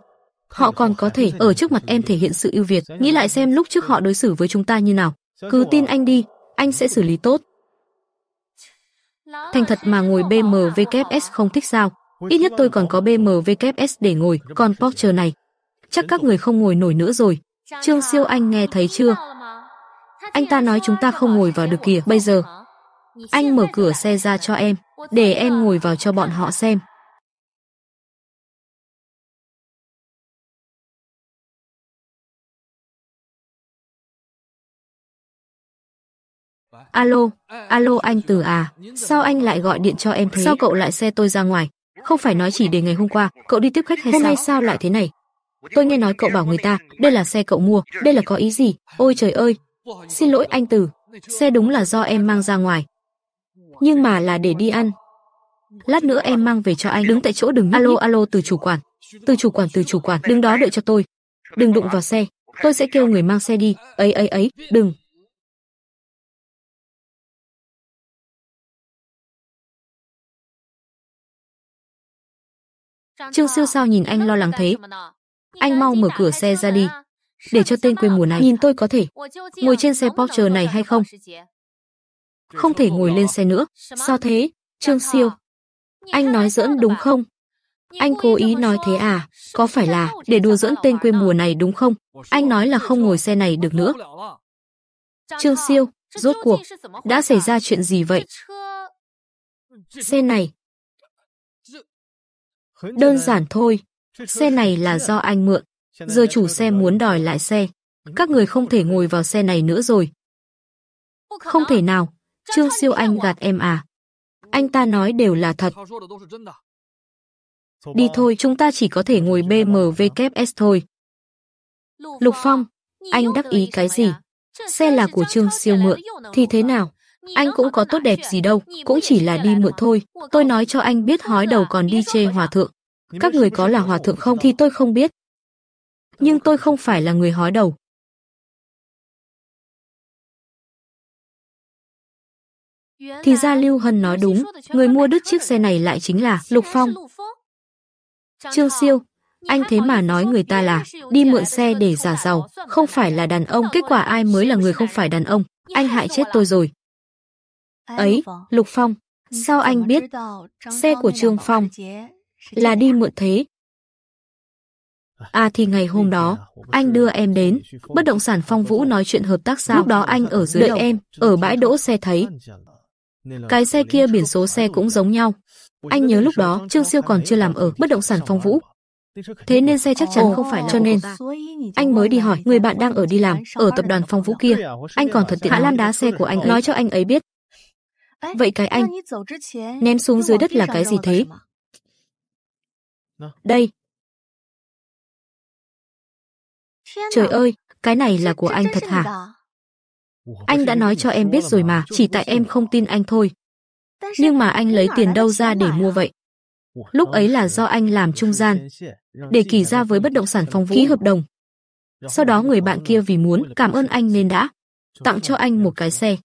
họ còn có thể ở trước mặt em thể hiện sự ưu việt. Nghĩ lại xem lúc trước họ đối xử với chúng ta như nào. Cứ tin anh đi, anh sẽ xử lý tốt. Thành thật mà ngồi BMWS không thích sao. Ít nhất tôi còn có BMWS để ngồi, còn Porsche này. Chắc các người không ngồi nổi nữa rồi. Trương Siêu Anh nghe thấy chưa? Anh ta nói chúng ta không ngồi vào được kìa, bây giờ anh mở cửa xe ra cho em, để em ngồi vào cho bọn họ xem. Alo, alo anh Từ à, sao anh lại gọi điện cho em thế? Sao cậu lại xe tôi ra ngoài? Không phải nói chỉ để ngày hôm qua, cậu đi tiếp khách hay hôm sao? Hôm nay sao lại thế này? Tôi nghe nói cậu bảo người ta, đây là xe cậu mua, đây là có ý gì? Ôi trời ơi! Xin lỗi anh Từ, xe đúng là do em mang ra ngoài, nhưng mà là để đi ăn. Lát nữa em mang về cho anh. Đứng tại chỗ đừng nhúc Alo alo từ chủ quản. Từ chủ quản từ chủ quản, đứng đó đợi cho tôi. Đừng đụng vào xe, tôi sẽ kêu người mang xe đi. Ấy ấy ấy, đừng. Trương siêu sao nhìn anh lo lắng thế. Anh mau mở cửa xe ra đi. Để cho tên quê mùa này nhìn tôi có thể ngồi trên xe Porsche này hay không không thể ngồi lên xe nữa. Sao thế? Trương Siêu. Anh nói giỡn đúng không? Anh cố ý nói thế à? Có phải là để đùa giỡn tên quê mùa này đúng không? Anh nói là không ngồi xe này được nữa. Trương Siêu, rốt cuộc, đã xảy ra chuyện gì vậy? Xe này. Đơn giản thôi, xe này là do anh mượn. Giờ chủ xe muốn đòi lại xe. Các người không thể ngồi vào xe này nữa rồi. Không thể nào, Trương Siêu Anh gạt em à? à? Anh ta nói đều là thật. Đi thôi, chúng ta chỉ có thể ngồi BMW S thôi. Lục Phong, anh đắc ý cái gì? Xe là của Trương Siêu mượn, thì thế nào? Anh cũng có tốt đẹp gì đâu, cũng chỉ là đi mượn thôi. Tôi nói cho anh biết hói đầu còn đi chê hòa thượng. Các người có là hòa thượng không thì tôi không biết. Nhưng tôi không phải là người hói đầu. Thì ra Lưu Hân nói đúng, người mua đứt chiếc xe này lại chính là Lục Phong. Trương Siêu, anh thế mà nói người ta là đi mượn xe để giả giàu, không phải là đàn ông, kết quả ai mới là người không phải đàn ông, anh hại chết tôi rồi. Ấy, Lục Phong, sao anh biết xe của Trương Phong là đi mượn thế? À thì ngày hôm đó, anh đưa em đến, bất động sản Phong Vũ nói chuyện hợp tác sao? Lúc đó anh ở dưới đợi em, ở bãi đỗ xe thấy. Cái xe kia biển số xe cũng giống nhau. Anh nhớ lúc đó Trương Siêu còn chưa làm ở bất động sản Phong Vũ. Thế nên xe chắc chắn không phải là cho nên anh mới đi hỏi người bạn đang ở đi làm ở tập đoàn Phong Vũ kia. À? Anh còn thật tiện Hạ Lan đá xe của anh nói cho anh ấy biết. Vậy cái anh ném xuống dưới đất là cái gì thế? Đây. Trời ơi, cái này là của anh thật hả? Anh đã nói cho em biết rồi mà, chỉ tại em không tin anh thôi. Nhưng mà anh lấy tiền đâu ra để mua vậy? Lúc ấy là do anh làm trung gian, để kỳ ra với bất động sản phong vũ ký hợp đồng. Dạ Sau đó người bạn kia vì muốn cảm ơn anh nên đã tặng cho anh một cái xe.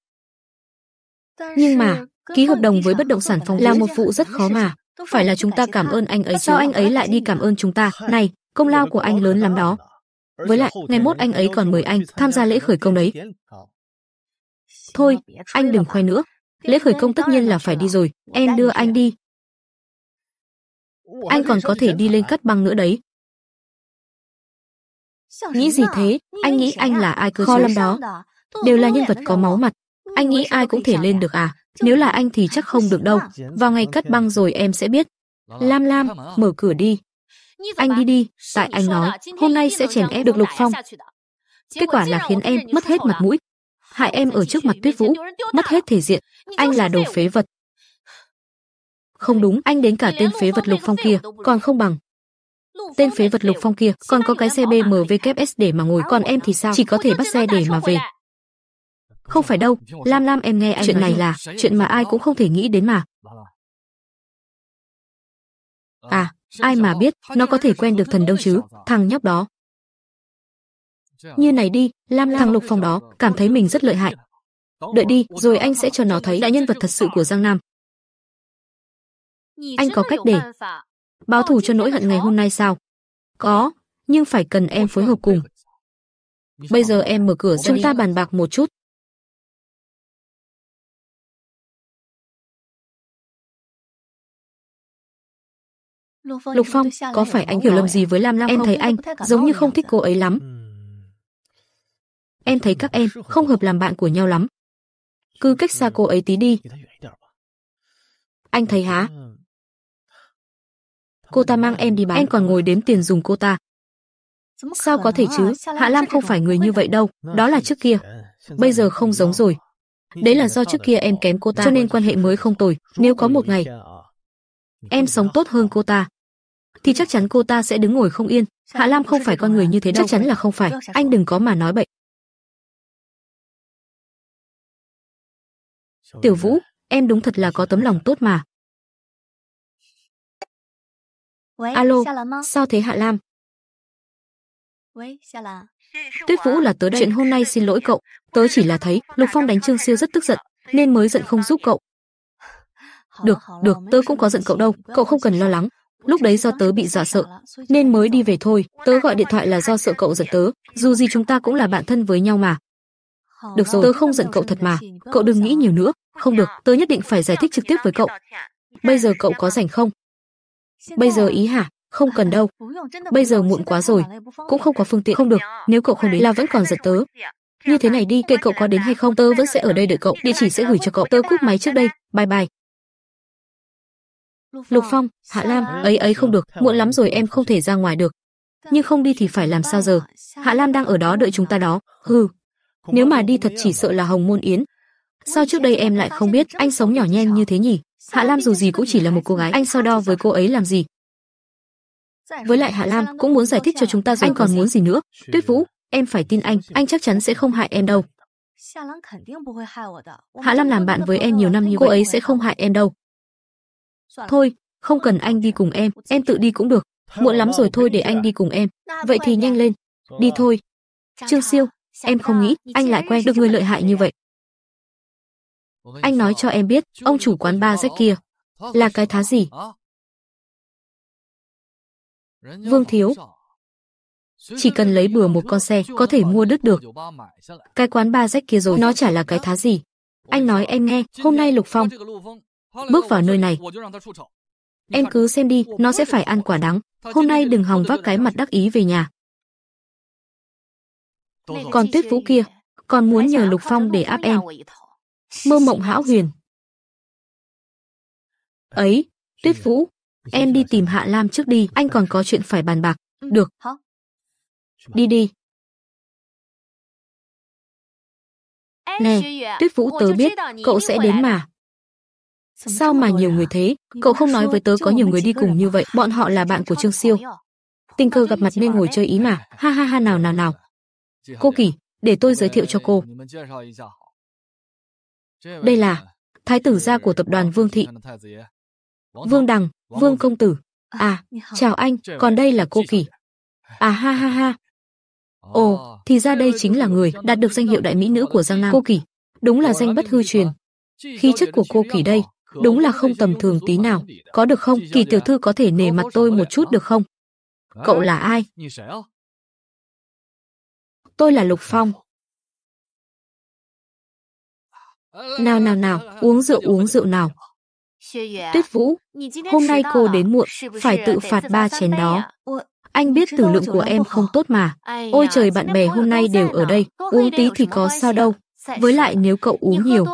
Nhưng mà, ký hợp đồng với bất động sản phong là một vụ rất khó mà, phải là chúng ta cảm ơn anh ấy Sao anh ấy lại đi cảm ơn chúng ta? Này, công lao của anh lớn lắm đó. Với lại, ngày mốt anh ấy còn mời anh tham gia lễ khởi công đấy. Thôi, anh đừng khoe nữa. Lễ khởi công tất nhiên là phải đi rồi, em đưa anh đi. Anh còn có thể đi lên cắt băng nữa đấy. Nghĩ gì thế, anh nghĩ anh à? là ai cơ Khó lắm đó. Đều là nhân vật có máu mặt. Anh nghĩ ai cũng thể lên được à? Nếu là anh thì chắc không được đâu. Vào ngày cắt băng rồi em sẽ biết. Lam Lam, mở cửa đi. Anh đi đi, tại anh nói, hôm nay sẽ chèn ép được Lục Phong. Kết quả là khiến em mất hết mặt à? mũi, hại em ở trước mặt Tuyết Vũ, mất hết thể diện, anh là đồ phế vật. Không đúng, anh đến cả tên phế vật Lục Phong kia, còn không bằng. Tên phế vật Lục Phong kia, còn có cái xe BMW KS để mà ngồi, còn em thì sao, chỉ có thể bắt xe để mà về. Không phải đâu, Lam Lam em nghe anh Chuyện này là chuyện mà ai cũng không thể nghĩ đến mà. Ờ, à, ai mà biết, nó có thể quen được thần đâu chứ, thằng nhóc đó. Như này đi, Lam Thằng Lục phòng đó cảm thấy mình rất lợi hại. Đợi đi, rồi anh sẽ cho nó thấy đại nhân vật thật sự của Giang Nam. Anh có cách để báo thù cho nỗi hận ngày hôm nay sao? Có, nhưng phải cần em phối hợp cùng. Bây giờ em mở cửa chúng ta bàn bạc một chút. Lục Phong, có phải anh hiểu lầm gì với Lam Lam Em thấy anh giống như không thích cô ấy lắm em thấy các em không hợp làm bạn của nhau lắm. Cứ cách xa cô ấy tí đi. Anh thấy hả? Cô ta mang em đi bán, Em còn ngồi đếm tiền dùng cô ta. Sao có thể chứ, Hạ Lam không phải người như vậy đâu, đó là trước kia. Bây giờ không giống rồi. Đấy là do trước kia em kém cô ta, cho nên quan hệ mới không tồi. Nếu có một ngày em sống tốt hơn cô ta, thì chắc chắn cô ta sẽ đứng ngồi không yên. Hạ Lam không phải con người như thế đâu. Chắc chắn là không phải, anh đừng có mà nói bậy. Tiểu Vũ, em đúng thật là có tấm lòng tốt mà. Alo, sao thế Hạ Lam? Tuyết Vũ là tớ đây. Chuyện hôm nay xin lỗi cậu, tớ chỉ là thấy Lục Phong đánh Trương Siêu rất tức giận, nên mới giận không giúp cậu. Được, được, tớ cũng có giận cậu đâu, cậu không cần lo lắng. Lúc đấy do tớ bị dọa sợ, nên mới đi về thôi. Tớ gọi điện thoại là do sợ cậu giận tớ, dù gì chúng ta cũng là bạn thân với nhau mà. Được rồi, tớ không giận cậu thật mà, cậu đừng nghĩ nhiều nữa, không được, tớ nhất định phải giải thích trực tiếp với cậu. Bây giờ cậu có rảnh không? Bây giờ ý hả? Không cần ờ, đâu. Bây giờ muộn quá rồi, cũng không có phương tiện. (laughs) Không được, nếu cậu không đến là vẫn còn giật tớ. Như thế này đi, kể cậu có đến hay không, tớ vẫn sẽ ở đây đợi cậu, địa chỉ sẽ gửi cho cậu. Tớ cúp máy trước đây, bye bye. Lục Phong, Hạ Lam, ấy ấy không được, muộn lắm rồi em không thể ra ngoài được. Nhưng không đi thì phải làm sao giờ? Hạ Lam đang ở đó đợi chúng ta đó. Hừ, nếu mà đi thật chỉ à? sợ là Hồng Môn Yến. Sao trước đây em lại không biết anh sống nhỏ nhen như thế nhỉ? Hạ Lam dù gì cũng chỉ là một cô gái, anh so đo với cô ấy làm gì? Với lại Hạ Lam cũng muốn giải thích cho chúng ta rồi anh còn muốn gì nữa. Tuyết Vũ, em phải tin anh, anh chắc chắn sẽ không hại em đâu. Hạ Lam làm bạn với em nhiều năm như cô ấy sẽ không hại em đâu. Thôi, không cần anh đi cùng em, em tự đi cũng được. Muộn lắm rồi thôi để anh đi cùng em. Vậy thì nhanh lên, đi thôi. Trương Siêu, Em không nghĩ anh lại quen được người lợi hại như vậy. Anh nói cho em biết, ông chủ quán ba rách kia là cái thá gì? Vương Thiếu chỉ cần lấy bừa một con xe có thể mua đứt được. Cái quán ba rách kia rồi, nó chả là cái thá gì. Anh nói em nghe, hôm nay Lục Phong bước vào nơi này. Em cứ xem đi, nó sẽ phải ăn quả đắng. Hôm nay đừng hòng vác cái mặt đắc ý về nhà. Còn tuyết vũ kia, còn muốn nhờ Lục Phong để áp em. Mơ mộng hão huyền. Ấy, tuyết vũ, em đi tìm Hạ Lam trước đi, anh còn có chuyện phải bàn bạc. Ừ, Được. Đi đi. Nè, Tuyết Vũ tớ biết, cậu sẽ đến mà. Sao mà nhiều người à? thế? Cậu không nói với tớ có nhiều người đi cùng như vậy, bọn họ là bạn của Trương Siêu. À? Tình cờ gặp mặt nên ngồi chơi ý mà, ha ha ha nào nào nào. Cô Kỳ, để tôi giới thiệu cho cô. Đây là thái tử gia của tập đoàn Vương Thị. Vương Đằng, Vương Công Tử. À, chào anh, còn đây là cô Kỳ. À ha ha ha. Ồ, thì ra đây chính là người đạt được danh hiệu đại mỹ nữ của Giang Nam. Cô Kỳ, đúng là danh bất hư truyền. Khí chất của cô Kỳ đây, đúng là không tầm thường tí nào. Có được không, Kỳ tiểu thư có thể nề mặt tôi một chút được không? Cậu là ai? Tôi là Lục Phong. Nào nào nào, uống rượu uống rượu nào. Tuyết Vũ, hôm nay cô đến muộn, phải tự phạt ba chén đó. Anh biết tử lượng của em không tốt mà. Ôi trời bạn bè hôm nay đều ở đây, uống tí thì có sao đâu. Với lại nếu cậu uống nhiều,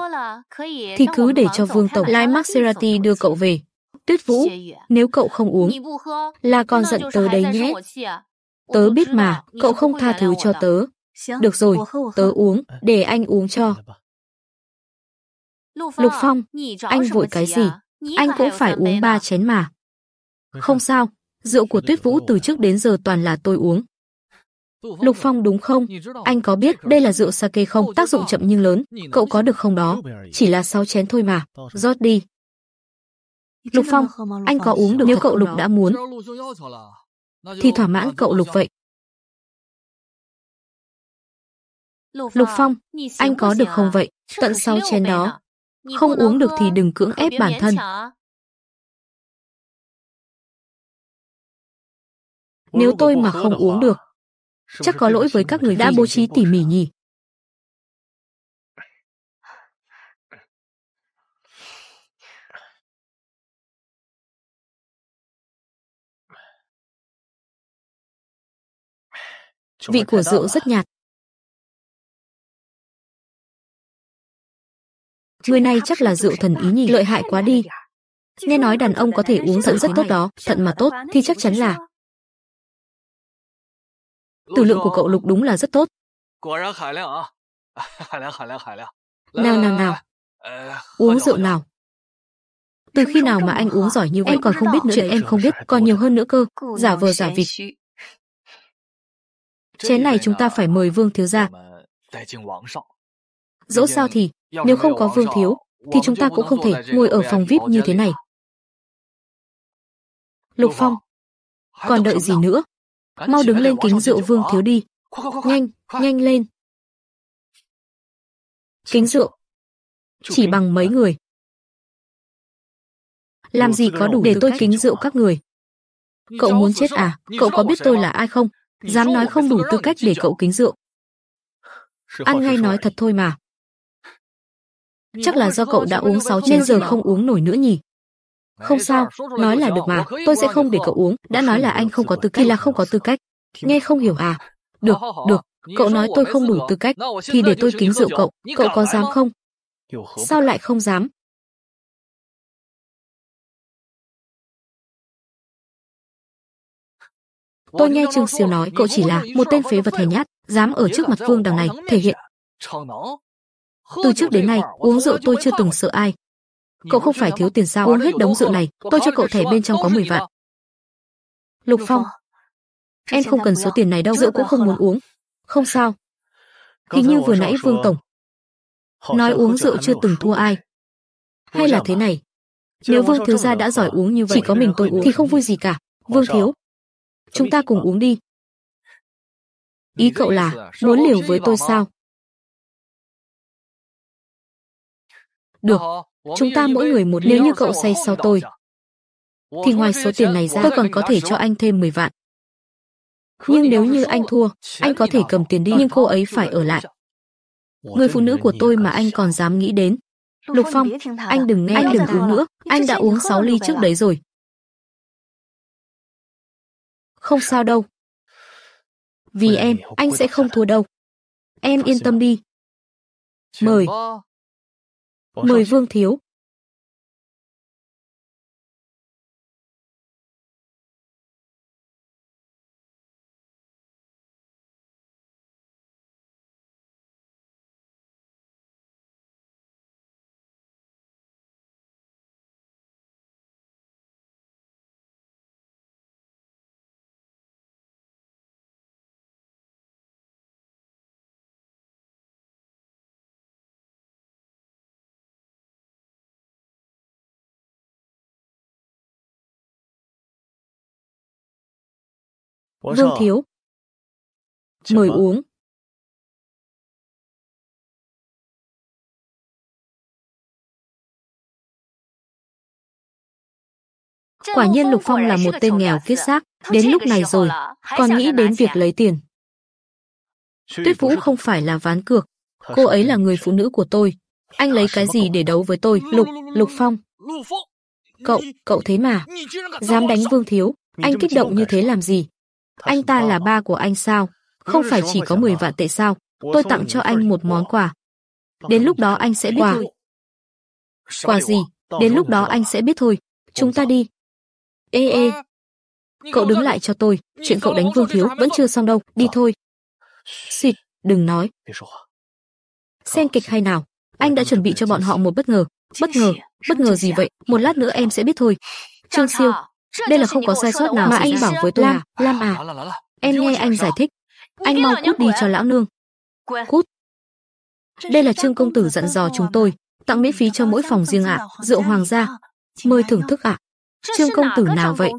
thì cứ để cho Vương Tổng lái Maserati đưa cậu về. Tuyết Vũ, nếu cậu không uống, là còn giận tớ đấy nhé. Tớ biết mà, cậu không tha thứ cho tớ. Được rồi, tớ uống, ờ, để anh uống cho. Lục Phong, anh vội cái gì? Anh cũng phải uống ba chén mà. Không sao, rượu của Tuyết Vũ từ trước đến giờ toàn là tôi uống. Lục Phong đúng không? Anh có biết đây là rượu sake không? Tác dụng chậm nhưng lớn, cậu có được không đó? Chỉ là sáu chén thôi mà, rót đi. Lục Phong, anh có uống được nếu cậu Lục đã muốn thì thỏa mãn cậu Lục vậy. Lục Phong, anh có được không vậy? Tận sau chén đó. Không uống được thì đừng cưỡng ép bản thân. Nếu tôi mà không uống được, chắc có lỗi với các người đã bố trí tỉ mỉ nhỉ. Vị của rượu rất nhạt, Người này chắc là rượu thần ý nhỉ, lợi hại quá đi. Nghe nói đàn ông có thể uống rượu rất tốt đó, thận mà tốt thì chắc chắn là. Tử lượng của cậu Lục đúng là rất tốt. Nào nào nào. Uống rượu nào. Từ khi nào mà anh uống giỏi như vậy em còn không biết nữa chuyện em không biết, còn nhiều hơn nữa cơ, giả vờ giả vịt. Chén này chúng ta phải mời Vương thiếu gia. Dẫu sao thì nếu không có Vương Thiếu, thì chúng ta cũng không thể ngồi ở phòng VIP như thế này. Lục Phong, còn đợi gì nữa? Mau đứng lên kính rượu Vương Thiếu đi. Nhanh, nhanh lên. Kính rượu. Chỉ bằng mấy vâng. người. Làm gì có đủ để tôi kính rượu các người? Cậu muốn chết à? Cậu có biết tôi là ai không? Dám nói không đủ tư cách để cậu kính rượu. Ăn ngay nói thật thôi mà. Chắc là do cậu đã uống 6 trên giờ không uống nổi nữa nhỉ? Không sao, nói là được mà, tôi sẽ không để cậu uống, đã nói là anh không có tư cách là không có tư cách. Nghe không hiểu à? Được, được, cậu nói tôi không đủ tư cách, thì để tôi kính rượu cậu, cậu có dám không? Sao lại không dám? Tôi nghe Trương Siêu nói cậu chỉ là một tên phế vật hèn nhát, dám ở trước mặt vương đằng này thể hiện từ trước đến nay, uống rượu tôi chưa từng sợ ai. Cậu không phải thiếu tiền sao uống hết đống rượu này, tôi cho cậu thẻ bên trong có 10 vạn. Lục Phong, em không cần số tiền này đâu, rượu cũng không muốn uống. Không sao. Hình như vừa nãy Vương Tổng nói uống rượu chưa từng thua ai. Hay là thế này, nếu Vương Thiếu Gia đã giỏi uống như vậy, chỉ có mình tôi uống thì không vui gì cả. Vương Thiếu, chúng ta cùng uống đi. Ý cậu là muốn liều với tôi sao? Được, ờ, chúng ta mỗi người một nếu như cậu say sau tôi. Thì ngoài số tiền này ra tôi còn có thể cho anh thêm 10 vạn. Nhưng nếu như anh thua, anh có thể cầm tiền đi nhưng cô ấy phải ở lại. Người phụ nữ của tôi mà anh còn dám nghĩ đến. Lục Phong, anh đừng nghe, anh đừng uống nữa, anh đã uống 6 ly trước đấy rồi. Không sao đâu. Vì em, anh sẽ không à? thua đâu. Em yên tâm đi. Mời. Mời Vương Thiếu Vương Thiếu. Mời uống. Quả nhiên Lục Phong là một tên nghèo kiết xác, đến lúc này rồi, còn nghĩ đến việc lấy tiền. Tuyết Vũ không phải là ván cược, cô ấy là người phụ nữ của tôi. Anh lấy cái gì để đấu với tôi, Lục, Lục Phong? Cậu, cậu thế mà, dám đánh Vương Thiếu, anh kích động như thế làm gì? Anh ta là ba của anh sao? Không phải chỉ có 10 vạn tệ sao? Tôi tặng cho anh một món quà. Đến lúc đó anh sẽ biết thôi. Quà gì? Đến lúc đó anh sẽ biết thôi. Chúng ta đi. Ê ê. Cậu đứng lại cho tôi. Chuyện cậu đánh Vương Thiếu vẫn chưa xong đâu. Đi thôi. Xịt, đừng nói. Xem kịch hay nào. Anh đã chuẩn bị cho bọn họ một bất ngờ. Bất ngờ, bất ngờ gì vậy? Một lát nữa em sẽ biết thôi. Trương Siêu, đây là không có sai sót nào mà anh bảo với tôi là, Lam à, em nghe anh giải thích. Anh mau cút đi cho lão nương. Cút. Đây là Trương Công Tử dặn dò chúng tôi, tặng miễn phí cho mỗi phòng riêng ạ, à, rượu hoàng gia. Mời thưởng thức ạ. À. Trương Công Tử nào vậy?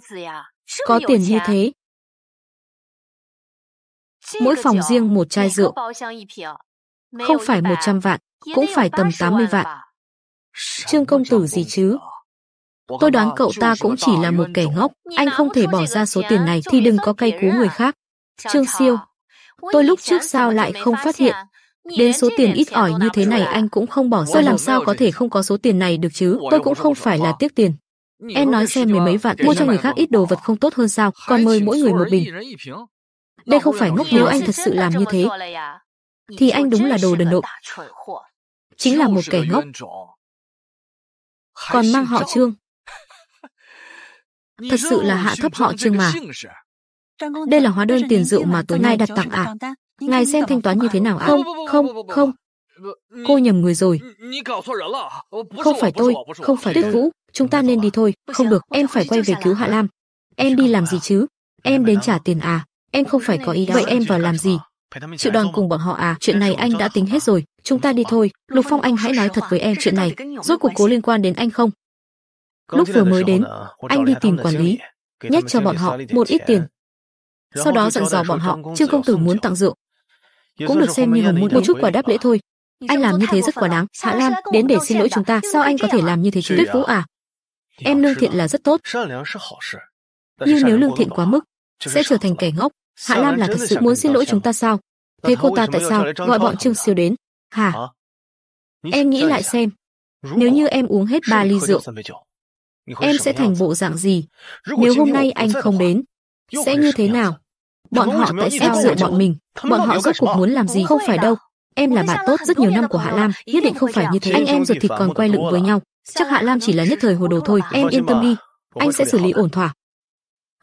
Có tiền như à? thế. Mỗi phòng riêng một chai rượu. Không phải 100 vạn, cũng phải tầm 80 vạn. Trương Công Tử gì chứ? Tôi đoán cậu ta cũng chỉ là một kẻ ngốc, anh không thể bỏ ra số tiền này thì đừng có cay cú người khác. Trương Siêu, tôi lúc trước sao lại không phát hiện. Đến số tiền ít ỏi như thế này anh cũng không bỏ ra làm sao có thể không có số tiền này được chứ, tôi cũng không phải là tiếc tiền. Em nói xem mười mấy vạn mua cho người khác ít đồ vật không tốt hơn sao, còn mời mỗi người một bình. Đây không phải ngốc nếu anh thật sự làm như thế. Thì anh đúng là đồ đần độn. Chính là một kẻ ngốc. Còn mang họ Trương. Thật sự là hạ thấp họ Trương mà. Đây là hóa đơn tiền rượu mà tối nay đặt tặng à? Ngài xem thanh toán như thế nào ạ? À? Không, không, không. Cô nhầm người rồi. Không phải tôi, không phải Tuyết Vũ, chúng ta nên đi thôi. Không được, em phải quay về cứu Hạ Lam. Em đi làm gì chứ? Em đến trả tiền à? Em không phải có ý đó. Vậy em vào làm gì? Chịu đòn cùng bọn họ à? Chuyện này anh đã tính hết rồi. Chúng ta đi thôi. Lục Phong anh hãy nói thật với em chuyện này. Rốt cuộc có liên quan đến anh không? Lúc vừa mới đến, anh đi tìm quản lý, nhét cho bọn họ một ít tiền. Sau đó dặn dò bọn họ, Trương công tử muốn tặng rượu. Cũng được xem như hồng một, một chút quả đáp lễ thôi. Anh làm như thế rất quá đáng. Hạ Lan, đến để xin lỗi chúng ta, sao anh có thể làm như thế chứ? Tuyết Vũ à, em lương thiện là rất tốt. Nhưng nếu lương thiện quá mức, sẽ trở thành kẻ ngốc. Hạ Lam là thật sự muốn xin lỗi chúng ta sao? Thế cô ta tại sao gọi bọn Trương Siêu đến? Hả? Em nghĩ lại xem, nếu như em uống hết ba ly rượu, em sẽ thành bộ dạng gì? Nếu hôm nay anh không đến, sẽ như thế nào? Bọn họ tại sao dựa bọn mình? Bọn họ rốt cuộc muốn làm gì? Không phải đâu. Em là bạn tốt rất nhiều năm của Hạ Lam, nhất định không phải như thế. Anh em ruột thịt còn quay lưng với nhau. Chắc Hạ Lam chỉ là nhất thời hồ đồ thôi. Em yên tâm đi, anh sẽ xử lý ổn thỏa.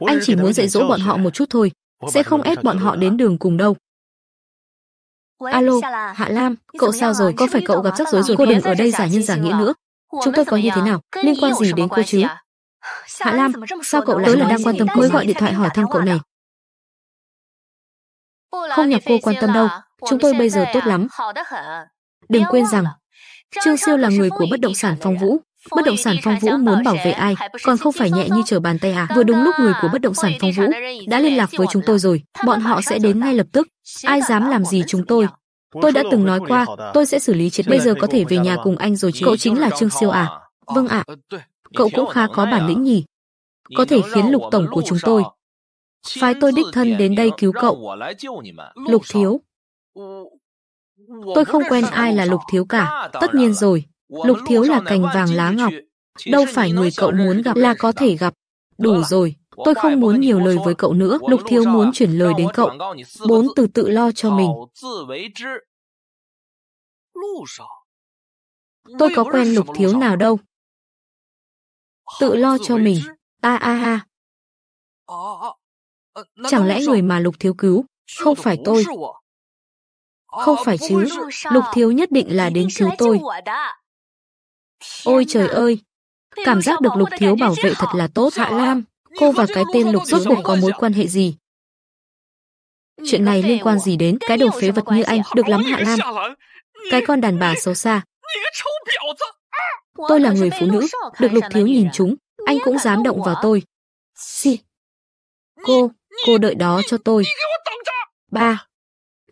Anh chỉ muốn dạy dỗ bọn họ một chút thôi, sẽ không ép bọn họ đến đường cùng đâu. Alo, Hạ Lam, cậu sao rồi? Có phải cậu gặp rắc rối rồi? Cô đừng ở đây giả nhân giả nghĩa nữa. Chúng tôi có như thế nào? Liên quan gì đến cô chứ? Hạ Lam, sao cậu lại là đang quan tâm mới gọi điện thoại hỏi thăm cậu này? Không nhập cô quan tâm đâu, chúng tôi bây giờ tốt à? lắm. Đừng quên rằng, Trương Siêu là người của bất động sản Phong Vũ. Bất động sản Phong Vũ muốn bảo vệ ai, còn không phải nhẹ như trở bàn tay à? Vừa đúng lúc người của à, bất động sản Phong Vũ đã liên lạc với chúng tôi rồi, bọn họ sẽ đến ngay lập tức. Ai dám làm gì chúng tôi Tôi đã từng nói qua, tôi sẽ xử lý triệt bây giờ có thể về nhà cùng anh rồi. chứ Cậu chính là Trương Siêu à? Vâng ạ. À. Cậu cũng khá có bản lĩnh nhỉ. Có thể khiến lục tổng của chúng tôi. Phái tôi đích thân đến đây cứu cậu. Lục thiếu. Tôi không quen ai là lục thiếu cả. Tất nhiên rồi. Lục thiếu là cành vàng lá ngọc. Đâu phải người cậu muốn gặp là có thể gặp. Đủ rồi. Tôi không muốn nhiều lời với cậu nữa. Lục Thiếu muốn chuyển lời đến cậu. Bốn từ tự lo cho mình. Tôi có quen Lục Thiếu nào đâu. Tự lo cho mình. a a ha. Ờ, ờ, ờ, Chẳng lẽ người mà Lục Thiếu cứu không phải tôi? Không phải chứ, Lục Thiếu nhất định là đến cứu tôi. Ôi trời ơi, cảm giác được Lục Thiếu bảo vệ thật là tốt Hạ Lam. Cô và cái tên lục rốt cuộc có mối quan hệ gì? Chuyện này liên quan gì đến cái đồ phế vật như anh, được lắm Hạ Lam. Cái con đàn bà xấu xa. Tôi là người phụ nữ, được lục thiếu nhìn chúng, anh cũng dám động vào tôi. Gì? Cô, cô đợi đó cho tôi. Ba.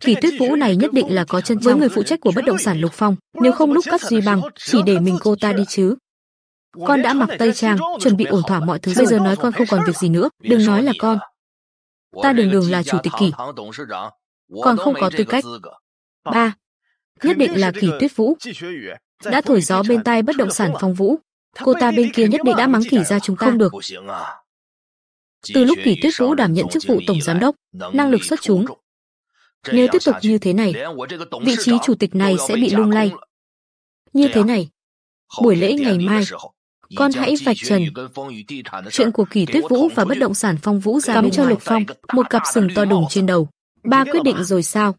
Kỳ tuyết vũ này nhất định là có chân trong với vâng. người phụ trách của bất động sản Lục Phong, nếu không lúc cắt duy bằng, chỉ để mình cô ta đi chứ. Con đã mặc tây trang, chuẩn bị ổn thỏa mọi thứ. Bây giờ nói con không còn việc gì nữa, đừng nói là con. Ta đường đường là chủ tịch kỳ. Con không có tư cách. Ba, nhất định là kỳ tuyết vũ. Đã thổi gió bên tai bất động sản phong vũ. Cô ta bên kia nhất định đã mắng kỳ ra chúng ta. Không được. À. Từ lúc kỳ tuyết vũ đảm nhận chức vụ tổng giám đốc, năng lực xuất chúng. Nếu tiếp tục như thế này, vị trí chủ tịch này sẽ bị lung lay. Như thế này, buổi lễ ngày mai con hãy vạch trần chuyện của Kỳ Tuyết Vũ và bất động sản Phong Vũ ra cho Lục Phong một cặp sừng to đùng trên đầu. Ba quyết định rồi sao?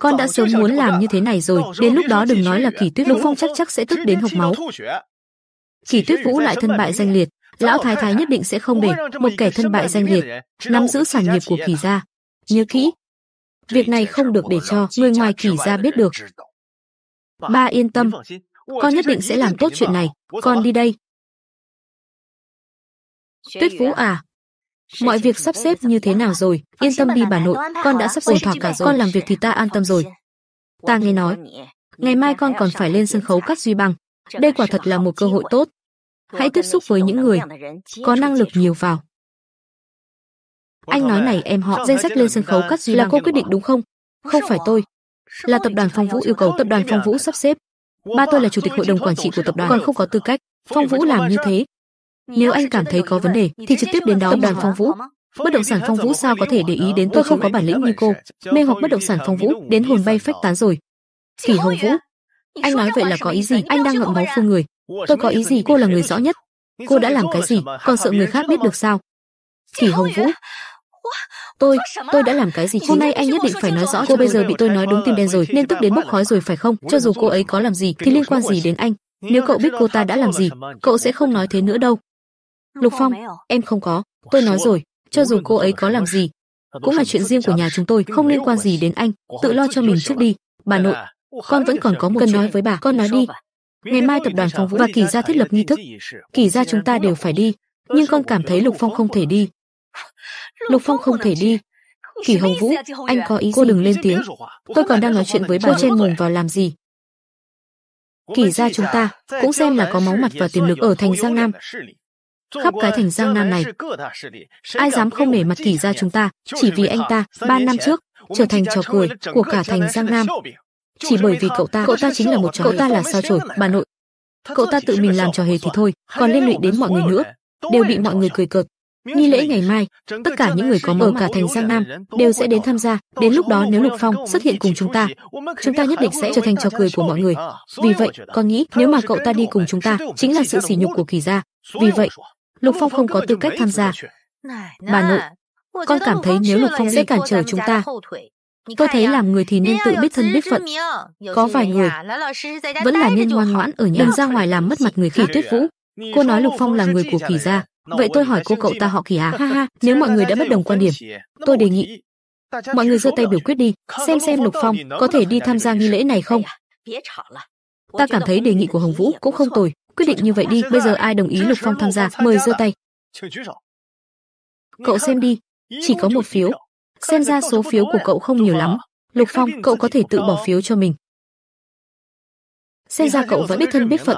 Con đã sớm muốn làm như thế này rồi, đến lúc đó đừng nói là Kỳ Tuyết Lục Phong chắc chắc sẽ tức đến hộc máu. Kỳ Tuyết Vũ lại thân bại danh liệt, lão thái thái nhất định sẽ không để một kẻ thân bại danh liệt nắm giữ sản nghiệp của Kỳ gia. Nhớ kỹ, việc này không được để cho người ngoài Kỳ gia biết được. Ba yên tâm, con nhất định sẽ làm tốt chuyện này, con đi đây. Tuyết Vũ à, mọi việc sắp xếp như thế nào rồi? Yên tâm đi bà nội, con đã sắp ổn thỏa cả rồi. Con làm việc thì ta an tâm rồi. Ta nghe nói, ngày mai con còn phải lên sân khấu cắt duy băng. Đây quả thật là một cơ hội tốt. Hãy tiếp xúc với những người có năng lực nhiều vào. Anh nói này em họ danh sách lên sân khấu cắt duy là cô quyết định đúng không? Không phải tôi. Là tập đoàn Phong Vũ yêu cầu tập đoàn Phong Vũ sắp xếp. Ba tôi là chủ tịch hội đồng quản trị của tập đoàn còn không có tư cách. Phong Vũ làm như thế, nếu anh cảm thấy có vấn đề thì trực tiếp đến đó đoàn Phong Vũ. Bất động sản Phong Vũ sao có thể để ý đến tôi không có bản lĩnh như cô? Mê hoặc bất động sản Phong Vũ đến hồn bay phách tán rồi. Kỷ Hồng Vũ, anh nói vậy là có ý gì? Anh đang ngậm máu phun người. Tôi có ý gì? Cô là người rõ nhất. Cô đã làm cái gì? Còn sợ người khác biết được sao? Kỷ Hồng Vũ, Tôi, tôi đã làm cái gì chứ? Hôm nay anh nhất định phải nói rõ cô bây giờ bị tôi nói đúng tim đen rồi, nên tức đến bốc khói rồi phải không? Cho dù cô ấy có làm gì thì liên quan gì đến anh? Nếu cậu biết cô ta đã làm gì, cậu sẽ không nói thế nữa đâu. Lục Phong, à? em không có, tôi nói rồi, cho dù cô ấy có làm gì, cũng là chuyện riêng của nhà chúng tôi, không liên quan gì đến anh, tự lo cho mình trước đi. Bà nội, con vẫn còn có một cần nói với bà, con nói đi. Ngày mai tập đoàn Phong Vũ và Kỳ gia thiết lập nghi thức, Kỳ gia chúng ta đều phải đi, nhưng con cảm thấy Lục Phong không thể đi. Lục Phong không thể đi. Kỳ Hồng Vũ, anh à? có ý gì? Cô đừng lên tiếng. Tôi còn đang nói chuyện với bà trên mồm vào làm gì. Kỳ gia chúng ta cũng xem là có máu mặt và tiềm lực ở thành Giang Nam. Khắp cái thành Giang Nam này, ai dám không nể mặt tỷ Gia chúng ta, chỉ vì anh ta, ba năm trước, trở thành trò cười của cả thành Giang Nam. Chỉ bởi vì cậu ta, cậu ta chính là một trò cậu ta là sao chổi, bà nội. Cậu ta tự mình làm trò hề thì thôi, còn liên lụy đến mọi người nữa, đều bị mọi người cười cợt. Nghi lễ ngày mai, tất cả những người có ở cả thành Giang Nam đều sẽ đến tham gia, đến lúc đó nếu Lục Phong xuất hiện cùng chúng ta, chúng ta nhất định sẽ trở thành trò cười của mọi người. Vì vậy, con nghĩ nếu mà cậu ta đi cùng chúng ta, chính là sự sỉ nhục của kỳ gia. Vì vậy, Lục Phong không có tư cách tham gia. Bà nội, con cảm thấy nếu Lục Phong sẽ cản trở chúng ta, tôi thấy làm người thì nên tự biết thân biết phận. Có vài người vẫn là nhân ngoan ngoãn ở nhà, đừng ra ngoài làm mất mặt người khỉ tuyết vũ. À? Cô nói Lục Phong là người của khỉ gia, vậy tôi hỏi cô cậu ta họ khỉ à? Ha ha, nếu mọi người đã bất đồng quan điểm, tôi đề nghị mọi người giơ tay biểu quyết đi, xem xem Lục Phong có thể đi tham gia nghi lễ này không. Ta cảm thấy đề nghị của Hồng Vũ cũng không tồi, quyết định như vậy đi, bây giờ ai đồng ý Lục Phong tham gia, mời giơ tay. Cậu xem đi, chỉ có một phiếu. Xem ra số phiếu của cậu không nhiều lắm. Lục Phong, cậu có thể tự bỏ phiếu cho mình. Xem ra cậu vẫn biết thân biết phận.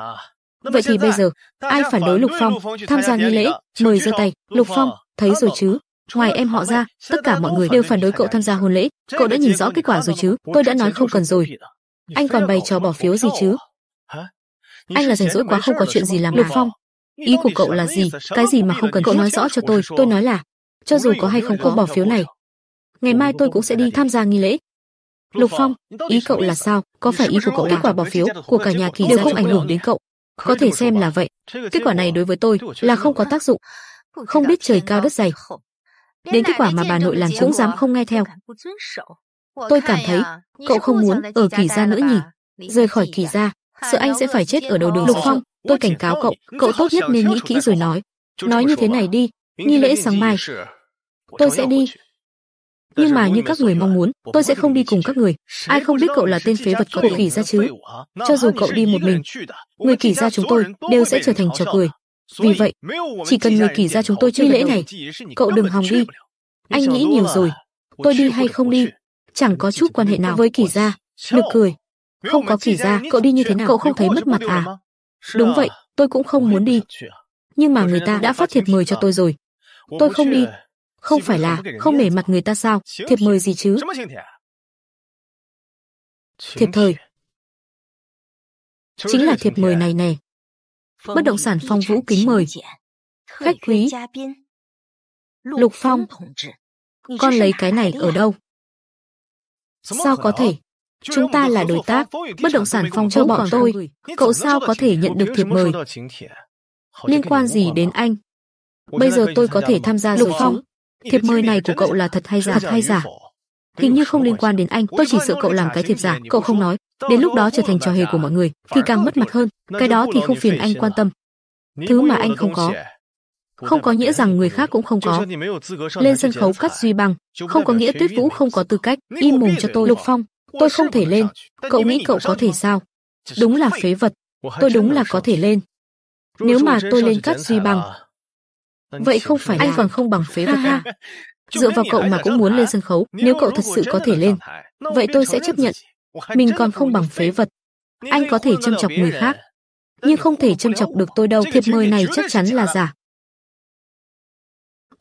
Vậy thì bây giờ, ai phản đối Lục Phong tham gia nghi lễ, mời giơ tay. Lục Phong, thấy rồi chứ? Ngoài em họ ra, tất cả mọi người đều phản đối cậu tham gia hôn lễ. Cậu đã nhìn rõ kết quả rồi chứ? Tôi đã nói không cần rồi. Anh còn bày trò bỏ phiếu gì chứ? Anh là rảnh rỗi quá không có chuyện gì làm Lục Phong, à? ý của cậu là gì? Cái gì mà không cần cậu nói rõ cho tôi? Tôi nói là, cho dù có hay không có bỏ phiếu này, ngày mai tôi cũng sẽ đi tham gia nghi lễ. Lục Phong, ý cậu là sao? Có phải ý của cậu kết quả bỏ phiếu của cả nhà kỳ đều không ảnh hưởng đến cậu? Có thể xem là vậy. Kết quả này đối với tôi là không có tác dụng. Không biết trời cao đất dày. Đến kết quả mà bà nội làm cũng dám không nghe theo. Tôi cảm thấy cậu không muốn ở kỳ gia nữa nhỉ? Rời khỏi kỳ gia, sợ anh sẽ phải chết ở đầu đường lục phong tôi cảnh cáo cậu cậu tốt nhất nên nghĩ kỹ rồi nói nói như thế này đi nghi lễ sáng mai tôi sẽ đi nhưng mà như các người mong muốn tôi sẽ không đi cùng các người ai không biết cậu là tên phế vật của kỷ gia chứ cho dù cậu đi một mình người kỷ gia chúng tôi đều sẽ trở thành trò cười vì vậy chỉ cần người kỷ gia chúng tôi nghi lễ này cậu đừng hòng đi anh nghĩ nhiều rồi tôi đi hay không đi chẳng có chút quan hệ nào với kỷ gia được cười không có kỳ ra, cậu đi như thế nào? Cậu không thấy mất mặt à? Đúng vậy, tôi cũng không muốn đi. Nhưng mà người ta đã phát thiệp mời cho tôi rồi. Tôi không đi. Không phải là không nể mặt người ta sao? Thiệp mời gì chứ? Thiệp thời. Chính là thiệp mời này nè. Bất động sản phong vũ kính mời. Khách quý. Lục Phong. Con lấy cái này ở đâu? Sao có thể? Chúng ta là đối tác, bất động sản phong châu bọn tôi, cậu sao có thể nhận được thiệp mời? Liên quan gì đến anh? Bây giờ tôi có thể tham gia Lục Phong. Thiệp mời này của cậu là thật hay giả? Thật hay giả? Hình như không liên quan đến anh, tôi chỉ sợ cậu làm cái thiệp giả, cậu không nói. Đến lúc đó trở thành trò hề của mọi người, thì càng mất mặt hơn, cái đó thì không phiền anh quan tâm. Thứ mà anh không có, không có nghĩa rằng người khác cũng không có. Lên sân khấu cắt duy bằng, không có nghĩa Tuyết Vũ không có tư cách, im mồm cho tôi. Lục Phong, Tôi không thể lên, cậu nghĩ cậu có thể sao? Đúng là phế vật, tôi đúng là có thể lên. Nếu mà tôi lên cắt duy bằng, vậy không phải anh còn không bằng phế vật à? ha. Dựa vào cậu mà cũng muốn lên sân khấu, nếu cậu thật sự có thể lên, vậy tôi sẽ chấp nhận. Mình còn không bằng phế vật. Anh có thể châm chọc người khác, nhưng không thể châm chọc được tôi đâu. Thiệp mời này chắc chắn là giả.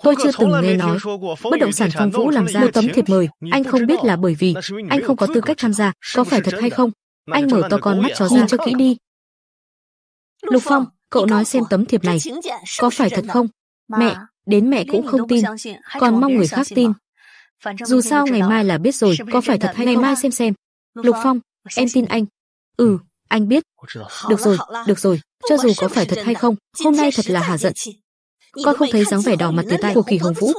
Tôi chưa từng nghe nói bất động sản phong vũ làm ra một tấm thiệp mời. Anh không biết là bởi vì anh không có tư cách tham gia, có phải thật hay không? Anh mở to con mắt chó ra cho kỹ đi. Lục Phong, cậu nói xem tấm thiệp này có phải thật không? Mẹ, đến mẹ cũng không tin, còn mong người khác tin. Dù sao ngày mai là biết rồi, có phải thật hay ngày mai xem xem. Lục Phong, em tin anh. Ừ, anh biết. Được rồi, được rồi, cho dù có phải thật hay không, hôm nay thật là hà giận, con không thấy dáng vẻ đỏ mặt tía tai của Kỳ Hồng Vũ.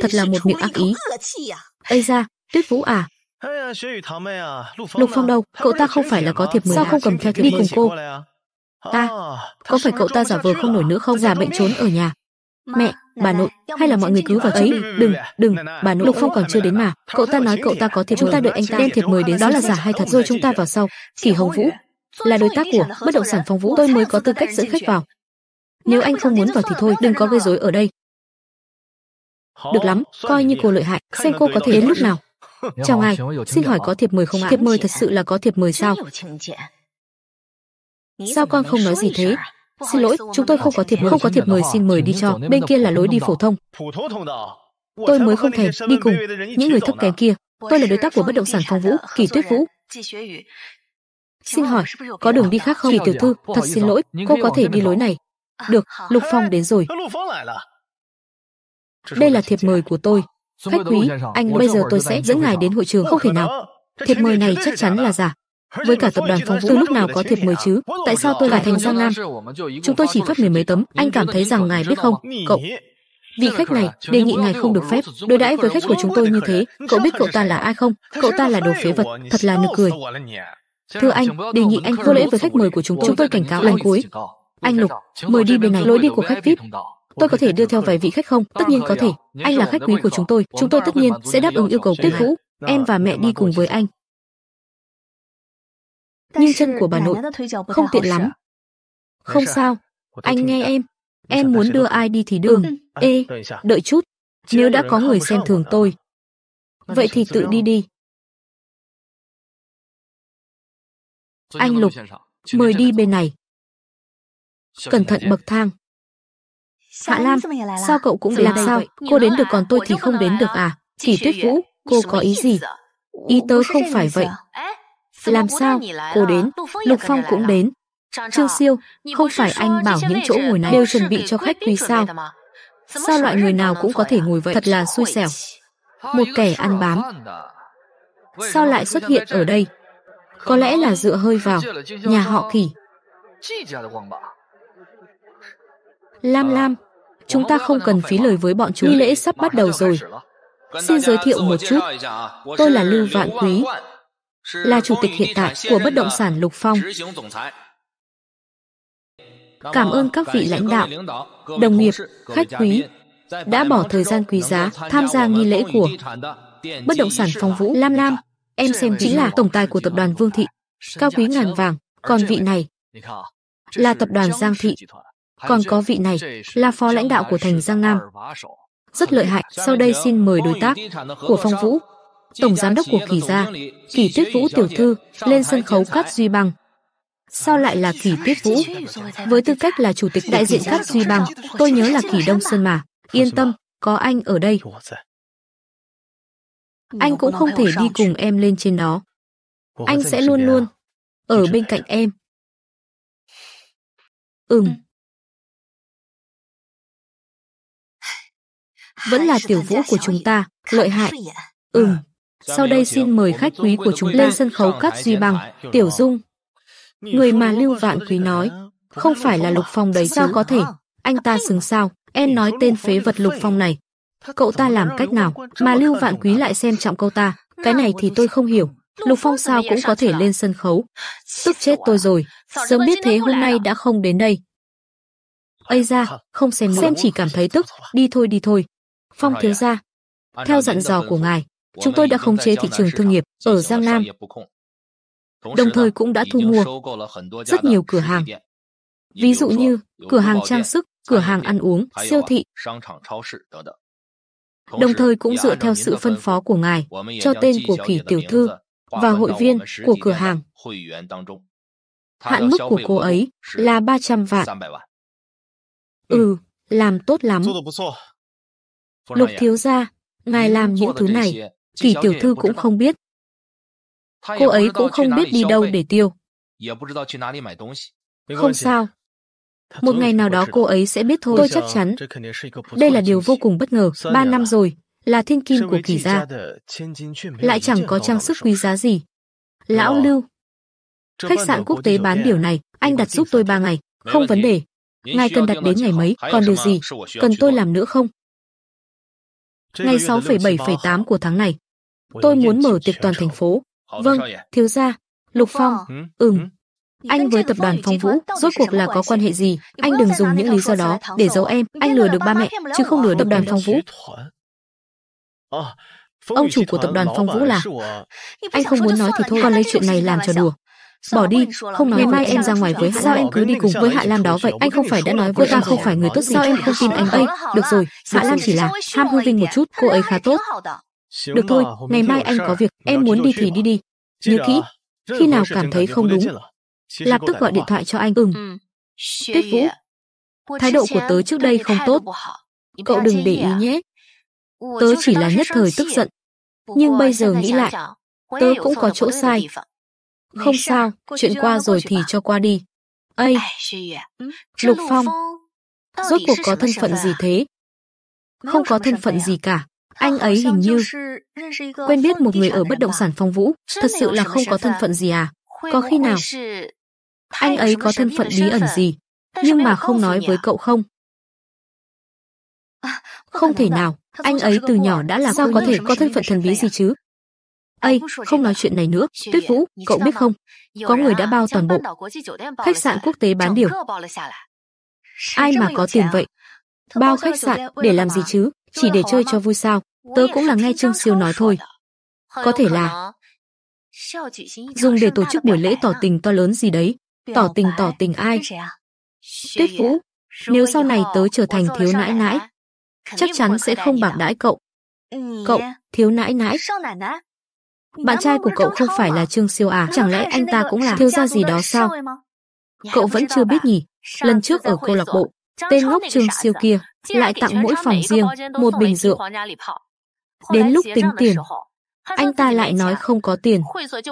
Thật là một miệng ác ý. Ây ra, Tuyết Vũ à, à Lục Phong à, đâu, cậu ta không phải là có à, thiệp mời sao không cầm theo thiệp đi cùng cô? Ta, có phải cậu ta giả vờ không nổi nữa không giả bệnh trốn ở nhà? Mẹ, bà nội, hay là mọi người cứ vào ấy, đừng, đừng, bà nội. Lục Phong còn chưa đến mà, cậu ta nói cậu ta có thiệp chúng ta đợi anh ta đem thiệp mời đến đó là giả hay thật rồi chúng ta vào sau. Kỳ Hồng Vũ là đối tác của bất động sản Phong Vũ, tôi mới có tư cách dẫn khách vào. Nếu anh không muốn vào thì thôi, đừng có gây rối ở đây. Được lắm, coi như cô lợi hại, xem cô có thể đến lúc nào. Chào ngài, xin hỏi có thiệp mời không ạ? Thiệp mời thật sự là có thiệp mời sao? Sao con không nói gì thế? Xin lỗi, chúng tôi không có thiệp mời, không có thiệp mời xin mời đi cho. Bên kia là lối đi phổ thông. Tôi mới không thèm đi cùng những người thấp kém kia. Tôi là đối tác của bất động sản Phong Vũ, Kỳ Tuyết Vũ. Xin hỏi, có đường đi khác không? Kỳ tiểu thư, thật xin lỗi, cô có thể đi lối này. À, được, Lục Phong đến rồi. Đây là thiệp mời của tôi. Khách quý, anh bây giờ tôi sẽ dẫn ngài đến hội trường không thể nào. Thiệp mời này chắc chắn là giả. Với cả tập đoàn Phong Vũ từ lúc nào có thiệp mời à, chứ? Tại sao tôi lại thành Giang Nam? Chúng tôi chỉ phát mười mấy tấm, anh cảm thấy rằng ngài biết không? Cậu, vị khách này đề nghị ngài không được phép đối đãi với khách của chúng tôi như thế cậu biết cậu ta là ai không cậu ta là đồ phế vật thật là nực cười thưa anh đề nghị anh vô lễ với khách mời của chúng tôi. chúng tôi cảnh cáo lần cuối anh Lục, mời đi bên này lối đi của khách VIP. Tôi có thể đưa theo vài vị khách không? Tất nhiên có thể. Anh là khách quý của chúng tôi, chúng tôi tất nhiên sẽ đáp ứng yêu cầu tuyết vũ. Em và mẹ đi cùng với anh. Nhưng chân của bà nội không tiện lắm. Dạ. Không dạ. sao, anh nghe em. Dạ, em muốn đưa ai đi thì đưa. Ừ. Ê, đợi chút. Nếu đã có người xem thường tôi, vậy thì tự đi đi. Anh Lục, mời đi bên này cẩn thận bậc thang. Hạ Lam, sao cậu cũng đến sao? Cô đến được còn tôi thì không đến được à? Kỳ Tuyết Vũ, cô có ý gì? Ý tớ không phải vậy. Làm sao? Cô đến, Lục Phong cũng đến. Trương Siêu, không phải anh bảo những chỗ ngồi này đều chuẩn bị cho khách quý sao? Sao loại người nào cũng có thể ngồi vậy? Thật là xui xẻo. Một kẻ ăn bám. À. Sao lại xuất hiện ở đây? Có lẽ là dựa hơi vào nhà họ Kỳ. Lam Lam, chúng ta không cần phí lời với bọn chúng lễ sắp bắt đầu rồi. Xin giới thiệu một chút, tôi là Lưu Vạn Quý, là chủ tịch hiện tại của bất động sản Lục Phong. Cảm ơn các vị lãnh đạo, đồng nghiệp, khách quý đã bỏ thời gian quý giá tham gia nghi lễ của bất động sản Phong Vũ Lam Lam. Em xem chính là tổng tài của tập đoàn Vương Thị, cao quý ngàn vàng, còn vị này là tập đoàn Giang Thị, còn có vị này là phó lãnh đạo của thành Giang Nam. Rất lợi hại, sau đây xin mời đối tác của Phong Vũ, tổng giám đốc của Kỳ Gia, Kỳ Tuyết Vũ tiểu thư lên sân khấu cắt Duy Bằng. Sao lại là Kỳ Tuyết Vũ? Với tư cách là chủ tịch đại diện cắt Duy Bằng, tôi nhớ là Kỳ Đông Sơn mà, yên tâm, có anh ở đây. Anh cũng không thể đi cùng em lên trên đó. Anh sẽ luôn luôn ở bên cạnh em. Ừm, vẫn là tiểu vũ của chúng ta, lợi hại. Ừm. Sau đây xin mời khách quý của chúng lên sân khấu Cát Duy Bằng, Tiểu Dung. Người mà Lưu Vạn Quý nói, không phải là Lục Phong đấy sao có thể, anh ta xứng sao, em nói tên phế vật Lục Phong này. Cậu ta làm cách nào mà Lưu Vạn Quý lại xem trọng câu ta, cái này thì tôi không hiểu. Lục Phong sao cũng có thể lên sân khấu. Tức chết tôi rồi, sớm biết thế hôm nay đã không đến đây. Ây ra, không xem nữa. Xem chỉ cảm thấy tức, đi thôi đi thôi. Phong thiếu gia, theo dặn dò của ngài, chúng tôi đã khống chế thị trường thương nghiệp ở Giang Nam, đồng thời cũng đã thu mua rất nhiều cửa hàng. Ví dụ như cửa hàng trang sức, cửa hàng ăn uống, siêu thị. Đồng thời cũng dựa theo sự phân phó của ngài cho tên của Khỉ tiểu thư và hội viên của cửa hàng. Hạn mức của cô ấy là 300 vạn. Ừ, làm tốt lắm. Lục à? thiếu gia, ngài làm những thứ này, kỳ tiểu thư cũng không biết. Cô ấy cũng không biết đi đâu để tiêu. Không sao. Một ngày nào đó cô ấy sẽ biết thôi. Tôi chắc chắn. Đây là điều vô cùng bất ngờ. Ba năm rồi, là thiên kim của kỳ gia. Lại chẳng có trang sức quý giá gì. Lão Lưu. Khách sạn quốc tế bán điều này, anh đặt giúp tôi ba ngày. Không vấn đề. Ngài cần đặt đến ngày mấy, còn điều gì? Cần tôi làm nữa không? ngày 6,7,8 của tháng này. Tôi muốn mở tiệc toàn thành phố. Vâng, thiếu gia. Lục Phong, ừm. Ừ. Anh với tập đoàn Phong Vũ, rốt cuộc là có quan hệ gì? Anh đừng dùng những lý do đó để giấu em. Anh lừa được ba mẹ, chứ không lừa tập đoàn Phong Vũ. Ông chủ của tập đoàn Phong Vũ là... Anh không muốn nói thì thôi, còn lấy chuyện này làm cho đùa bỏ đi không nói ngày mai em ra ngoài với hạ sao em cứ đi cùng với hạ lam đó vậy anh không phải đã nói với ta không phải người tốt sao em không tin anh ấy được rồi hạ lam chỉ là ham hư vinh một chút cô ấy khá tốt được thôi ngày mai anh có việc em muốn đi thì đi đi nhớ kỹ khi nào cảm thấy không đúng lập tức gọi điện thoại cho anh ừm ừ. tuyết vũ thái độ của à? tớ trước đây không tốt cậu đừng để ý nhé tớ chỉ là nhất thời tức à? giận nhưng bây giờ nghĩ lại tớ cũng có chỗ sai không sao, chuyện qua rồi thì cho qua đi. Ây, Lục Phong, rốt cuộc có thân phận gì thế? Không có thân phận gì cả. Anh ấy hình như quen biết một người ở bất động sản phong vũ, thật sự là không có thân phận gì à? Có khi nào anh ấy có thân phận bí ẩn gì, nhưng mà không nói với cậu không? Không thể nào, anh ấy từ nhỏ đã là sao có thể có thân phận thần bí gì chứ? Ây, không nói chuyện này nữa. Tuyết Vũ, cậu biết không? Có người đã bao toàn bộ khách sạn quốc tế bán điều. Ai mà có tiền vậy? Bao khách sạn để làm gì chứ? Chỉ để chơi cho vui sao? Tớ cũng là nghe Trương Siêu nói thôi. Có thể là dùng để tổ chức buổi lễ tỏ tình to lớn gì đấy. Tỏ tình tỏ tình ai? Tuyết Vũ, nếu sau này tớ trở thành thiếu nãi nãi, chắc chắn sẽ không bạc đãi cậu. Cậu, thiếu nãi nãi. Bạn trai của cậu không phải là Trương Siêu à? Chẳng lẽ anh ta cũng là thiếu gia gì đó sao? Cậu vẫn chưa biết nhỉ? Lần trước ở câu lạc bộ, tên ngốc Trương Siêu kia lại tặng mỗi phòng riêng một bình rượu. Đến lúc tính tiền, anh ta lại nói không có tiền.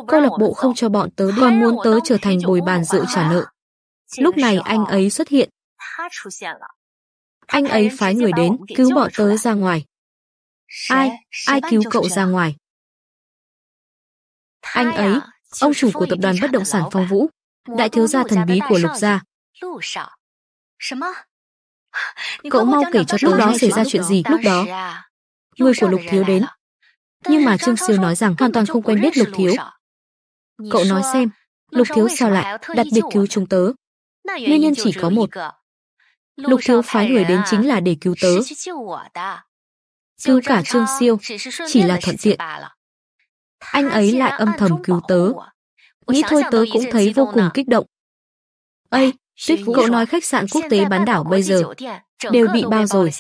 Câu lạc bộ không cho bọn tớ còn muốn tớ trở thành bồi bàn rượu à? trả nợ. Lúc này anh ấy xuất hiện. Anh ấy phái người đến cứu bọn tớ ra ngoài. Ai, ai cứu cậu ra ngoài? Anh ấy, ông chủ của tập đoàn bất động sản Phong Vũ, đại thiếu gia thần bí của Lục gia. (laughs) Cậu mau kể cho lúc đó xảy ra chuyện gì lúc đó. Người của Lục Thiếu đến. Nhưng mà Trương Siêu nói rằng hoàn toàn không quen biết Lục Thiếu. Cậu nói xem, Lục Thiếu sao lại đặc biệt cứu chúng tớ? Nguyên nhân chỉ có một. Lục Thiếu phái người đến chính là để cứu tớ. Cứu cả Trương Siêu chỉ là thuận tiện anh ấy lại âm thầm cứu tớ. À? Nghĩ thôi tớ cũng thấy vô cùng kích động. Ây, Tuyết cậu nói khách sạn quốc tế bán đảo à? bây giờ đều bị bao rồi.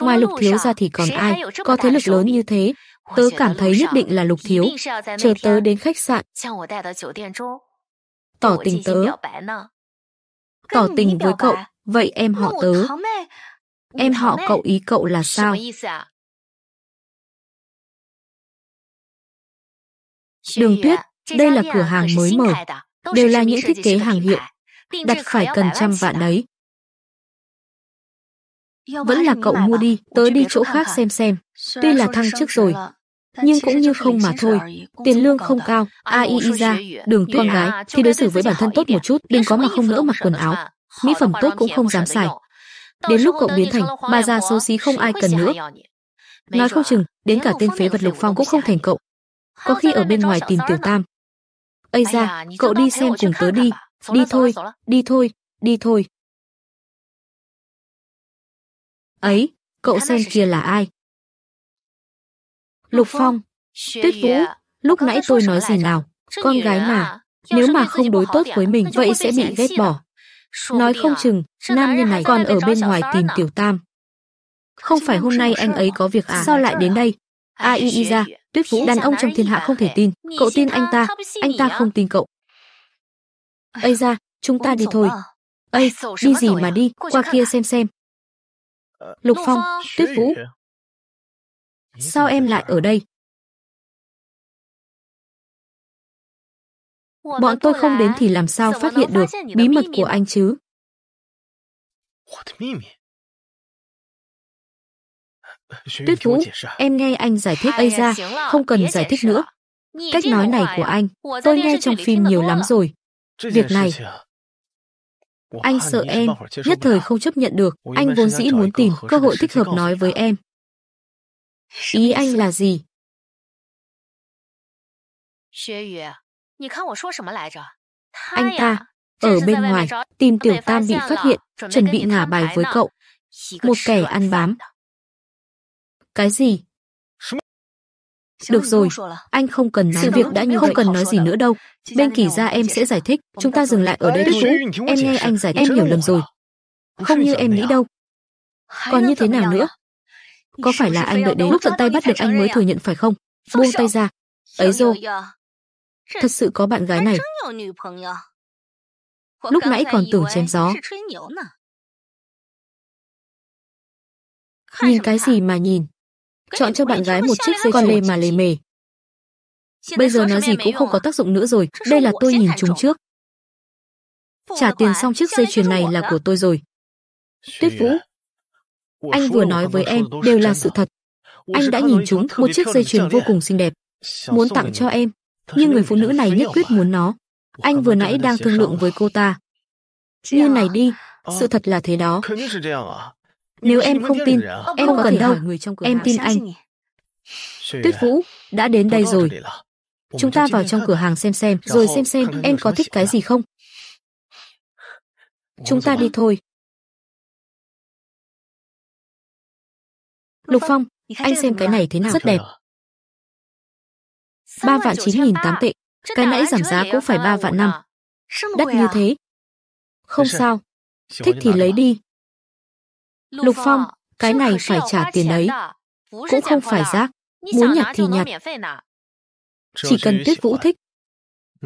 Ngoài lục thiếu ra thì còn ai, có thế lực lớn như thế. Tớ cảm thấy nhất định là lục thiếu. Chờ tớ à? đến khách sạn. Tỏ tình tớ. Tỏ tình với cậu, vậy em họ tớ. Em họ cậu ý cậu là sao? Đường Tuyết, đây là cửa hàng mới mở, đều là những thiết kế hàng hiệu, đặt phải cần trăm vạn đấy. Vẫn là cậu mua đi, tớ đi chỗ khác xem xem. Tuy là thăng chức rồi, nhưng cũng như không mà thôi. Tiền lương không cao, ai ra, đường con gái, thì đối xử với bản thân tốt một chút, đừng có mà không nỡ mặc quần áo. Mỹ phẩm tốt cũng không dám xài. Đến lúc cậu biến thành, bà già xấu xí không ai cần nữa. Nói không chừng, đến cả tên phế vật lục phong cũng không thành cậu có khi ở bên ngoài tìm tiểu tam. Ây da, cậu đi xem cùng tớ đi, đi thôi, đi thôi, đi thôi. Ấy, cậu xem kia là ai? Lục Phong, Tuyết Vũ, à, lúc nãy tôi nói gì nào, con gái mà, à? nếu mà không đối tốt với mình vậy sẽ bị ghét bỏ. Nói không à. chừng, nam nhân này còn ở bên ngoài tìm tiểu tam. Không phải hôm nay anh ấy có việc à? Sao lại đến đây? Ai ra, Tuyết Vũ đàn ông trong thiên hạ không thể tin, cậu tin anh ta, anh ta không tin cậu. Ây ra, chúng ta đi thôi. Ây, đi gì mà đi, qua kia xem xem. Ờ, Lục Phong, Tuyết Vũ. Sao em lại ở đây? Bọn tôi không đến thì làm sao phát hiện được bí mật của anh chứ? Tuyết Vũ, em nghe anh giải thích ấy ra, à, không cần giải thích nữa. Cách nói này của à? anh, tôi nghe trong phim nhiều lắm rồi. Việc này, anh sợ em, nhất thời không chấp nhận được, anh vốn dĩ muốn tìm cơ hội thích hợp nói với em. Ý anh là gì? Anh ta, ở bên ngoài, tìm tiểu tam bị phát hiện, chuẩn bị ngả bài với cậu. Một kẻ ăn bám, cái gì? Được rồi, anh không cần nói sự việc đã như không cần nói gì nữa đâu. Bên kỳ ra em sẽ giải thích, chúng ta dừng lại ở đây Đức Vũ. Em nghe anh giải thích em hiểu lầm rồi. Không như em nghĩ à? đâu. Còn như thế nào nữa? Có phải là anh đợi đến lúc tận tay bắt được anh mới thừa nhận phải không? Buông tay ra. Ấy rồi. À? Thật sự có bạn gái này. Lúc nãy còn tưởng chém gió. Nhìn cái gì mà nhìn? chọn cho bạn gái một chiếc dây con lê mà lê mề. Bây giờ nói gì cũng không có tác dụng nữa rồi, đây là tôi nhìn chúng trước. Trả tiền xong chiếc dây chuyền này là của tôi rồi. Tuyết Vũ, anh vừa nói với em đều là sự thật. Anh đã nhìn chúng, một chiếc dây chuyền vô cùng xinh đẹp, muốn tặng cho em, nhưng người phụ nữ này nhất quyết muốn nó. Anh vừa nãy đang thương lượng với cô ta. Như này đi, sự thật là thế đó. Ờ, nếu em không tin, em ờ, không cần đâu. Em tin anh. Tuyết à? Vũ, đã đến đây rồi. Chúng ta vào trong cửa hàng xem xem, dạ rồi xem xem em có thích cái gì không. Chúng ta đi thôi. Lục Phong, anh xem cái này thế nào? Rất đẹp. 3 vạn 9.008 tệ. Cái nãy giảm giá cũng phải 3 vạn năm. Đắt như thế. Không sao. Thích thì lấy đi. Lục Phong, cái này phải trả tiền đấy. Cũng à? không phải rác, muốn nhặt thì nhặt. Chỉ cần Tuyết Vũ thích.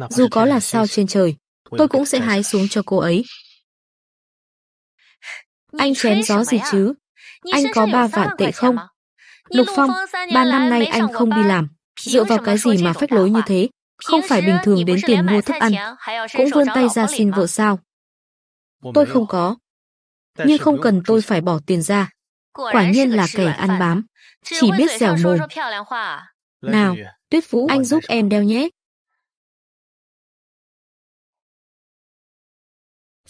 Dù có là sao trên trời, tôi cũng sẽ hái xuống cho cô ấy. Anh chém gió gì chứ? Anh có ba vạn tệ không? Lục Phong, ba năm nay anh không đi làm. Dựa vào cái gì mà phách lối như à? thế? Không phải bình thường đến tiền mua thức ăn. Cũng vươn tay ra xin vợ sao? Tôi không có nhưng không cần tôi phải bỏ tiền ra. Quả nhiên là kẻ ăn bám, chỉ biết dẻo mồm. À? Nào, à? Tuyết Vũ anh giúp à? em đeo nhé.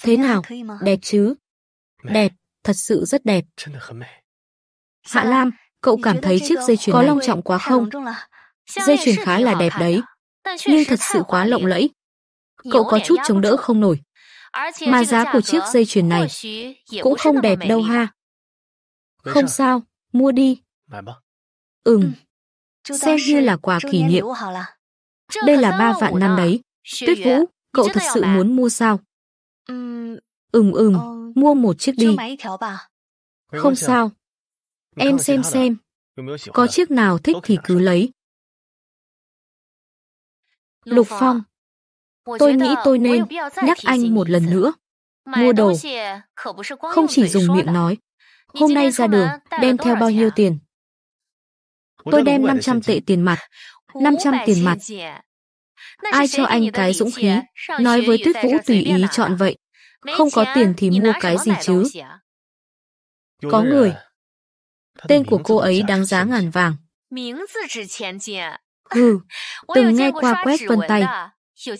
Thế nào, đẹp chứ? Đẹp, thật sự rất đẹp. Hạ dạ vâng. Lam, cậu cảm thấy chiếc dây chuyền có long trọng quá không? Dây chuyền khá là đẹp đấy, nhưng thật sự quá lộng lẫy. Cậu có chút chống đỡ không nổi. Mà giá của chiếc dây chuyền này cũng không đẹp đâu ha. Không sao, mua đi. Ừm, xem như là quà kỷ niệm. Đây là ba vạn năm đấy. Tuyết Vũ, cậu thật sự muốn mua sao? Ừm ừm, ờ, mua một chiếc đi. Không sao. Em xem xem. Có chiếc nào thích thì cứ lấy. Lục Phong, Tôi nghĩ tôi nên nhắc anh một lần nữa. Mua đồ không chỉ dùng miệng nói. Hôm nay ra đường, đem theo bao nhiêu tiền? Tôi đem 500 tệ tiền mặt. 500 tiền mặt. Ai cho anh cái dũng khí? Nói với Tuyết Vũ tùy ý chọn vậy. Không có tiền thì mua cái gì chứ? Có người. Tên của cô ấy đáng giá ngàn vàng. Ừ, (laughs) từng nghe qua quét vân tay chứ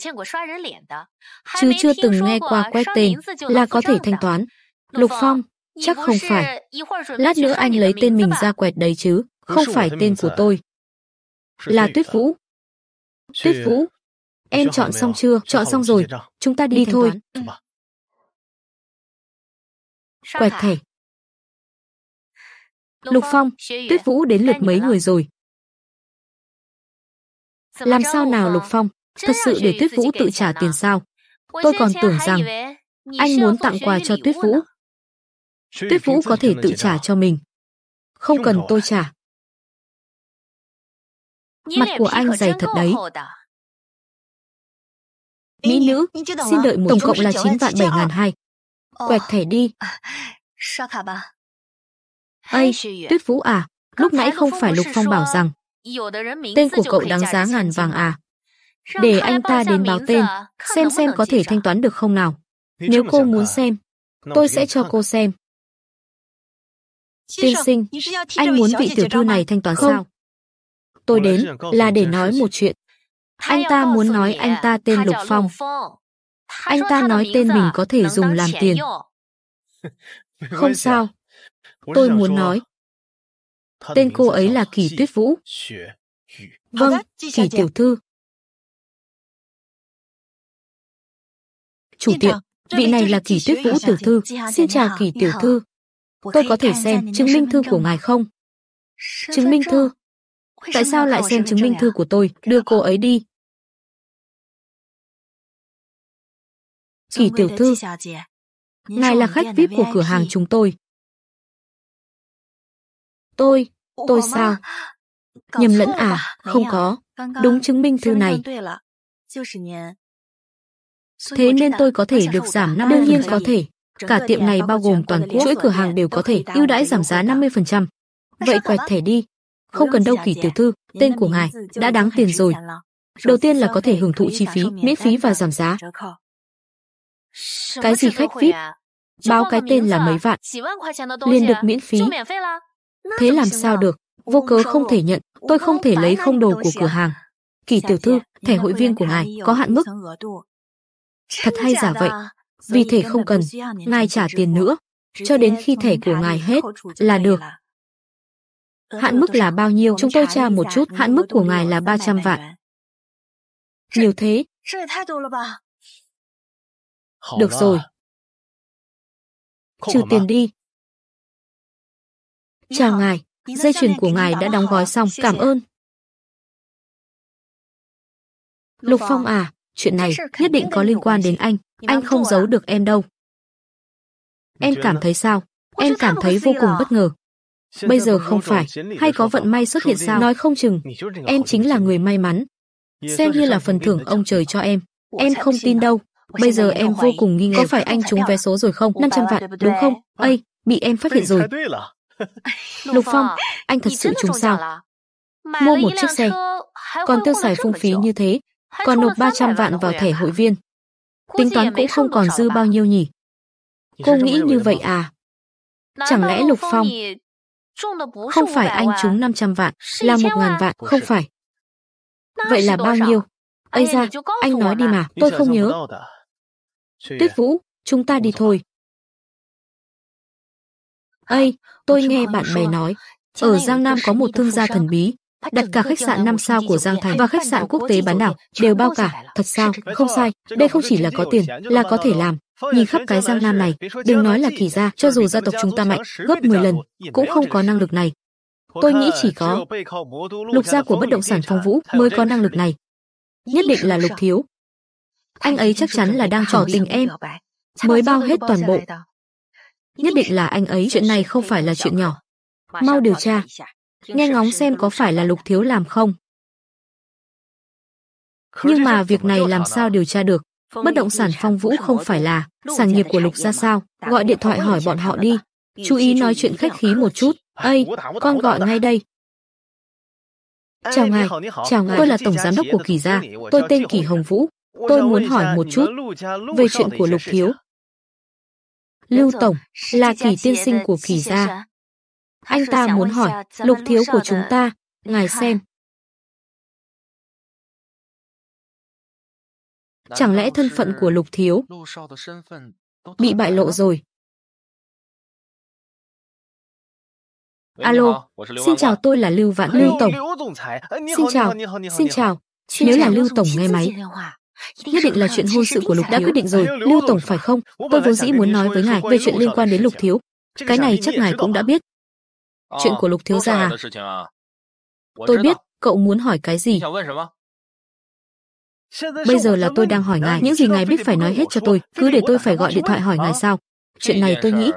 chưa từng nghe qua quét tên là có thể thanh toán. Lục Phong, chắc không phải. Lát nữa anh lấy tên mình ra quẹt đấy chứ, không phải tên của à. tôi. Là Tuyết Vũ. À. Tuyết Vũ, em chọn xong chưa? Chọn xong rồi, chúng ta đi, thôi. Ừ quẹt thẻ. Lục Phong, Tuyết Vũ đến lượt mấy người rồi. Làm sao nào Lục Phong? Thật sự để Tuyết Vũ tự trả tiền sao? Tôi còn tưởng rằng anh muốn tặng quà cho Tuyết Vũ. Tuyết Vũ có thể tự trả cho mình. Không cần tôi trả. Mặt của anh dày thật đấy. Mỹ nữ, xin đợi một tổng cộng là 9 vạn 7 ngàn hai. Quẹt thẻ đi. Ây, Tuyết Vũ à, lúc nãy không phải Lục Phong bảo rằng tên của cậu đáng giá ngàn vàng à để anh ta đến báo tên, xem xem có thể thanh toán được không nào. Nếu cô muốn xem, tôi sẽ cho cô xem. Tiên sinh, anh muốn vị tiểu thư này thanh toán không? Tôi đến là để nói một chuyện. Anh ta muốn nói anh ta tên Lục Phong. Anh ta nói tên mình có thể dùng làm tiền. (laughs) Không sao. Tôi muốn nói. Tên cô ấy là Kỳ Tuyết Vũ. Vâng, Kỳ Tiểu Thư. chủ tiệm, vị này là Kỳ Tuyết Vũ tiểu thư, xin chào Kỳ tiểu thư. Tôi có thể xem chứng minh thư của ngài không? Chứng minh thư? À? Tại sao lại xem chứng minh à? thư của tôi, đưa cô ấy đi? Kỳ tiểu thư, ngài là khách VIP của cửa hàng chúng tôi. Tôi, tôi sao? Nhầm lẫn à? Không à? có. Đúng chứng minh thư này. Thế nên tôi có thể được giảm 50%. Đương nhiên có thể. Cả tiệm này bao gồm toàn quốc, chuỗi cửa hàng đều có thể ưu đãi giảm giá 50%. Vậy quẹt thẻ đi. Không cần đâu kỳ tiểu thư, tên của ngài đã đáng tiền rồi. Đầu tiên là có thể hưởng thụ chi phí, miễn phí và giảm giá. Cái gì khách VIP? Báo cái tên là mấy vạn, liền được miễn phí. Thế làm sao được? Vô cớ không thể nhận, tôi không thể lấy không đồ của cửa hàng. Kỳ tiểu thư, thẻ hội viên của ngài có hạn mức. Thật hay giả vậy? Vì thể không cần, ngài trả tiền nữa, cho đến khi thẻ của ngài hết là được. Ờ, hạn mức là bao nhiêu? Chúng tôi tra một chút, hạn mức của ngài là 300 vạn. Nhiều thế. Được rồi. Trừ tiền đi. Chào ngài, dây chuyền của ngài đã đóng gói xong, cảm ơn. Lục Phong à, chuyện này nhất định có liên quan đến anh, anh không giấu à? được em đâu. Em cảm thấy sao? Em cảm thấy vô cùng à? bất ngờ. Bây giờ không phải, hay có vận may xuất hiện sao? Nói không chừng, em chính là người may mắn. Xem như là phần thưởng ông trời cho em. Em không tin đâu. Bây giờ em vô cùng nghi ngờ. Có phải anh trúng vé số rồi không? 500 vạn, đúng không? Ây, bị em phát hiện rồi. Lục Phong, anh thật sự trúng sao? Mua một chiếc xe, còn tiêu xài phung phí như thế, còn nộp 300 vạn vào thẻ hội viên. Tính toán à? cũng không còn dư bao nhiêu nhỉ. Cô nghĩ như vậy à? Chẳng lẽ Lục Phong à? à? không phải anh trúng 500 vạn, là 1.000 vạn, không phải. Vậy là bao nhiêu? Ây ra, anh nói đi mà, tôi không nhớ. Tuyết Vũ, chúng ta đi thôi. Ây, tôi nghe bạn bè nói, ở Giang Nam có một thương gia thần bí, đặt cả khách sạn 5 sao của Giang Thành và khách sạn quốc tế bán đảo đều bao cả, thật sao? Không sai, đây không chỉ là có tiền, là có thể làm. Nhìn khắp cái Giang Nam này, đừng nói là kỳ gia, cho dù gia tộc chúng ta mạnh gấp 10 lần, cũng không có năng lực này. Tôi nghĩ chỉ có lục gia của bất động sản phong vũ mới có năng lực này. Nhất định là lục thiếu. Anh ấy chắc chắn là đang trỏ tình em, mới bao hết toàn bộ. Nhất định là anh ấy, chuyện này không phải là chuyện nhỏ. Mau điều tra, nghe ngóng xem có phải là lục thiếu làm không. Nhưng mà việc này làm sao điều tra được? Bất động sản Phong Vũ không phải là sản nghiệp của Lục gia sao? Gọi điện thoại hỏi bọn họ đi. Chú ý nói chuyện khách khí một chút. "Ây, con gọi ngay đây." "Chào ngài, chào ngài, tôi là tổng giám đốc của Kỳ gia, tôi tên Kỳ Hồng Vũ, tôi muốn hỏi một chút về chuyện của Lục thiếu." "Lưu tổng, là Kỳ tiên sinh của Kỳ gia, anh ta muốn hỏi, lục thiếu của chúng ta, ngài xem. Chẳng lẽ thân phận của lục thiếu bị bại lộ rồi? Alo, xin chào tôi là Lưu Vạn Lưu Tổng. Xin chào, xin chào. Nếu là Lưu Tổng nghe máy, nhất định là chuyện hôn sự của Lục đã quyết định rồi. Lưu Tổng phải không? Tôi vốn dĩ muốn nói với ngài về chuyện liên quan đến Lục Thiếu. Cái này chắc ngài cũng đã biết chuyện của Lục Thiếu Gia à? Tôi biết cậu muốn hỏi cái gì. Bây giờ là tôi đang hỏi ngài, những gì ngài biết phải nói hết cho tôi, cứ để tôi phải gọi điện thoại hỏi ngài sao. Chuyện này tôi nghĩ.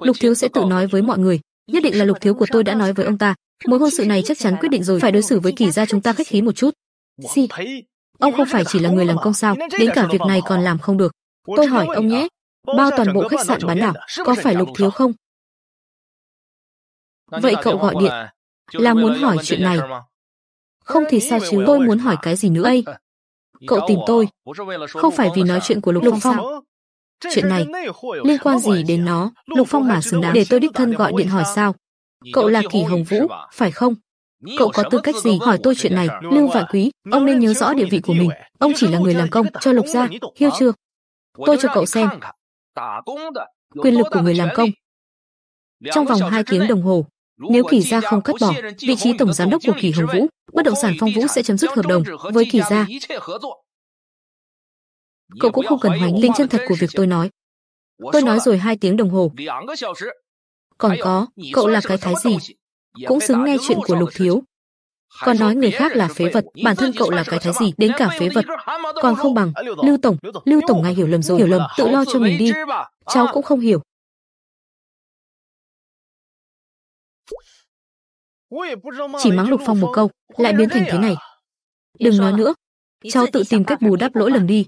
Lục Thiếu sẽ tự nói với mọi người, nhất định là Lục Thiếu của tôi đã nói với ông ta. Mối hôn sự này chắc chắn quyết định rồi, phải đối xử với kỳ gia chúng ta khách khí một chút. Gì? Ông không phải chỉ là người làm công sao, đến cả việc này còn làm không được. Tôi hỏi ông nhé, bao toàn bộ khách sạn bán đảo, có phải Lục Thiếu không? Vậy cậu gọi điện là muốn hỏi chuyện này. Không thì sao chứ tôi muốn hỏi cái gì nữa ấy. (laughs) Cậu tìm à, tôi, không phải vì nói chuyện của Lục Phong Chuyện này liên quan gì đến nó, Lục Phong mà xứng đáng để tôi đích thân gọi điện hỏi sao? Cậu là Kỳ Hồng Vũ, phải không? Cậu có tư cách gì hỏi tôi chuyện này, Lưu Vạn Quý, ông nên nhớ rõ địa vị của mình, ông chỉ là người làm công cho Lục gia, hiểu chưa? Tôi cho cậu xem. Quyền lực của người làm công. Trong vòng 2 tiếng đồng hồ, nếu Kỳ gia không cắt bỏ vị trí tổng giám đốc của Kỳ Hồng Vũ, bất động sản Phong Vũ sẽ chấm dứt hợp đồng với Kỳ gia. Cậu cũng không cần hoài nghi chân thật của việc tôi nói. Tôi nói rồi hai tiếng đồng hồ. Còn có, cậu là cái thái gì? Cũng xứng nghe chuyện của Lục Thiếu. Còn nói người khác là phế vật, bản thân cậu là cái thái gì đến cả phế vật. Còn không bằng, Lưu Tổng, Lưu Tổng ngay hiểu lầm rồi, hiểu lầm, tự lo cho mình đi. Cháu cũng không hiểu. Chỉ mắng Lục Phong một câu, lại biến thành thế này. Đừng nói nữa, cháu tự tìm cách bù đắp lỗi lầm đi.